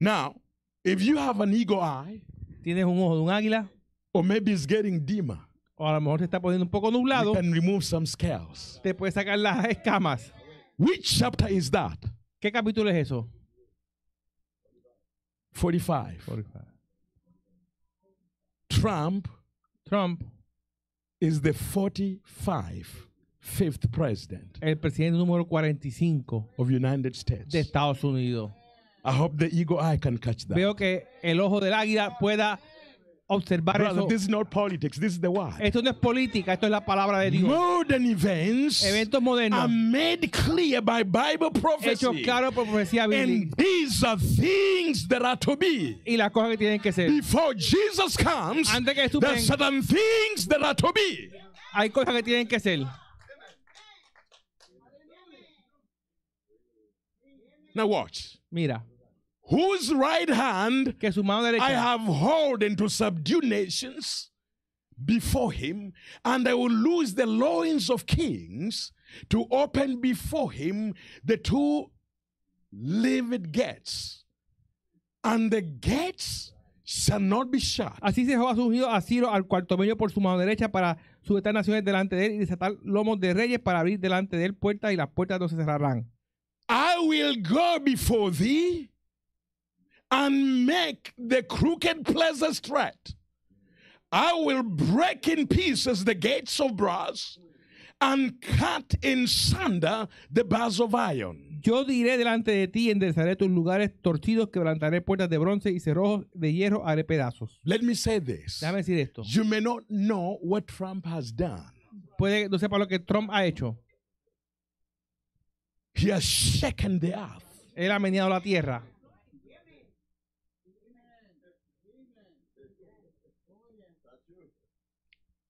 Now, if you have an eagle eye, tienes un ojo de un águila, or maybe it's getting dimmer. O a lo mejor se está poniendo un poco nublado. can remove some scales. Te puedes sacar las escamas. Which chapter is that? ¿Qué capítulo es eso? 45. 45. Trump, Trump is the 45 fifth president. El presidente número 45 of United States. De Estados Unidos. I hope the eagle eye can catch that. Veo que el ojo del águila pueda observar Brother, eso. This is not politics, this is the word. Esto no es política, esto es la palabra de Dios. Modern events Eventos modernos are made clear by Bible prophecy. Hechos claro por profecía bíblica. And these are things that are to be. Y las cosas que tienen que ser. Before Jesus comes, Antes que there are certain things that are to be. Hay cosas que tienen que ser. Now watch. Mira whose right hand que su mano derecha I have holden to subdue nations before him, and I will loose the loins of kings to open before him the two livid gates, and the gates shall not be shut. Así se ha ungido a Ciro al cuarto medio por su mano derecha para sujetar naciones delante de él y desatar lomos de reyes para abrir delante de él puertas y las puertas no se cerrarán. I will go before thee and make the crooked places straight. I will break in pieces the gates of brass and cut in sunder the bars of iron. Yo diré delante de ti, enderezaré tus lugares torcidos, quebrantaré puertas de bronce y cerrojos de hierro haré pedazos. Let me say this. Déjame decir esto. You may not know what Trump has done. Puede que no sepa lo que Trump ha hecho. He has shaken the earth. Él ha meneado la tierra.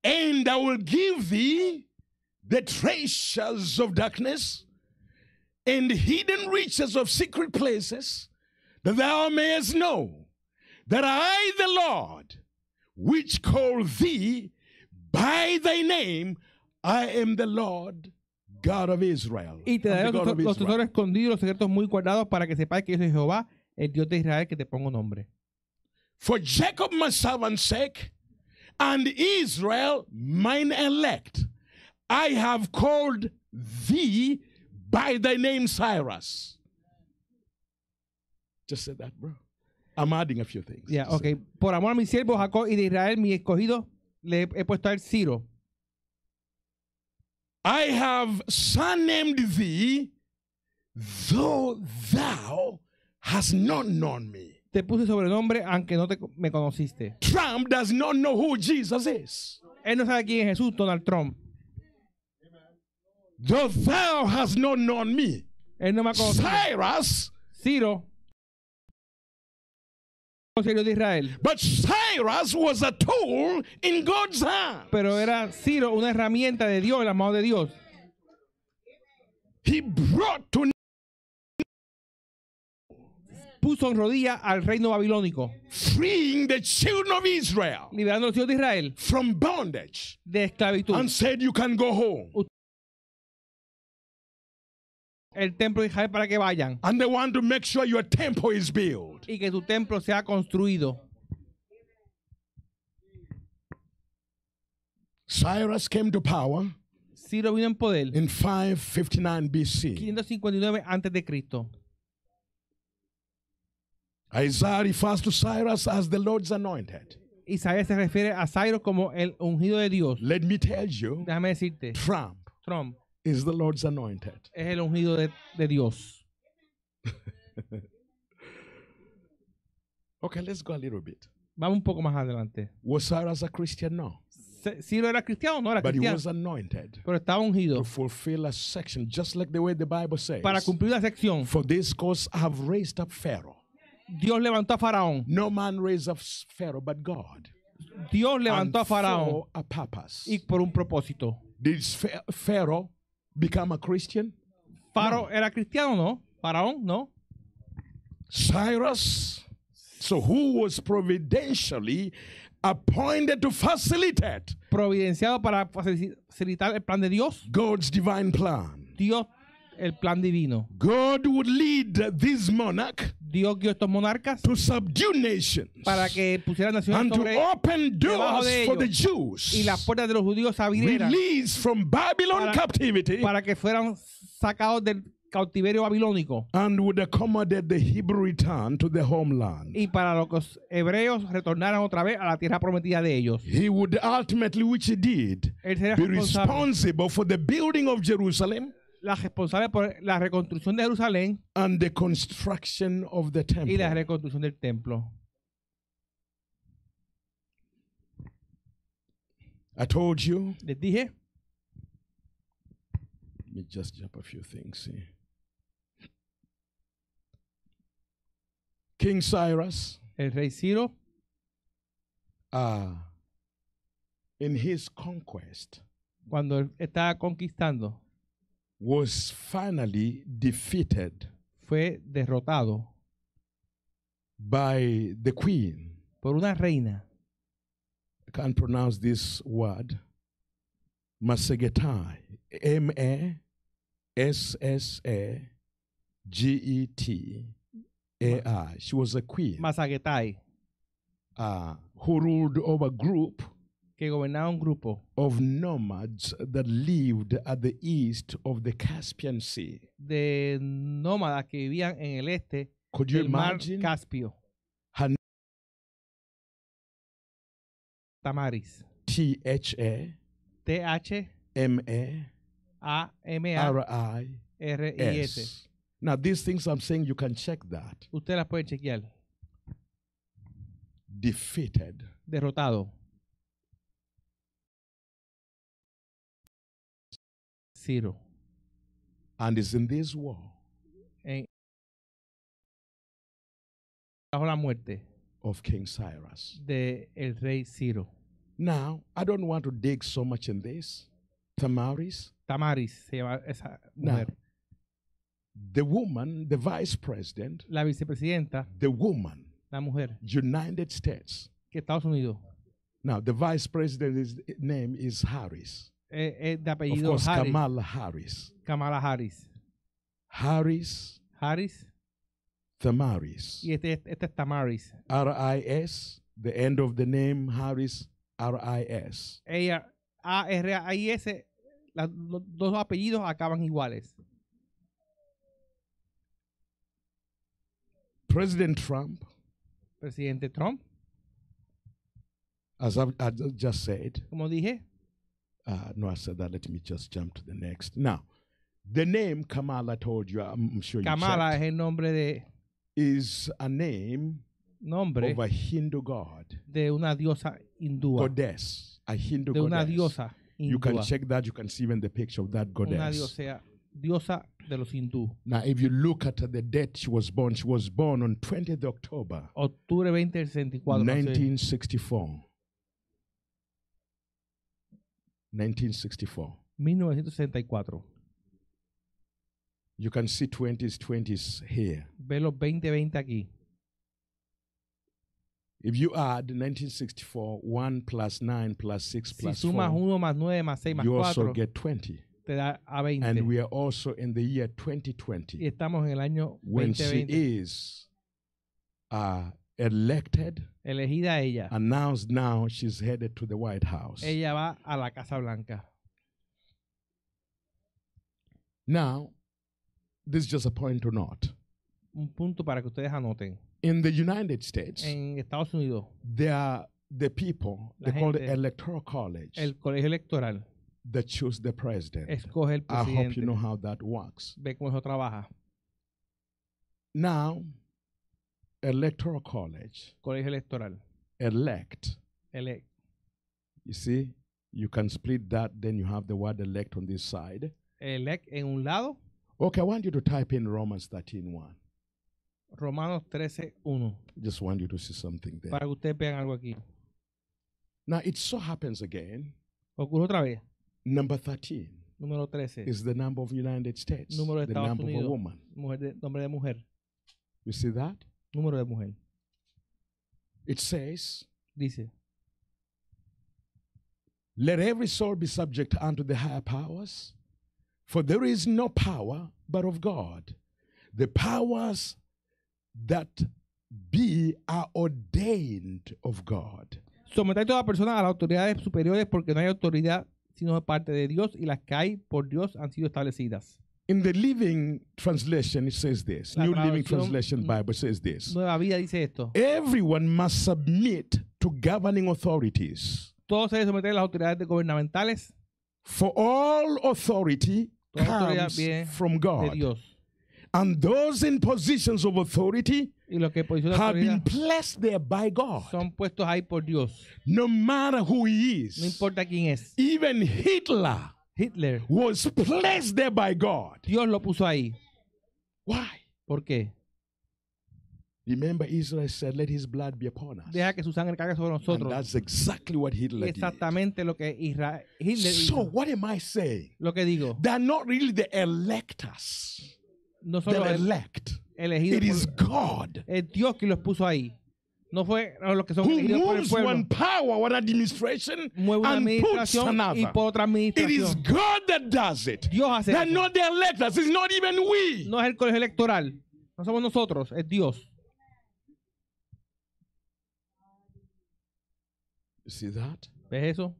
And I will give thee the treasures of darkness and hidden riches of secret places, that thou mayest know that I, the Lord, which call thee by thy name, I am the Lord God of Israel. Y te daré los, los tesoros escondidos, los secretos muy guardados, para que sepas que yo soy Jehová, el Dios de Israel, que te pongo nombre. For Jacob my servant's sake, and Israel, mine elect, I have called thee by thy name Cyrus. Just said that, bro. I'm adding a few things. Yeah, okay. Por amor a mi siervo Jacob y de Israel, mi escogido, le he puesto el Ciro. I have surnamed thee, though thou hast not known me. Te puse sobrenombre aunque no te, me conociste. Trump does not know who Jesus is. Él no sabe quién es Jesús, Donald Trump. The thou has not known me. Él no me ha conocido. Cyrus. Ciro. De Israel. But Cyrus was a tool in God's hand. Pero era Ciro una herramienta de Dios, el amado de Dios. He brought to puso en rodilla al reino babilónico. Freeing the children of Israel. Liberando a los hijos de Israel. From bondage. De esclavitud. And said you can go home. El templo de Israel para que vayan. And they want to make sure your temple is built. Y que tu templo sea construido. Cyrus came to power. Ciro vino en poder. In 559 BC. 559 antes de Cristo. Isaiah refers to Cyrus as the Lord's anointed. Isaías se refiere a Cyrus como el ungido de Dios. Let me tell you, Déjame decirte, Trump Trump is the Lord's anointed. es el ungido de, de Dios. Okay, let's go a little bit. Vamos un poco más adelante. Was Cyrus a Christian? No. C- Ciro era cristiano, o no era cristiano. But he was anointed pero estaba ungido to fulfill a section, just like the way the Bible says. para cumplir la sección. For this cause I have raised up Pharaoh. Dios levantó a Faraón. No man raised up Pharaoh but God. Dios levantó and a Faraón a purpose. y por un propósito. Did Pharaoh become a Christian? Faro no. era cristiano, ¿no? Faraón, ¿no? Cyrus. So who was providentially appointed to facilitate? Providenciado para facilitar el plan de Dios. God's divine plan. Dios el plan divino. God would lead this monarch Dios guió estos monarcas to subdue nations para que pusieran naciones and sobre to open doors de ellos, for the Jews. y las puertas de los judíos abrieran Release from Babylon para, captivity para que fueran sacados del cautiverio babilónico and would accommodate the Hebrew return to the homeland. y para que los hebreos retornaran otra vez a la tierra prometida de ellos. He would ultimately, which he did, be responsible for the building of Jerusalem la responsable por la reconstrucción de Jerusalén and the construction of the temple. y la reconstrucción del templo. I told you. Les dije. Let me just jump a few things here. King Cyrus. El rey Ciro. Ah. in his conquest. Cuando él estaba conquistando. was finally defeated fue derrotado by the queen. por una reina. I can't pronounce this word. Masegetai. M A S S A G E T A I. She was a queen Masagetai, uh, who ruled over a group que gobernaba un grupo of nomads that lived at the east of the Caspian Sea. de nómadas que vivían en el este Could you mar imagine? Caspio. Tamaris. T H A T H M A A M A R I R I S. Now, these things I'm saying, you can check that. Usted las puede chequear. Defeated derrotado zero. And is in this war en, bajo la muerte of King Cyrus. de el rey Ciro. Now, I don't want to dig so much in this. Tamaris. Tamaris se llama esa mujer. Now, the woman, the vice president, la vicepresidenta, the woman, la mujer, United States. Que Estados Unidos. Now, the vice president's name is Harris. Eh, eh, de apellido Harris. Kamala Harris. Kamala Harris. Harris. Harris. Tamaris. Y este, este, este es Tamaris. R-I-S. The end of the name Harris. R-I-S. A-R-I-S. Los dos apellidos acaban iguales. President Trump. Presidente Trump. As I just said. Como dije. Uh, no, I said that. Let me just jump to the next. Now, the name Kamala told you, I'm sure Kamala you Kamala es nombre de. Is a name nombre of a Hindu god. De una diosa hindú. Goddess. A Hindu de goddess. diosa You can check that. You can see even the picture of that goddess. Una diosa, diosa de los hindú. Now, if you look at the date she was born, she was born on 20th October. October 20 64. 1964. 1964. You can see 20s, 20s here. Ve los aquí. If you add 1964, 1 plus 9 plus 6 4, 1 you also get 20. te da a 20. And we are also in the year y 2020 estamos en el año when she is uh, elected, elegida ella, announced now she's headed to the White House. Ella va a la Casa Blanca. Now, this is just a point to note. Un punto para que ustedes anoten. In the United States, en Estados Unidos, there are the people, la they call the electoral college. El colegio electoral. That choose the president. Escoge el presidente. I hope you know how that works. Ve cómo eso trabaja. Now, electoral college. Colegio electoral. Elect. Elect. You see, you can split that, then you have the word elect on this side. Elect en un lado. Okay, I want you to type in Romans 13 1. Romanos 13 1. Just want you to see something there. Para que ustedes vean algo aquí. Now, it so happens again. Ocurre otra vez. Number 13. Número 13. Is the number of United States. Número de the Estados number Unidos. of a woman. Mujer de, nombre de mujer. You see that? Número de mujer. It says, dice, Let every soul be subject unto the higher powers, for there is no power but of God. The powers that be are ordained of God. Sometáis toda persona a las autoridades superiores porque no hay autoridad sino de parte de Dios y las que hay por Dios han sido establecidas. In the Living Translation, it says this. La New Living Translation mm, Bible says this. Nueva Vida dice esto. Everyone must submit to governing authorities. Todos deben someter a las autoridades gubernamentales. For all authority comes from God. And those in positions of authority have been placed there by God. Son puestos ahí por Dios. No matter who he is. No importa quién es. Even Hitler. Hitler was placed there by God. Dios lo puso ahí. Why? ¿Por qué? Remember Israel said, "Let His blood be upon us." Deja que su sangre caiga sobre nosotros. And that's exactly what Hitler Exactamente did. lo que Israel, Hitler hizo. So what am I saying? Lo que digo. They're not really the electors. No solo elect. Elegidos It por, is God. Es Dios quien los puso ahí no fue lo que son elegidos por el pueblo. One power, one administration, Mueve una administración y por otra administración. It is God that does it. Dios hace They're not the electors. It's not even we. No es el colegio electoral. No somos nosotros, es Dios. see that? ¿Ves eso?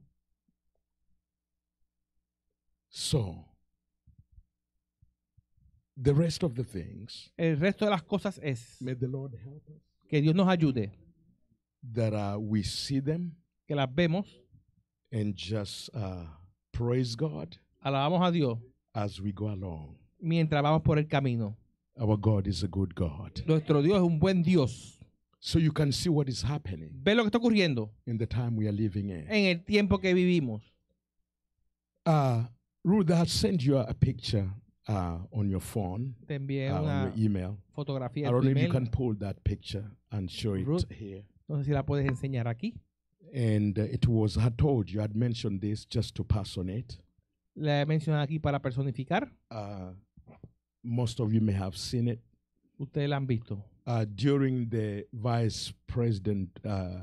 So, the rest of the things, el resto de las cosas es may the Lord help us. que Dios nos ayude. that uh, we see them que las vemos and just uh, praise God alabamos a Dios as we go along. mientras vamos por el camino. Our God is a good God. Nuestro Dios es un buen Dios. So you can see what is happening. Ve lo que está ocurriendo. In the time we are living in. En el tiempo que vivimos. Uh, Ruth, i sent you a picture uh, on your phone. Te envié uh, una on your email. fotografía. I don't know if you can pull that picture and show Ruth, it here. No sé si la puedes enseñar aquí. And uh, it was, I told you, I'd mentioned this just to personate. La he mencionado aquí para personificar. Uh, most of you may have seen it. Ustedes la han visto. Uh, during the vice president uh,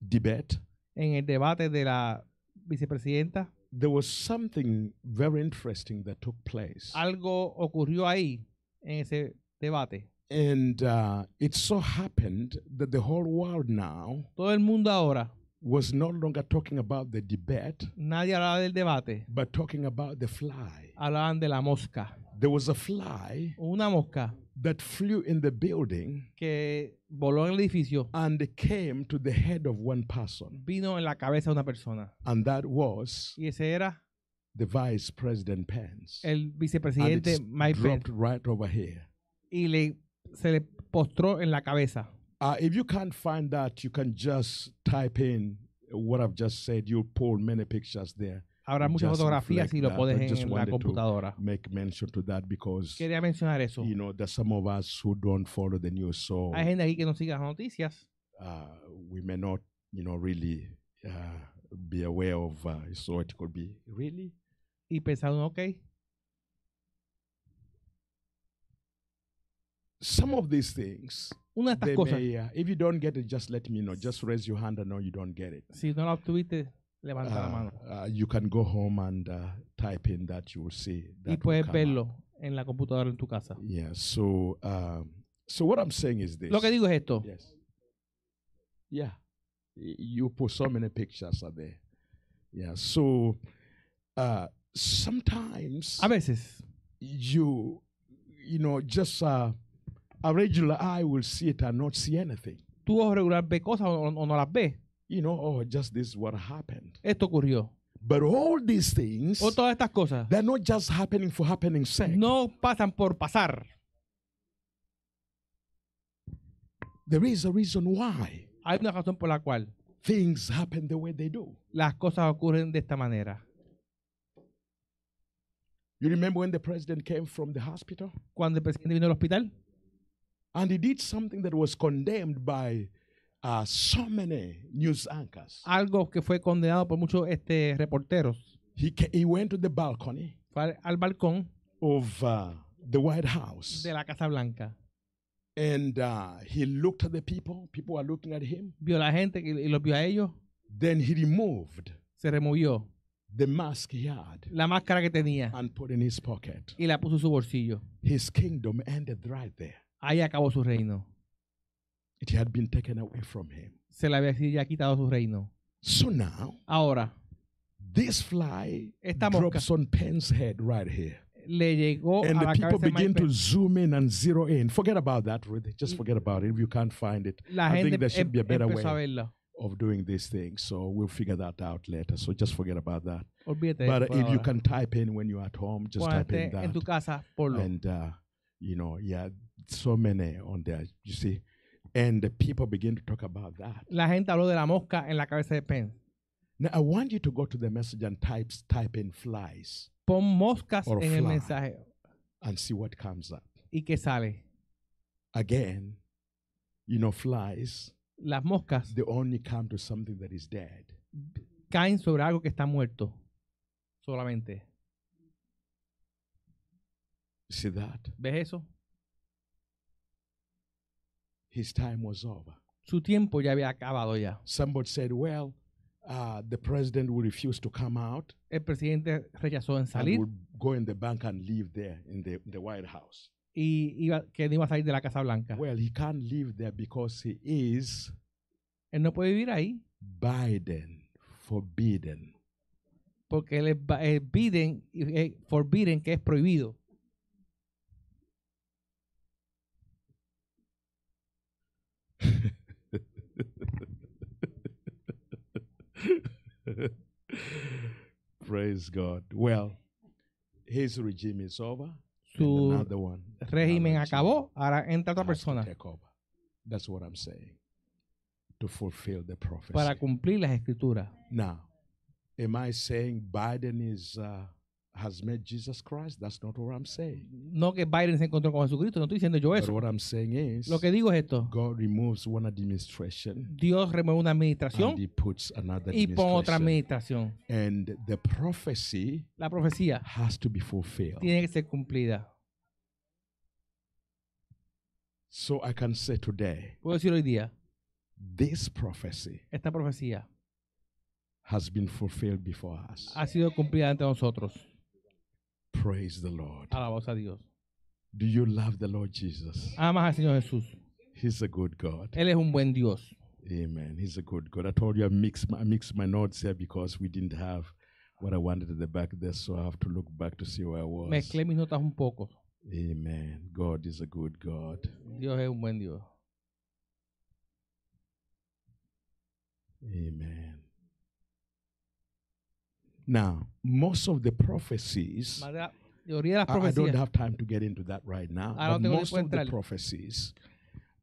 debate. En el debate de la vicepresidenta. There was something very interesting that took place. Algo ocurrió ahí en ese debate. And uh, it so happened that the whole world now Todo el mundo ahora was no longer talking about the debate, nadie hablaba del debate, but talking about the fly. hablaban de la mosca. There was a fly Una mosca that flew in the building que voló en el edificio and came to the head of one person, vino en la cabeza de una persona. and that was Y ese era the Vice President Pence. el And vicepresidente it's Mike Pence. right over here. Y le se le postró en la cabeza. Uh, if you can't find that, you can just type in what I've just said. You'll pull many pictures there. Habrá muchas just fotografías y lo pones en la computadora. Make mention to that because, Quería mencionar eso. you know, there's some of us who don't follow the news, so Hay gente aquí que no sigue las noticias. uh, we may not, you know, really uh, be aware of. Uh, so it could be really. Y pensar, ok, some of these things they cosas. May, uh, if you don't get it, just let me know. Just raise your hand and know you don't get it. Si no lo obtuviste, levanta uh, la mano. Uh, you can go home and uh, type in that you will see. That y puedes verlo en la computadora en tu casa. Yeah, so, um, so what I'm saying is this. Lo que digo es esto. Yes. Yeah. You put so many pictures are there. Yeah, so uh, sometimes. A veces. You, you know, just. Uh, a regular eye ah, will see it and not see anything. Tu ojo regular ve cosas o, o no las ve. You know, oh, just this is what happened. Esto ocurrió. But all these things, o todas estas cosas, they're not just happening for happening sake. No pasan por pasar. There is a reason why. Hay una razón por la cual. Things happen the way they do. Las cosas ocurren de esta manera. You remember when the president came from the hospital? Cuando el presidente vino al hospital? And he did something that was condemned by uh, so many news anchors. Algo que fue condenado por muchos este, reporteros. He, he went to the balcony al balcón of uh, the White House. De la Casa Blanca. And uh, he looked at the people. People were looking at him. Vio la gente y los vio a ellos. Then he removed. Se removió. The mask he had, la máscara que tenía. And put in his pocket. Y la puso en su bolsillo. His kingdom ended right there ahí acabó su reino. It had been taken away from him. Se le había quitado su reino. So now, ahora, this fly esta mosca drops on Penn's head right here. Le llegó and a the people begin to zoom in and zero in. Forget about that, really. Just forget about it. If you can't find it, La I think there should be a better way a of doing this thing. So we'll figure that out later. So just forget about that. Olvídate but if ahora. you can type in when you're at home, just type in that. En tu casa, And uh, you know, yeah, so many on there, you see. And the people begin to talk about that. La gente habló de la mosca en la cabeza de Pence. Now I want you to go to the message and type type in flies. Pon moscas en el mensaje. And see what comes up. Y qué sale. Again, you know flies. Las moscas. They only come to something that is dead. Caen sobre algo que está muerto. Solamente. See that? ¿Ves eso? His time was over. Su tiempo ya había acabado ya. Somebody said, well, uh, the president will refuse to come out. El presidente rechazó en salir. And will go in the bank and live there in the, the White House. Y iba, que iba a salir de la Casa Blanca. Well, he can't live there because he is. Él no puede vivir ahí. Biden forbidden. Porque él es, Biden, forbidden, que es prohibido. Praise God. Well, his regime is over. Su another one, régimen acabó. Ahora entra otra persona. That's what I'm saying. To fulfill the prophecy. Para cumplir las escrituras. Now, am I saying Biden is uh, has met Jesus Christ. That's not what I'm saying. No que Biden se encontró con Jesucristo, no estoy diciendo yo eso. But what I'm saying is, Lo que digo es esto. God removes one administration. Dios remueve una administración and he puts another y pone otra administración. And the prophecy La profecía has to be fulfilled. tiene que ser cumplida. So I can say today, Puedo decir hoy día, this prophecy esta profecía has been fulfilled before us. ha sido cumplida ante nosotros. Praise the Lord. Alabaos a Dios. Do you love the Lord Jesus? ¿Amas al Señor Jesús? He's a good God. Él es un buen Dios. Amen. He's a good God. I told you I mixed my, mixed my notes here because we didn't have what I wanted at the back there, so I have to look back to see where I was. Mezclé mis notas un poco. Amen. God is a good God. Dios es un buen Dios. Amen. Now, most of the prophecies, I, I don't have time to get into that right now, but most of the prophecies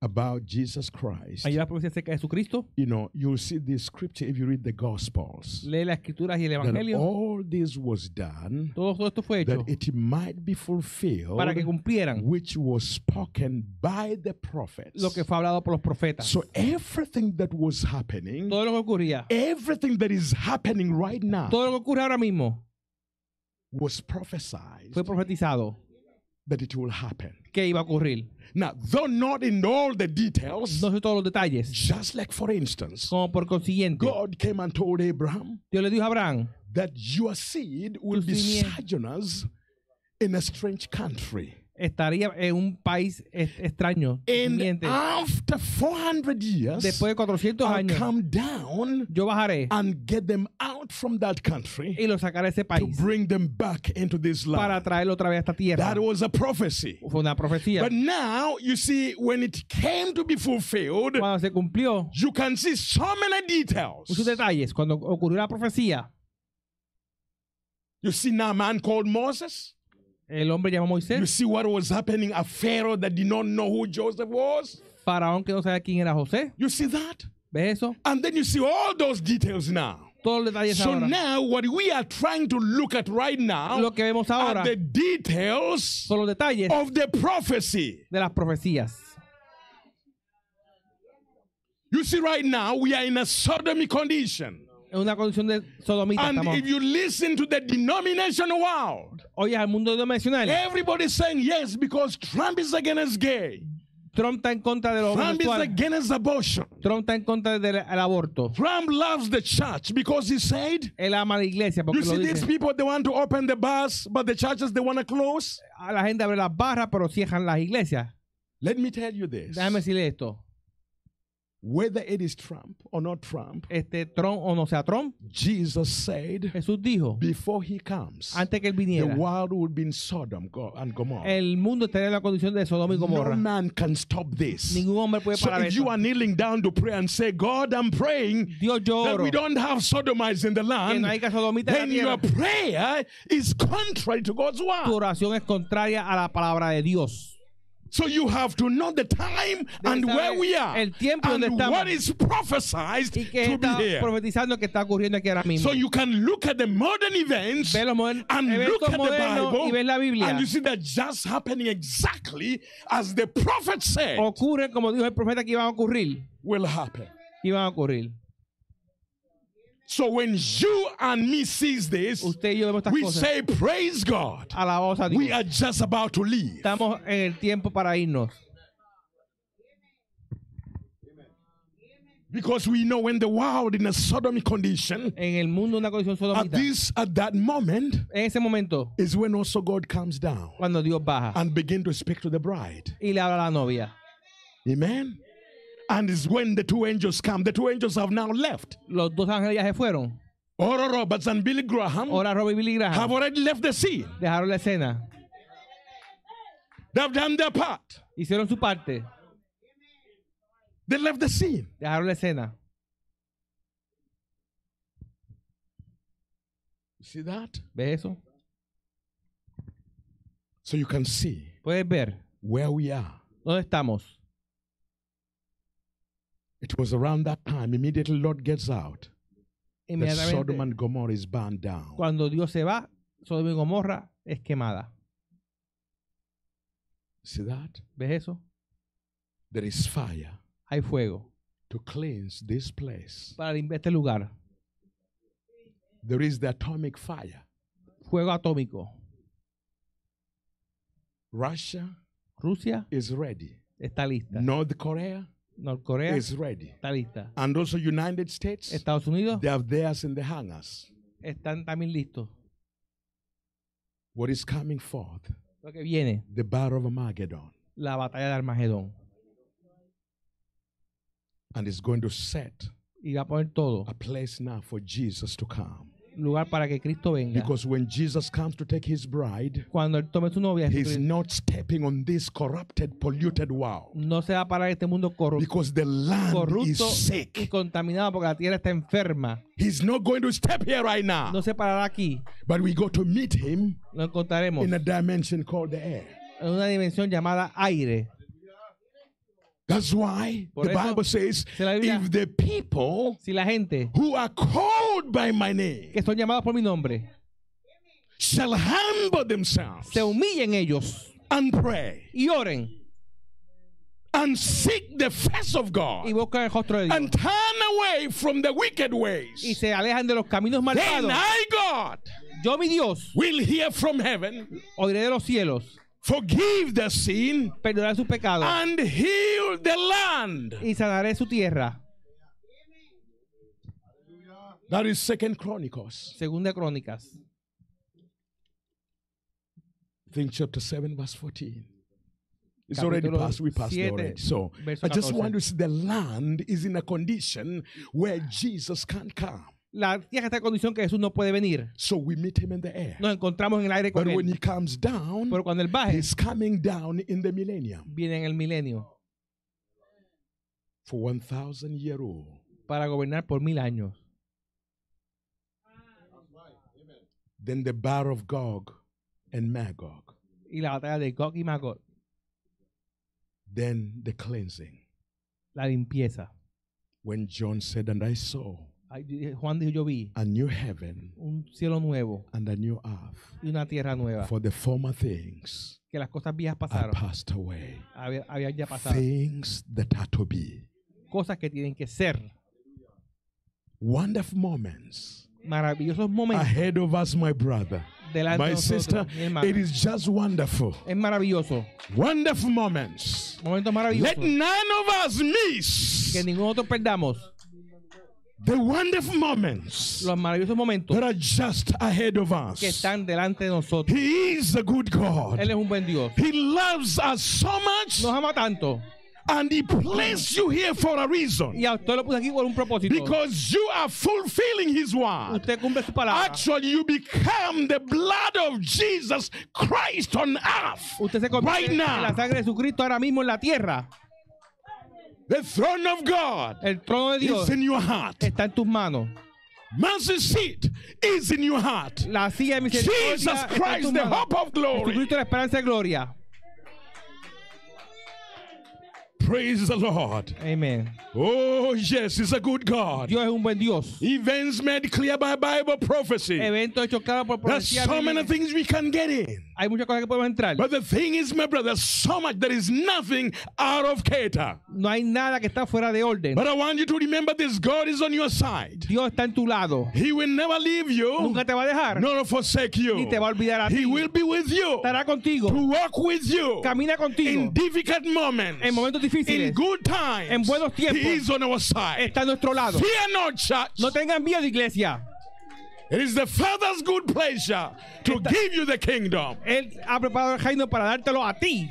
about Jesus Christ. Hay una profecía acerca de Jesucristo. You know, you see the scripture if you read the Gospels. Lee las escrituras y el evangelio. That all this was done. Todo, todo esto fue hecho. That it might be fulfilled. Para que cumplieran. Which was spoken by the prophets. Lo que fue hablado por los profetas. So everything that was happening. Todo lo que ocurría. Everything that is happening right now. Todo lo que ocurre ahora mismo. Was prophesied. Fue profetizado that it will happen. ¿Qué iba a ocurrir? Now, though not in all the details, no sé todos los detalles. just like for instance, como por consiguiente, God came and told Abraham Dios le dijo a Abraham that your seed will be sojourners in a strange country. estaría en un país extraño. Después de 400 años, yo bajaré y los sacaré de ese país para traerlo otra vez a esta tierra. Fue una profecía. But now, cuando se cumplió, Muchos detalles. Cuando ocurrió la profecía, you see Moses. el hombre llamado You Moisés. see what was happening? A Pharaoh that did not know who Joseph was. Faraón que no sabía quién era José. You see that? ¿Ves eso? And then you see all those details now. Todos los detalles So ahora. now, what we are trying to look at right now Lo que vemos ahora are the details son los detalles of the prophecy. de las profecías. You see, right now, we are in a sodomy condition. una condición de sodomita. And estamos. if you listen to the denomination world, oye, al mundo denominacional, everybody saying yes because Trump is against gay. Trump está en contra de los Trump is against abortion. Trump está en contra del el aborto. Trump loves the church because he said. Él ama la iglesia porque you lo see dice. these people they want to open the bars but the churches they want to close. A la gente abre las barras pero cierran las iglesias. Let me tell you this. Déjame decirle esto. Whether it is Trump or not Trump, este Trump o no sea Trump, Jesus said, Jesús dijo, before he comes, antes que él viniera, the world would be in Sodom and Gomorrah. El mundo estaría en la condición de Sodoma y Gomorra. No man can stop this. Ningún hombre puede parar so if you are kneeling down to pray and say, God, I'm praying Dios, yo that we don't have sodomites in the land, no then your prayer is contrary to God's word. Tu oración es contraria a la palabra de Dios. So you have to know the time and where we are el tiempo and donde what is prophesized y que to be está profetizando que está ocurriendo aquí ahora mismo. So you can look at the modern events moder- and look at the Bible la Biblia. and you see that just happening exactly as the prophet said Ocurre como dijo el profeta que iba a ocurrir. will happen. iba a ocurrir. So when you and me sees this, Usted y yo vemos estas we cosas. say praise God. a Dios. We are just about to leave. Estamos en el tiempo para irnos. Because we know when the world in a sodomy condition, En el mundo una condición sodomita. this at that moment, ese momento, is when also God comes down cuando Dios baja and begin to speak to the bride. y le habla a la novia. Amen. And is when the two angels come. The two angels have now left. Los dos ángeles ya se fueron. Ora Roberts and Billy Graham, Ahora Robert Billy Graham have already left the scene. dejaron la escena. They've done their part. Hicieron su parte. They left the scene. Dejaron la escena. See that? Ve eso? So you can see Puedes ver where we are. dónde estamos. It was around that time, immediately Lord gets out. The Sodom and Gomorrah is burned down. Cuando Dios se va, Sodom y Gomorra es quemada. See that? ¿Ves eso? There is fire. Hay fuego. To cleanse this place. Para limpiar este lugar. There is the atomic fire. Fuego atómico. Russia, Rusia is ready. Está lista. North Korea North Korea is ready. Está lista. And also United States. Estados Unidos. They have theirs in the hangars. Están también listos. What is coming forth? Lo que viene. The battle of Armageddon. La batalla de Armagedón. And it's going to set y va a poner todo a place now for Jesus to come. lugar para que Cristo venga. Because when Jesus comes to take his bride, cuando él tome su novia, he's not stepping on this corrupted, polluted world. No se va a parar este mundo corrupto. Because the land corrupto is sick. y contaminado porque la tierra está enferma. He's not going to step here right now. No se parará aquí. But we go to meet him. Lo encontraremos. In a dimension called the air. En una dimensión llamada aire. That's why the Bible says, if the people si la gente, who are called by my name, que son llamados por mi nombre, shall humble themselves, se humillen ellos, and pray, y oren, and seek the face of God, y buscan el rostro de Dios, and turn away from the wicked ways, y se alejan de los caminos malvados, then I God, yo mi Dios, will hear from heaven, oiré de los cielos, forgive the sin, perdonar sus pecados and heal the land. y sanaré su tierra. That is Second Chronicles. Segunda Crónicas, I think chapter 7, verse 14. It's already passed. We passed siete, already. So I just 14. want to see the land is in a condition where Jesus can't come. la tierra condición que Jesús no puede venir. So we meet him in the air. Nos encontramos en el aire con But él. When he comes down, Pero cuando él baje, he's coming down in the millennium. viene en el milenio. For 1,000 year old. Para gobernar por mil años. Then the bar of Gog and Magog. Y la batalla de Gog y Magog. Then the cleansing. La limpieza. When John said, and I saw Juan dijo, yo vi a new heaven, un cielo nuevo and a new earth, y una tierra nueva. For the former things que las cosas viejas pasaron, passed away. Había, ya pasado. Things that are to be. Cosas que tienen que ser. Wonderful moments. Maravillosos momentos. Ahead of us, my brother. Delante my sister, it is just wonderful. Es maravilloso. Wonderful moments. Momentos maravillosos. Let none of us miss. Que ninguno otro perdamos. The wonderful moments los maravillosos momentos that are just ahead of us. que están delante de nosotros. He is a good God. Él es un buen Dios. He loves us so much. Nos ama tanto. And he placed you here for a reason. Y a usted lo puso aquí por un propósito. Because you are fulfilling his word. Usted cumple su palabra. Actually, you become the blood of Jesus Christ on earth. Usted se convierte right now. en la sangre de Jesucristo ahora mismo en la tierra. The throne of God el trono de Dios is in your heart. está en tus manos. Mercy seat is in your heart. La silla de misericordia Jesus Christ, the hope of glory. Jesucristo, la esperanza de gloria. Praise the Lord. Amen. Oh, yes, he's a good God. Dios es un buen Dios. Events made clear by Bible prophecy. Evento hecho claro por profecía There's so many things we can get in. hay muchas cosas que podemos entrar. But the thing is, my brother, so much there is nothing out of cater. No hay nada que está fuera de orden. But I want you to remember this: God is on your side. Dios está en tu lado. He will never leave you. Nunca te va a dejar. Nor forsake you. Ni te va a olvidar a ti. He will be with you. Estará contigo. To walk with you. Camina contigo. In difficult moments. En momentos difíciles. In good times. En buenos tiempos. He is on our side. Está a nuestro lado. Fear not, church. No tengan miedo, iglesia. It is the Father's good pleasure to give you the kingdom. Él ha preparado el reino para dártelo a ti.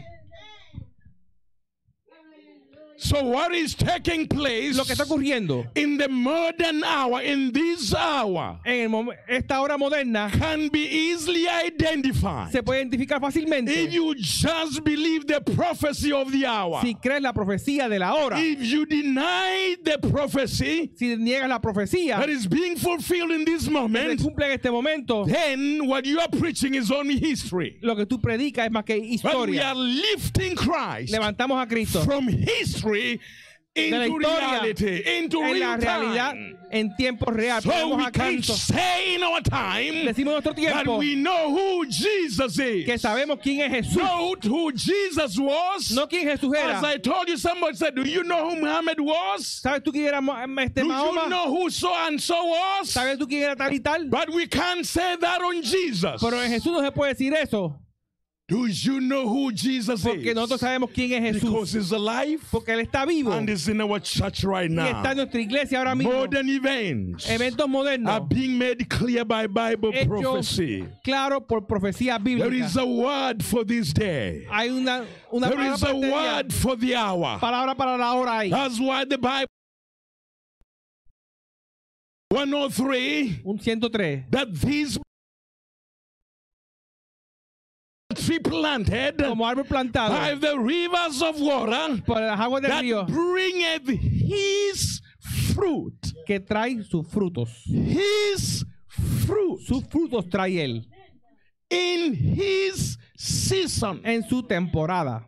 So what is taking place lo que está ocurriendo in the modern hour, in this hour, en el, esta hora moderna can be easily identified. se puede identificar fácilmente if you just believe the prophecy of the hour. si crees la profecía de la hora if you deny the prophecy, si niegas la profecía that is being fulfilled in this moment, se cumple en este momento then what you are preaching is only history. lo que tú predicas es más que historia But we are lifting Christ levantamos a Cristo from history into reality, en la realidad, en tiempo real. we nuestro tiempo que sabemos quién es Jesús. No quién Jesús era. As I told you, somebody said, who was? ¿Sabes quién era quién era tal y tal? But Pero en Jesús no se puede decir eso. Do you know who Jesus Porque is? nosotros sabemos quién es Jesús. Because he's alive Porque Él está vivo. and is in our church right y now. está en nuestra iglesia ahora mismo. Modern events Eventos are being made clear by Bible prophecy. claro por profecía bíblica. a word for this day. Hay una, una There palabra, is a para día, word for the hour. palabra para la hora ahí. That's why the Bible 103 103. that these tree planted árbol plantado by the rivers of water por el aguas del that río bringeth his fruit que trae sus frutos his fruit sus frutos trae él in his season en su temporada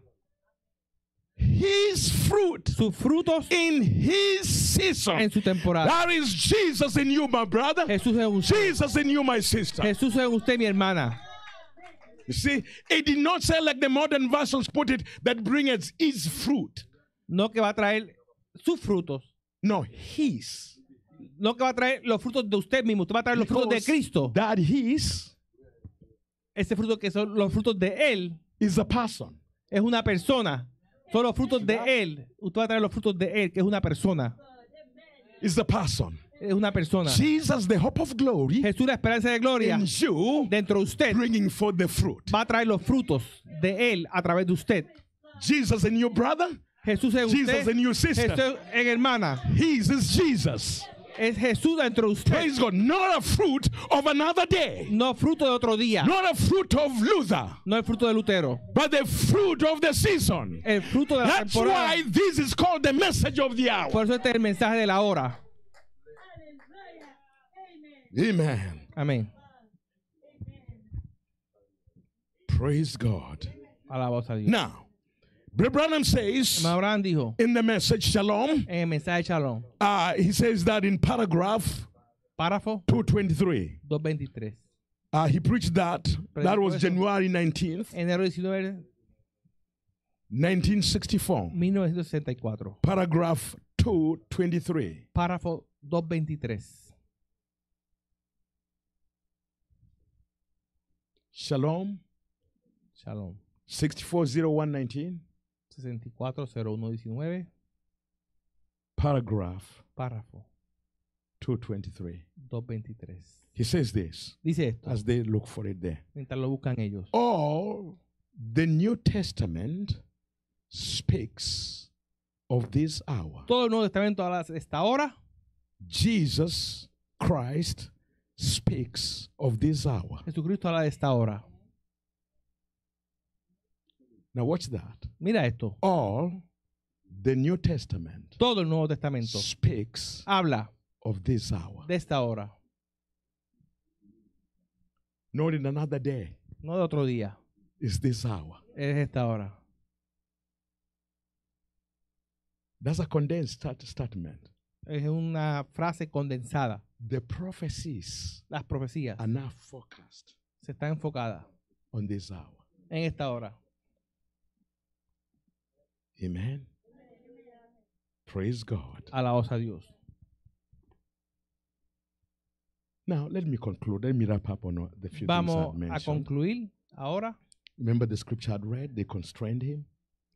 his fruit sus frutos in his season en su temporada that is Jesus in you my brother Jesús en usted. Jesus in you my sister Jesús en usted mi hermana you see, it did not say like the modern versions put it that bringeth his fruit. No que va a traer sus frutos. No, his. No que va a traer los frutos de usted mismo. Usted va a traer los Because frutos de Cristo. That his Ese fruto que son los frutos de él is a person. es una persona. Son los frutos de él. Usted va a traer los frutos de él, que es una persona. Is a person. es una persona. Jesus, the hope of glory, Jesús, la esperanza de gloria, in you, dentro de usted, bringing forth the fruit. va a traer los frutos de Él a través de usted. Jesus and your brother, Jesús en usted, Jesus and your sister. Jesús en hermana. He is Jesus es Jesús dentro de usted. Praise God. Not a fruit of another day. No fruto de otro día. Not a fruit of Luther. No el fruto de Lutero. But the fruit of the season. El fruto de la That's temporada. That's why this is called the message of the hour. Por eso este es el mensaje de la hora. Amen. Amen. Praise God. Now, Branham says dijo, in the message Shalom, en mensaje Shalom, uh, he says that in paragraph Párrafo 223. 223. Uh, he preached that. that was January 19th. Enero 19, 1964. 1964. Paragraph 223. Paragraph 223. Shalom. Shalom. 640119. 640119. Paragraph. Párrafo. 223. 223. He says this. Dice esto. As they look for it there. Mientras lo buscan ellos. All the New Testament speaks of this hour. Todo el Nuevo Testamento habla de esta hora. Jesus Christ speaks of this hour. Jesucristo habla de esta hora. Now watch that. Mira esto. All the New Testament. Todo el Nuevo Testamento. Speaks. Habla. Of this hour. De esta hora. Not in another day. No de otro día. Is this hour. Es esta hora. That's a condensed statement. Es una frase condensada. The prophecies las profecías are now focused se están enfocadas on this hour. en esta hora. Amen. Praise God. Alabos a Dios. Now let me conclude. Let me wrap up on the few Vamos things I mentioned. a concluir ahora. Remember the scripture I read. They constrained him.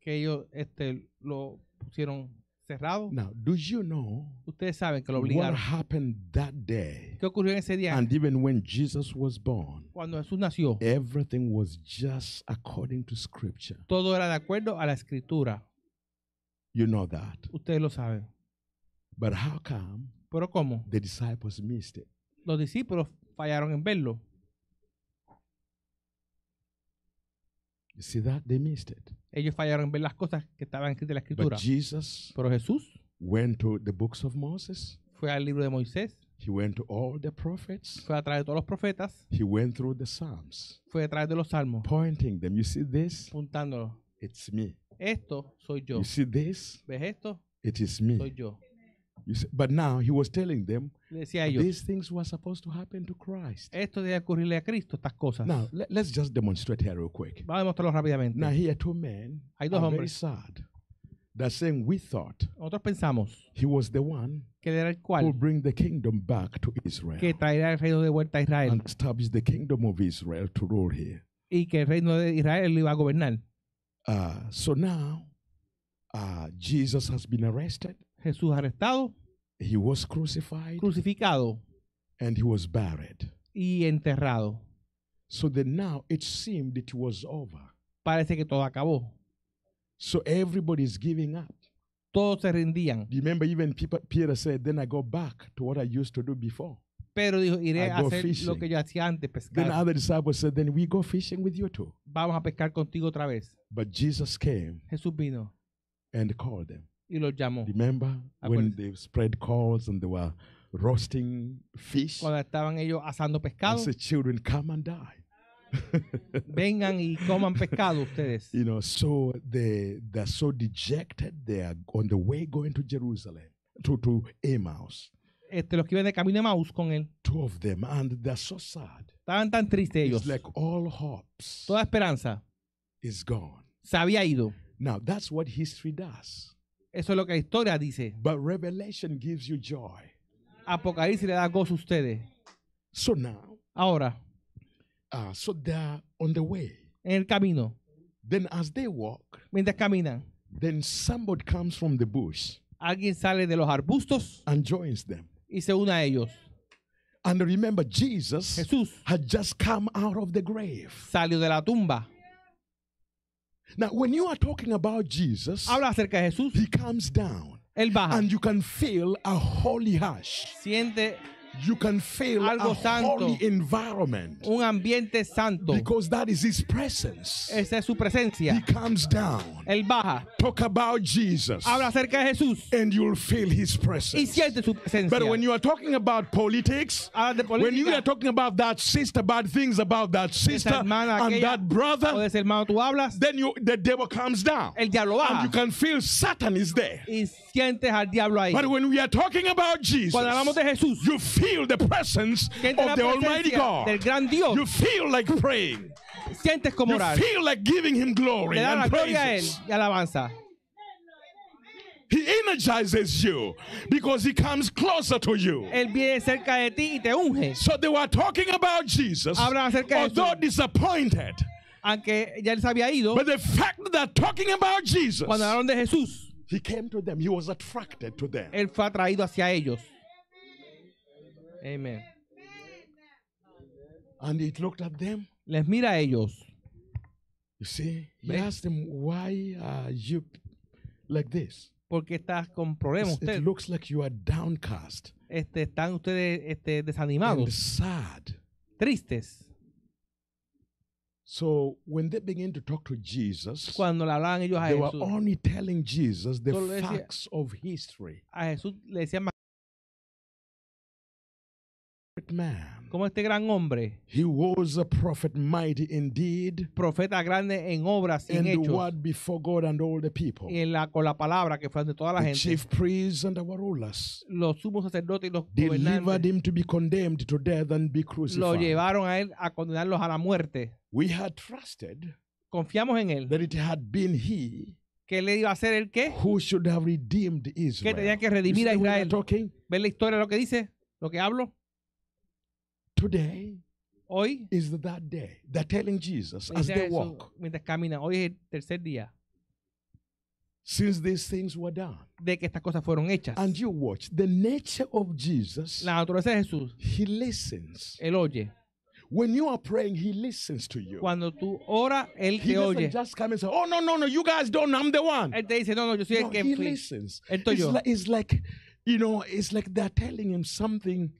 Que ellos este, lo pusieron cerrado. Now, do you know Ustedes saben que lo obligaron. what happened that day? ¿Qué ocurrió en ese día? And even when Jesus was born, cuando Jesús nació, everything was just according to scripture. Todo era de acuerdo a la escritura. You know that. Ustedes lo saben. But how come? Pero cómo? The disciples missed it. Los discípulos fallaron en verlo. You see that? They missed it. Ellos fallaron en ver las cosas que estaban escritas en la escritura. But Jesus Pero Jesús went to the books of Moses. Fue al libro de Moisés. He went to all the prophets. Fue a través de todos los profetas. He went through the Psalms. Fue a través de los salmos. Pointing them. You see this? Puntándolo. It's me. Esto soy yo. You see this? ¿Ves esto? It is me. Soy yo. See, but now he was telling them decía ellos, these things were supposed to happen to Christ. Esto debe ocurrirle a Cristo, estas cosas. Now let, us just demonstrate here real quick. Vamos a demostrarlo rápidamente. Now here two men Hay dos are hombres. very sad. That saying we thought Nosotros pensamos he was the one que era el cual who will bring the kingdom back to Israel que traerá el reino de vuelta a Israel and establish the kingdom of Israel to rule here. y que el reino de Israel lo iba a gobernar. Uh, so now uh, Jesus has been arrested. Jesús arrestado. He was crucified. Crucificado. And he was buried. Y enterrado. So that now it seemed it was over. Parece que todo acabó. So everybody is giving up. Todos se rendían. you Remember even Peter said, then I go back to what I used to do before. Pero dijo, iré a hacer fishing. lo que yo hacía antes, pescar. Then other disciples said, then we go fishing with you too. Vamos a pescar contigo otra vez. But Jesus came. Jesús vino. And called them y los llamó. Remember when they spread calls and they were roasting fish? Cuando estaban ellos asando pescado. I said, children, come and die. Vengan y coman pescado ustedes. You know, so they they're so dejected. They are on the way going to Jerusalem to to Emmaus. Este, los que iban de camino a Maus con él. Two of them, and they're so sad. Estaban tan tristes ellos. It's like all hopes. Toda esperanza. Is gone. Se había ido. Now that's what history does. Eso es lo que la historia dice. But revelation gives you joy. Apocalipsis le da gozo a ustedes. So now, ahora, uh, so on the way. En el camino. Then as they walk, mientras caminan, then somebody comes from the bush. Alguien sale de los arbustos. And joins them. Y se une a ellos. And remember, Jesus Jesús had just come out of the grave. Salió de la tumba. Now, when you are talking about Jesus, habla acerca de Jesús. he comes down. Él baja. And you can feel a holy hush. Siente you can feel algo a santo, holy environment un ambiente santo, because that is His presence. Esa es su presencia. He comes down. Él baja. Talk about Jesus. Habla acerca de Jesús. And you'll feel His presence. Y siente su presencia. But when you are talking about politics, ah, when you are talking about that sister, bad things about that sister hermana, and aquella, that brother, o hermano tú hablas, then you, the devil comes down. El diablo baja. And you can feel Satan is there. Y sientes al diablo ahí. But when we are talking about Jesus, Cuando hablamos de Jesús, you feel the presence of the Almighty God. Del gran Dios. You feel like praying. Sientes como you orar. You feel like giving him glory and da la a él y alabanza. He energizes you because he comes closer to you. Él viene cerca de ti y te unge. So they were talking about Jesus, although disappointed. Aunque ya él se había ido. But the fact that talking about Jesus, cuando hablaron de Jesús, He came to them. He was attracted to them. Él fue atraído hacia ellos. Amen. And he looked at them. Les mira a ellos. You see, he ¿Ves? asked them, "Why are you like this?" Porque estás con problemas It's- It looks like you are downcast Este, están ustedes este, desanimados, and sad. tristes. So when they begin to talk to Jesus, cuando le hablaban ellos a they Jesús, were only telling Jesus the decía- facts of history. a Jesús le decían "Ma- man como este gran hombre. He was a prophet mighty indeed. Profeta grande en obras y en hechos. The word before God and all the people. en la, con la palabra que fue ante toda la the gente. Chief priests and our rulers. Los sumos sacerdotes y los gobernantes. Delivered him to be condemned to death and be crucified. Lo llevaron a él a condenarlos a la muerte. We had trusted. Confiamos en él. That it had been he que le iba a hacer el qué? Who should have redeemed Israel. Que tenía que redimir a Israel. ¿Ven la historia lo que dice? ¿Lo que hablo? Today hoy is that day. They're telling Jesus as they walk. Mientras caminan, hoy es el tercer día. Since these things were done. De que estas cosas fueron hechas. And you watch the nature of Jesus. La naturaleza de Jesús. He listens. Él oye. When you are praying, he listens to you. Cuando tú ora, él te he oye. He doesn't just come and say, "Oh no, no, no, you guys don't. I'm the one." Él te dice, "No, no, yo soy no, el que." He listens. Él it's, yo. Like, it's like, you know, it's like they're telling him something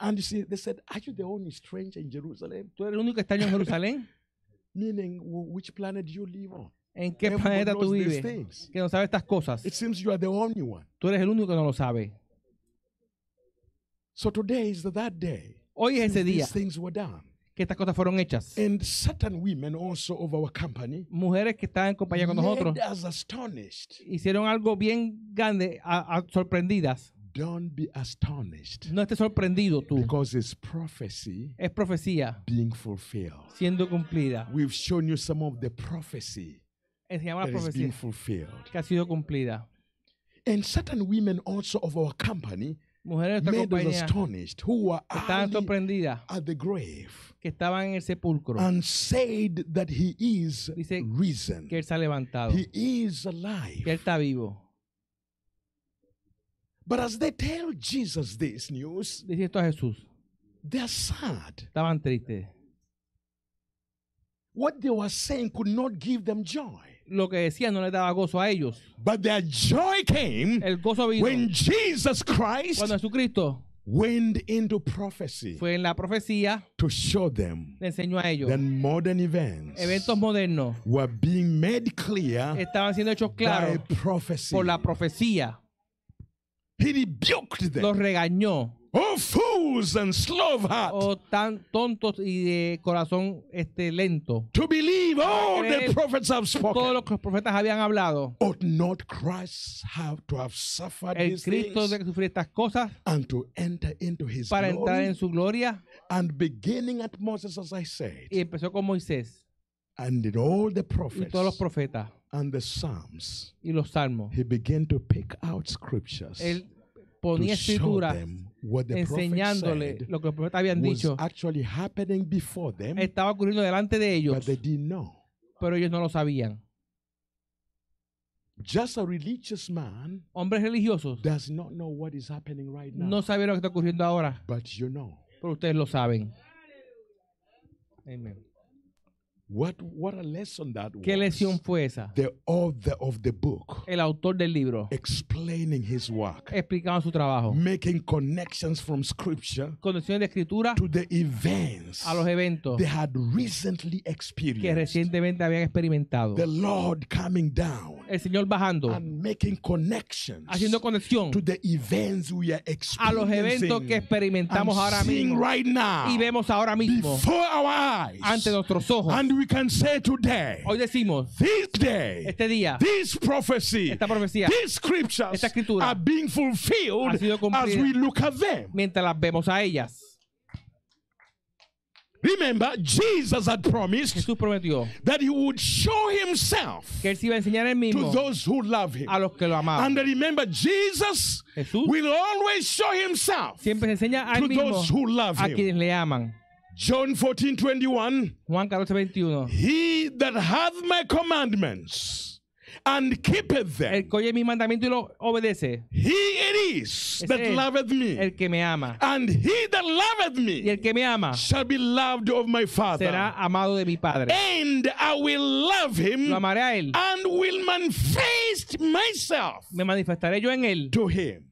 And you see, they said, Are you the only stranger in Jerusalem? ¿Tú eres el único extraño en Jerusalén? Meaning, which planet do you live on? ¿En qué Everyone planeta tú vives? Que no sabe estas cosas. It seems you are the only one. Tú eres el único que no lo sabe. So today is that day. Hoy es ese día. These things were done. Que estas cosas fueron hechas. And certain women also of our company Mujeres que estaban en compañía con nosotros us astonished. hicieron algo bien grande, a, a sorprendidas. Don't be astonished. No estés sorprendido tú. Because it's prophecy es profecía being fulfilled. siendo cumplida. We've shown you some of the prophecy that la is being fulfilled. que ha sido cumplida. And certain women also of our company Mujeres de made us astonished who were at the grave que estaban en el sepulcro. and said that he is risen. Que él se ha levantado. He is alive. Que él está vivo. But as they tell Jesus this news, esto a Jesús. they are sad. Estaban tristes. What they were saying could not give them joy. Lo que decían no les daba gozo a ellos. But their joy came El gozo vino when Jesus Christ cuando Jesucristo went into prophecy fue en la profecía, to show them enseñó a ellos. that modern events Eventos modernos were being made clear estaban siendo hechos claros by prophecy. por la profecía. He rebuked them. Los regañó. Oh, fools and slow heart. tan tontos y de corazón este lento. To believe all the prophets have spoken. Todos los profetas habían hablado. Ought not Christ have to have suffered El these Cristo debe sufrir estas cosas. And to enter into his para entrar en su gloria. And beginning at Moses, as I said. Y empezó con Moisés. And in all the prophets. Y todos los profetas and the Psalms, y los salmos. He began to pick out scriptures. Él ponía escrituras enseñándole lo que los profetas habían dicho. Actually happening before them, estaba ocurriendo delante de ellos. But they didn't know. Pero ellos no lo sabían. Just a religious man Hombres religiosos does not know what is happening right now. no sabe lo que está ocurriendo ahora. But you know. Pero ustedes lo saben. Amen. ¿Qué lesión fue esa? of the book. El autor del libro. Explaining Explicando su trabajo. Making connections from Conexiones de escritura. A los eventos. Que recientemente habían experimentado. coming down. El Señor bajando. making Haciendo conexión. A los eventos que experimentamos ahora mismo. y vemos ahora mismo. Ante nuestros ojos we can say today, hoy decimos, this day, este día, this prophecy, esta profecía, these scriptures esta escritura, are being fulfilled ha sido as we look at them. Mientras las vemos a ellas. Remember, Jesus had promised Jesús prometió that he would show himself que él se iba a enseñar el mismo to those who love him. A los que lo amaban. And remember, Jesus Jesús will always show himself siempre se enseña a él mismo those who love a quienes le aman. John 14 21. Juan 14, 21. He that hath my commandments and keepeth them. El que mi mandamiento y lo obedece. He it is es that él, loveth me. El que me ama. And he that loveth me. Y el que me ama. Shall be loved of my father. Será amado de mi padre. And I will love him. Lo amaré a él. And will manifest myself. Me manifestaré yo en él. To him.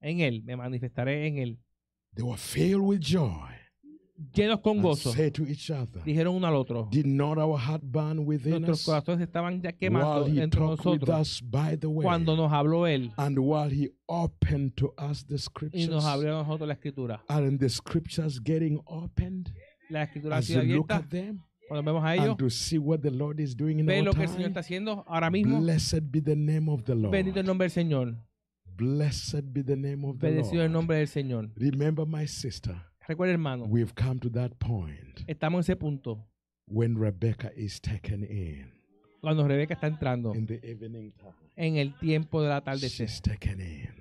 En él. Me manifestaré en él. They were filled with joy. llenos con gozo, dijeron uno al otro. Nuestros corazones estaban ya quemados entre nosotros cuando nos habló Él y nos abrió a nosotros la Escritura. La Escritura ha sido abierta cuando vemos a ellos, ve lo que el Señor está haciendo ahora mismo. Bendito el nombre del Señor. bendito el nombre del Señor. Remember my sister. Recuerda, hermano. We've come to that point. Estamos en ese punto. When Rebecca is taken in. Cuando Rebeca está entrando. In the evening time en el tiempo de la tarde.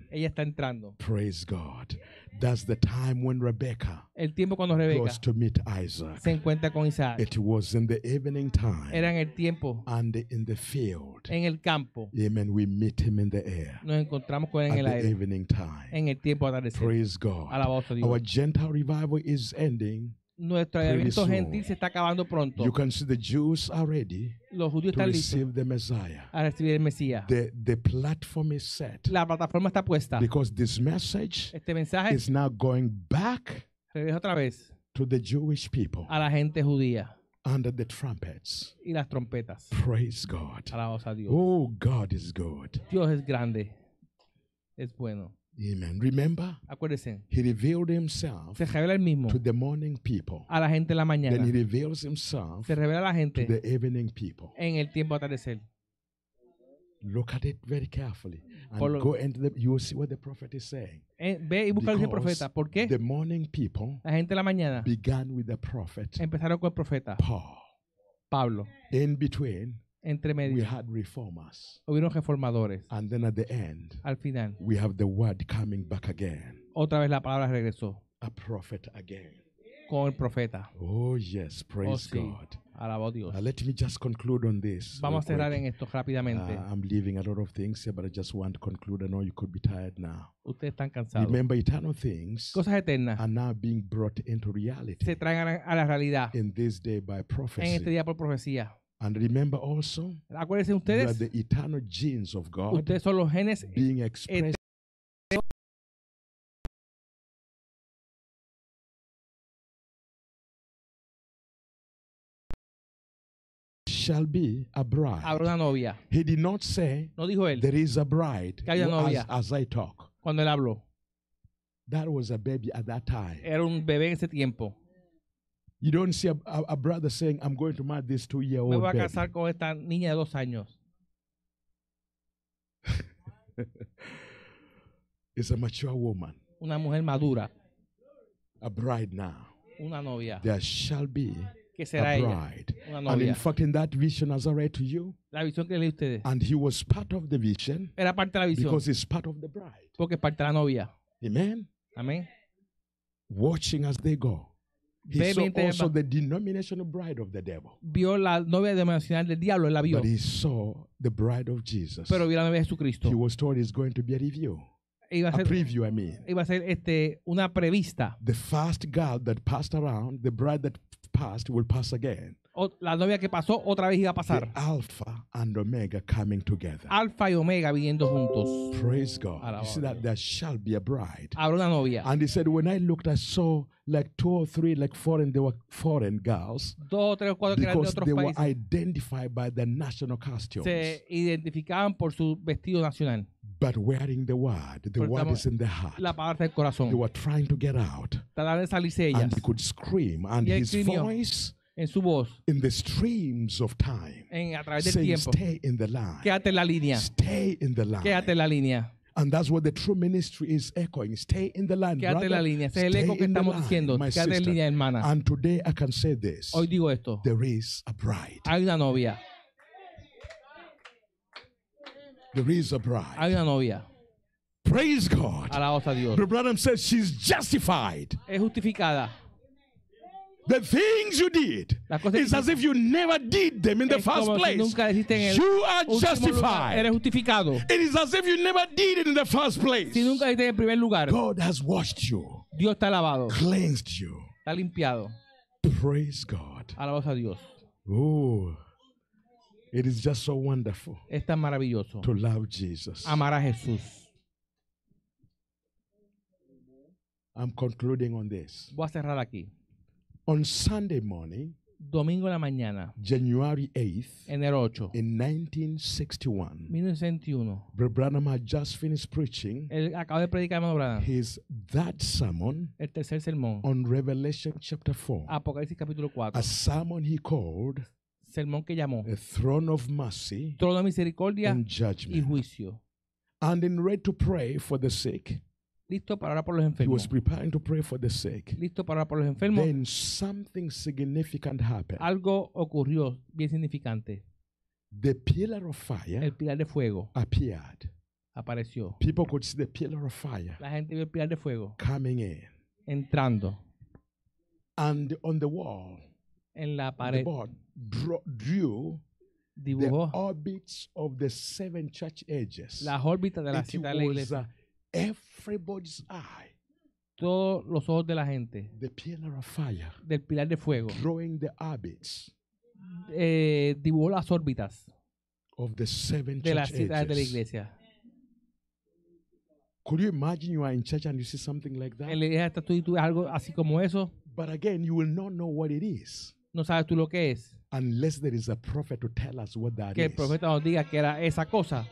Ella está entrando. Praise God. That's the time when Rebecca el tiempo cuando Rebeca goes to meet Isaac. se encuentra con Isaac. It was in the evening time. Era en el tiempo. And in the field. En el campo. Amen. We meet him in the air. Nos encontramos con él en el aire. Evening time. En el tiempo Praise God. Alabado Dios. Our Gentile revival is ending. nuestro evento gentil se está acabando pronto. Los judíos están listos a recibir el Mesías. The, platform is set La plataforma está puesta. because this message Este mensaje is now going back otra vez a la gente judía under the trumpets. y las trompetas. Praise God. a Dios. Oh, God is good. Dios es grande. Es bueno. Amen. Remember, Acuérdense. He revealed himself se revela el mismo to the morning people. a la gente de la mañana. Then he reveals himself se revela a la gente to the evening people. en el tiempo atardecer. Look at it very carefully and lo, go into the, you will see what the prophet is saying. En, eh, ve y busca al profeta. ¿Por qué? The morning people la gente de la mañana began with the prophet. Empezaron con el profeta. Paul. Pablo. In between entre medio. We Hubieron reformadores. And then at the end, al final, we have the word coming back again. Otra vez la palabra regresó. A prophet again. Con el profeta. Oh yes, praise oh, sí. God. Alabado Dios. Uh, let me just conclude on this. Vamos a cerrar quick. en esto rápidamente. Uh, I'm leaving a lot of things here, but I just want to conclude. I know you could be tired now. Ustedes están cansados. Remember, eternal things Cosas eternas are now being brought into reality. Se traen a la, realidad. In this day by prophecy. En este día por profecía. And remember also, acuérdense ustedes, that the eternal genes of God ustedes son los genes being expressed. Shall be a bride. Habrá una novia. He did not say, no dijo él, there is a bride que haya novia. As, as I talk. Cuando él habló. That was a baby at that time. Era un bebé en ese tiempo. You don't see a, a, a brother saying, I'm going to marry this two year old. Me voy a baby. casar con esta niña de it's a mature woman, Una mujer madura, a bride now. una novia. There shall be ¿Qué será a ella? bride. Una And in fact, in that vision, as I read to you, La visión que leí ustedes and he was part of the vision era parte de la visión, because he's part of the bride. porque es parte de la novia. Amen. Amén. Watching as they go. He saw also the denominational bride of the devil. Vio la novia denominacional del diablo, la vio. But he saw the bride of Jesus. Pero vio la novia de Jesucristo. He was told it's going to be a review. Iba a, ser, a preview, I mean. Iba a ser este, una prevista. The first girl that passed around, the bride that passed will pass again. o, la novia que pasó otra vez iba a pasar. alpha and Omega coming together. Alfa y Omega viniendo juntos. Praise God. You see that there shall be a bride. Habrá una novia. And he said, when I looked, I saw like two or three like foreign they were foreign girls. Dos o tres cuatro que eran de otros they países. were identified by the national costumes. Se identificaban por su vestido nacional. But wearing the word, the Pero word is in the heart. La parte del corazón. They were trying to get out. Trataban de salirse ellas. And he could scream, and his voice. en su voz. In the streams of time. En, a través del saying, tiempo. Stay in the line. Quédate en la línea. Stay in the line. Quédate en la línea. And that's what the true ministry is echoing. Stay in the line, Quédate brother. la línea. el eco que estamos diciendo. Quédate sister. línea, hermana. And today I can say this. Hoy digo esto. There is a bride. Hay una novia. There is a bride. Hay una novia. Praise God. Alabaos a Dios. The brother says she's justified. Es justificada. The things you did is as if you never did them in the first place. You are justified. It is as if you never did it in the first place. God has washed you. Dios te lavado. Cleansed you. Te limpiado. Praise God. Alabos a Dios. Oh. It is just so wonderful. Es maravilloso. To love Jesus. Amar a Jesús. I'm concluding on this. Voy a cerrar aquí. On Sunday morning, domingo en la mañana, January 8th, enero 8, in 1961, 1961, Brother Branham had just finished preaching. Él acaba de predicar, hermano His that sermon, el tercer sermón, on Revelation chapter 4, Apocalipsis capítulo 4, a sermon he called, sermón que llamó, a throne of mercy, trono de misericordia and judgment. y juicio. And in read to pray for the sick. listo para orar por los He was enfermos, preparing to pray for the sick. listo para orar por los enfermos, Then something significant happened. algo ocurrió bien significante. The pillar of fire El pilar de fuego appeared. apareció. People could see the pillar of fire La gente vio el pilar de fuego coming in. entrando And on the wall, en la the pared. board draw, drew the orbits of the seven church ages. las órbitas de las siete citas la iglesia everybody's eye. Todos los ojos de la gente. The pillar of fire. Del pilar de fuego. Drawing the orbits. Eh, dibujó las órbitas. Of the seven de las ciudades de la iglesia. Could you imagine you are in church and you see something like that? estás tú y tú algo así como eso. But again, you will not know what it is. No sabes tú lo que es. Unless there is a prophet to tell us what that que el profeta nos diga que era esa cosa.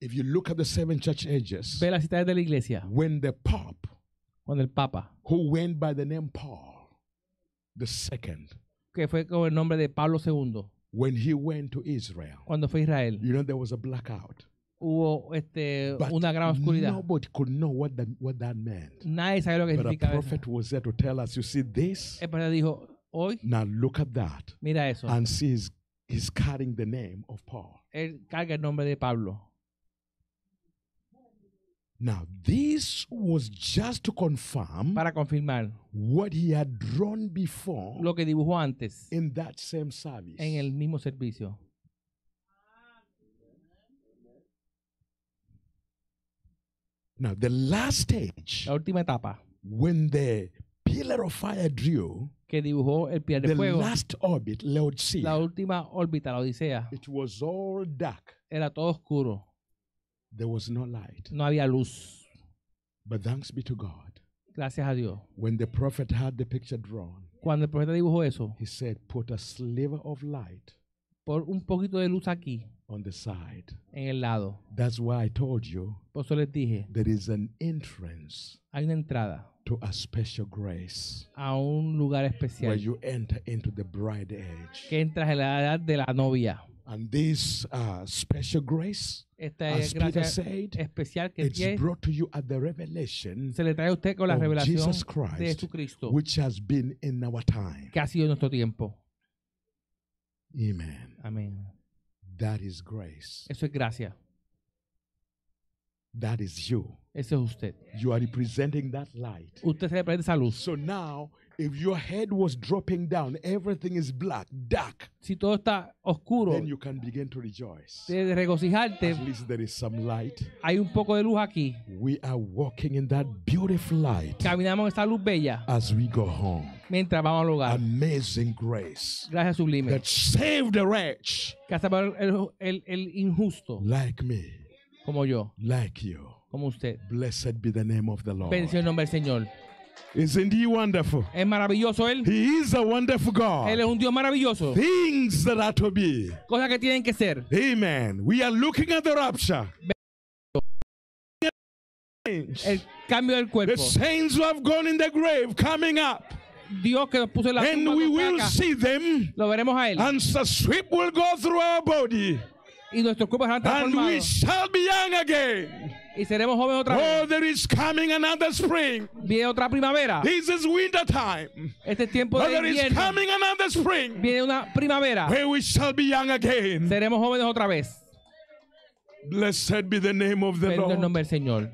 If you look at the seven church ages, ve las citas de la iglesia. When the Pope, cuando el Papa, who went by the name Paul the second, que fue con el nombre de Pablo II, when he went to Israel, cuando fue a Israel, you know there was a blackout. Hubo este, But una gran oscuridad. Nobody could know what that, what that meant. Nadie sabía lo que But significaba. The prophet eso. was there to tell us, you see this. El profeta dijo, hoy. Now look at that. Mira eso. And see, he's, he's carrying the name of Paul. Él carga el nombre de Pablo. Now, this was just to confirm para confirmar what he had drawn before lo que dibujó antes in that same service. en el mismo servicio. Now, the last stage, la última etapa, when the pillar of fire drew, que dibujó el pilar de the fuego, last orbit, la última órbita, la Odisea, it was all dark. era todo oscuro. There was no light. No había luz. But thanks be to God. Gracias a Dios. When the prophet had the picture drawn, Cuando el profeta dibujó eso, he said, "Put a sliver of light por un poquito de luz aquí, on the side." en el lado. That's why I told you Por eso les dije, there is an entrance hay una entrada to a special grace a un lugar especial. where you enter into the bride age. que entras en la edad de la novia. And this uh, special grace as gracia said, especial que it's brought to you at the revelation se le trae a usted con la revelación Christ, de Jesucristo, which has been in our time. que ha sido nuestro tiempo. Amen. Amén. That is grace. Eso es gracia. That is you. es usted. You are representing that light. Usted se representa esa luz. So now if your head was dropping down, everything is black, dark. Si todo está oscuro, then you can begin to rejoice. De regocijarte. At least there is some light. Hay un poco de luz aquí. We are walking in that beautiful light. Caminamos luz bella. As we go home. Mientras vamos al hogar. Amazing grace. Gracias sublime. That saved the wretch. Que salvó el, el, el injusto. Like me. Como yo. Like you. Como usted. Blessed be the name of the Lord. el nombre del Señor. Isn't he wonderful? Es maravilloso él. He is a wonderful God. Él es un Dios maravilloso. Things that are to be. Cosas que tienen que ser. Amen. We are looking at the rapture. El cambio del cuerpo. The saints who have gone in the grave coming up. Dios que nos puso en la and we will acá. see them. Lo veremos a él. And the sweep will go through our body. y Y seremos jóvenes otra vez. Oh, Viene otra primavera. Este es tiempo de invierno. Viene una primavera. Seremos jóvenes otra vez. Bendito el nombre del Señor.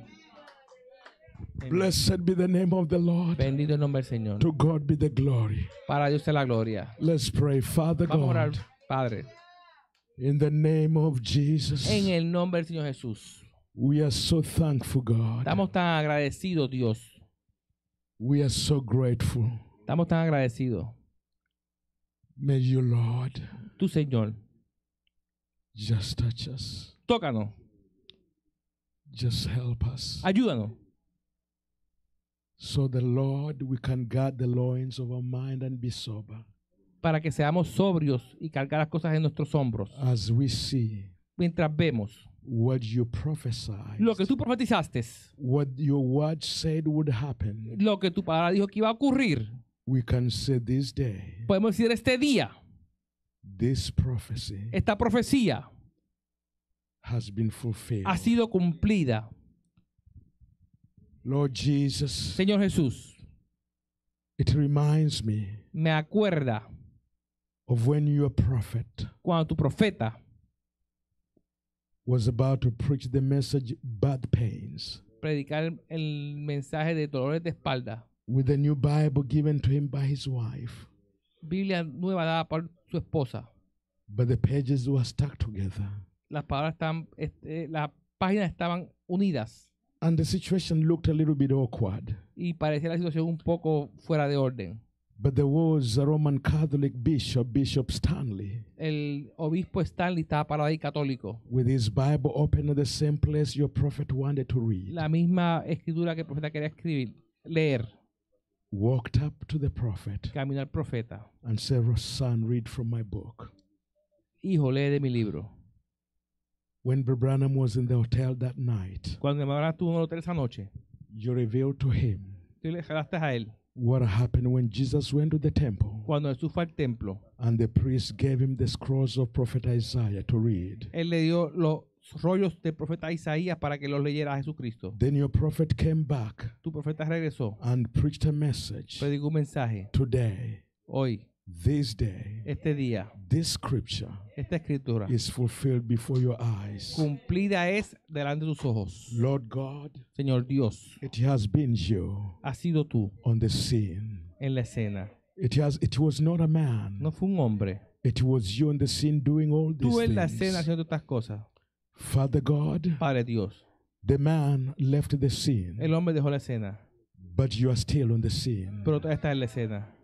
Bendito el nombre del Señor. Para Dios sea la gloria. Let's pray, Vamos A orar, Padre. In the name of Jesus. En el nombre del Señor Jesús. We are so thankful, God. Estamos tan agradecidos, Dios. We are so grateful. Estamos tan agradecidos. May you, Lord. Tu Señor. Just touch us. Tócanos. Just help us. Ayúdanos. So the Lord, we can guard the loins of our mind and be sober. para que seamos sobrios y cargar las cosas en nuestros hombros. mientras vemos lo que tú profetizaste, lo que tu palabra dijo que iba a ocurrir, podemos decir este día, esta profecía ha sido cumplida. Señor Jesús, me, me acuerda of when your prophet cuando tu profeta was about to preach the message bad pains predicar el mensaje de dolores de espalda with the new bible given to him by his wife Biblia nueva dada por su esposa but the pages were stuck together las palabras estaban este, las páginas estaban unidas and the situation looked a little bit awkward y parecía la situación un poco fuera de orden But there was a Roman Catholic bishop, Bishop Stanley. El obispo Stanley estaba parado ahí católico. With his Bible open at the same place your prophet wanted to read. La misma escritura que el profeta quería escribir, leer. Walked up to the prophet. Caminó al profeta. And said, "Son, read from my book." Hijo, lee de mi libro. When Branham was in the hotel that night. Cuando Branham estuvo en el hotel esa noche. You revealed to him. Tú le revelaste a él what happened when Jesus went to the temple. Cuando Jesús fue al templo. And the priest gave him the scrolls of prophet Isaiah to read. Él le dio los rollos del profeta Isaías para que los leyera a Jesucristo. Then your prophet came back. Tu profeta regresó. And preached a message. Predicó un mensaje. Today. Hoy. This day, este día, this scripture esta escritura is fulfilled before your eyes. cumplida es delante de tus ojos. Lord God, Señor Dios, it has been you ha sido tú on the scene. en la escena. It, has, it was not a man. No fue un hombre. It was you on the scene doing all these things. Tú en la escena haciendo estas cosas. Father God, Padre Dios, the man left the scene, el hombre dejó la escena, but you are still on the scene. pero todavía estás en la escena.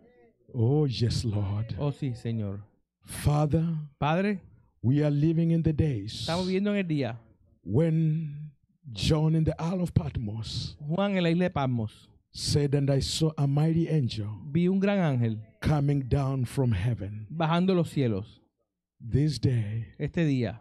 Oh, yes, Lord. Oh, sí, Señor. Father, Padre, we are living in the days. Estamos viviendo en el día. When John in the Isle of Patmos. Juan en la isla de Patmos. Said, and I saw a mighty angel. Vi un gran ángel. Coming down from heaven. Bajando los cielos. This day. Este día.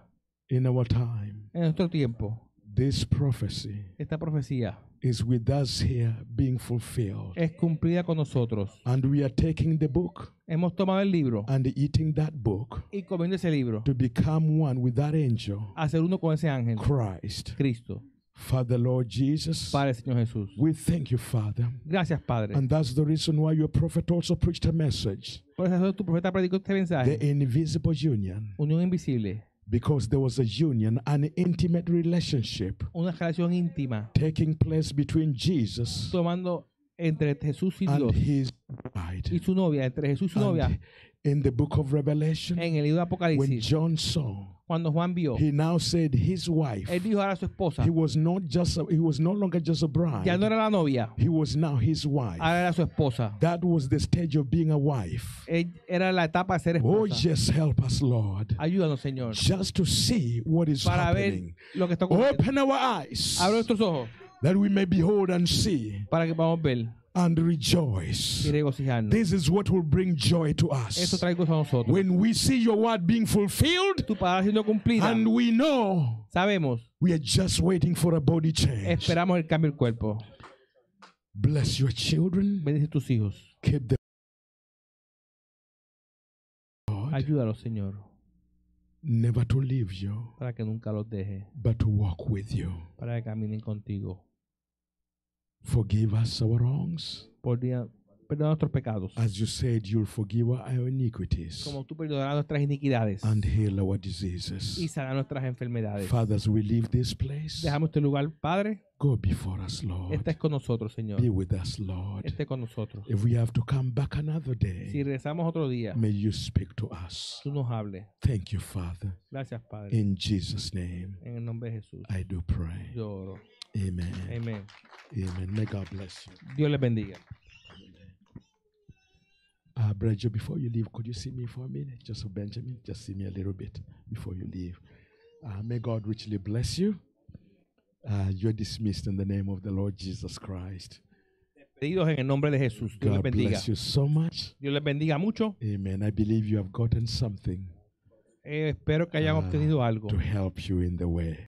In our time. En nuestro tiempo. This prophecy. Esta profecía is with us here being fulfilled. Es cumplida con nosotros. And we are taking the book. Hemos tomado el libro. And eating that book. Y comiendo ese libro. To become one with that angel. A ser uno con ese ángel. Christ. Cristo. Father Lord Jesus. Padre Señor Jesús. We thank you, Father. Gracias, Padre. And that's the reason why your prophet also preached a message. Por eso tu profeta predicó este mensaje. The invisible union. Unión invisible. Because there was a union, an intimate relationship una relación íntima taking place between Jesus tomando entre Jesús y and his bride. y su novia, entre Jesús y su And novia in the book of Revelation, en el libro de Apocalipsis, when John saw cuando Juan vio, he now said his wife, él dijo ahora su esposa, he was not just a, he was no longer just a bride, ya no era la novia, he was now his wife, ahora era su esposa. That was the stage of being a wife. era la etapa de ser oh, esposa. Oh yes, help us, Lord. Ayúdanos, Señor. Just to see what is Para happening. Ver lo que está Open our eyes. Abre nuestros ojos. That we may behold and see. Para que podamos ver and rejoice. This is what will bring joy to us. When we see your word being fulfilled and we know we are just waiting for a body change. Bless your children. Keep them. Ayúdalo, Señor. Never to leave you. Para que nunca los deje. But to walk with you. Para que caminen contigo. Forgive us our wrongs. Podía perdonar nuestros pecados. As you said, you'll forgive our iniquities. Como tú perdonarás nuestras iniquidades. And heal our diseases. Y sanar nuestras enfermedades. Fathers, we leave this place. Dejamos este lugar, Padre. Go before us, Lord. Estés con nosotros, Señor. Be with us, Lord. Esté con nosotros. If we have to come back another day, si regresamos otro día, may you speak to us. Tú nos hable. Thank you, Father. Gracias, Padre. In Jesus' name. En el nombre de Jesús. I do pray. Yo oro. Amen. Amen. Amen. May God bless you. Dios le bendiga. Uh, Bridget, before you leave, could you see me for a minute? Just Benjamin, just see me a little bit before you leave. Uh, may God richly bless you. Uh, you're dismissed in the name of the Lord Jesus Christ. Despedidos en el nombre de Jesús. Dios God bendiga. bless you so much. Dios les bendiga mucho. Amen. I believe you have gotten something Eh, espero que hayan uh, obtenido algo to help you in the way.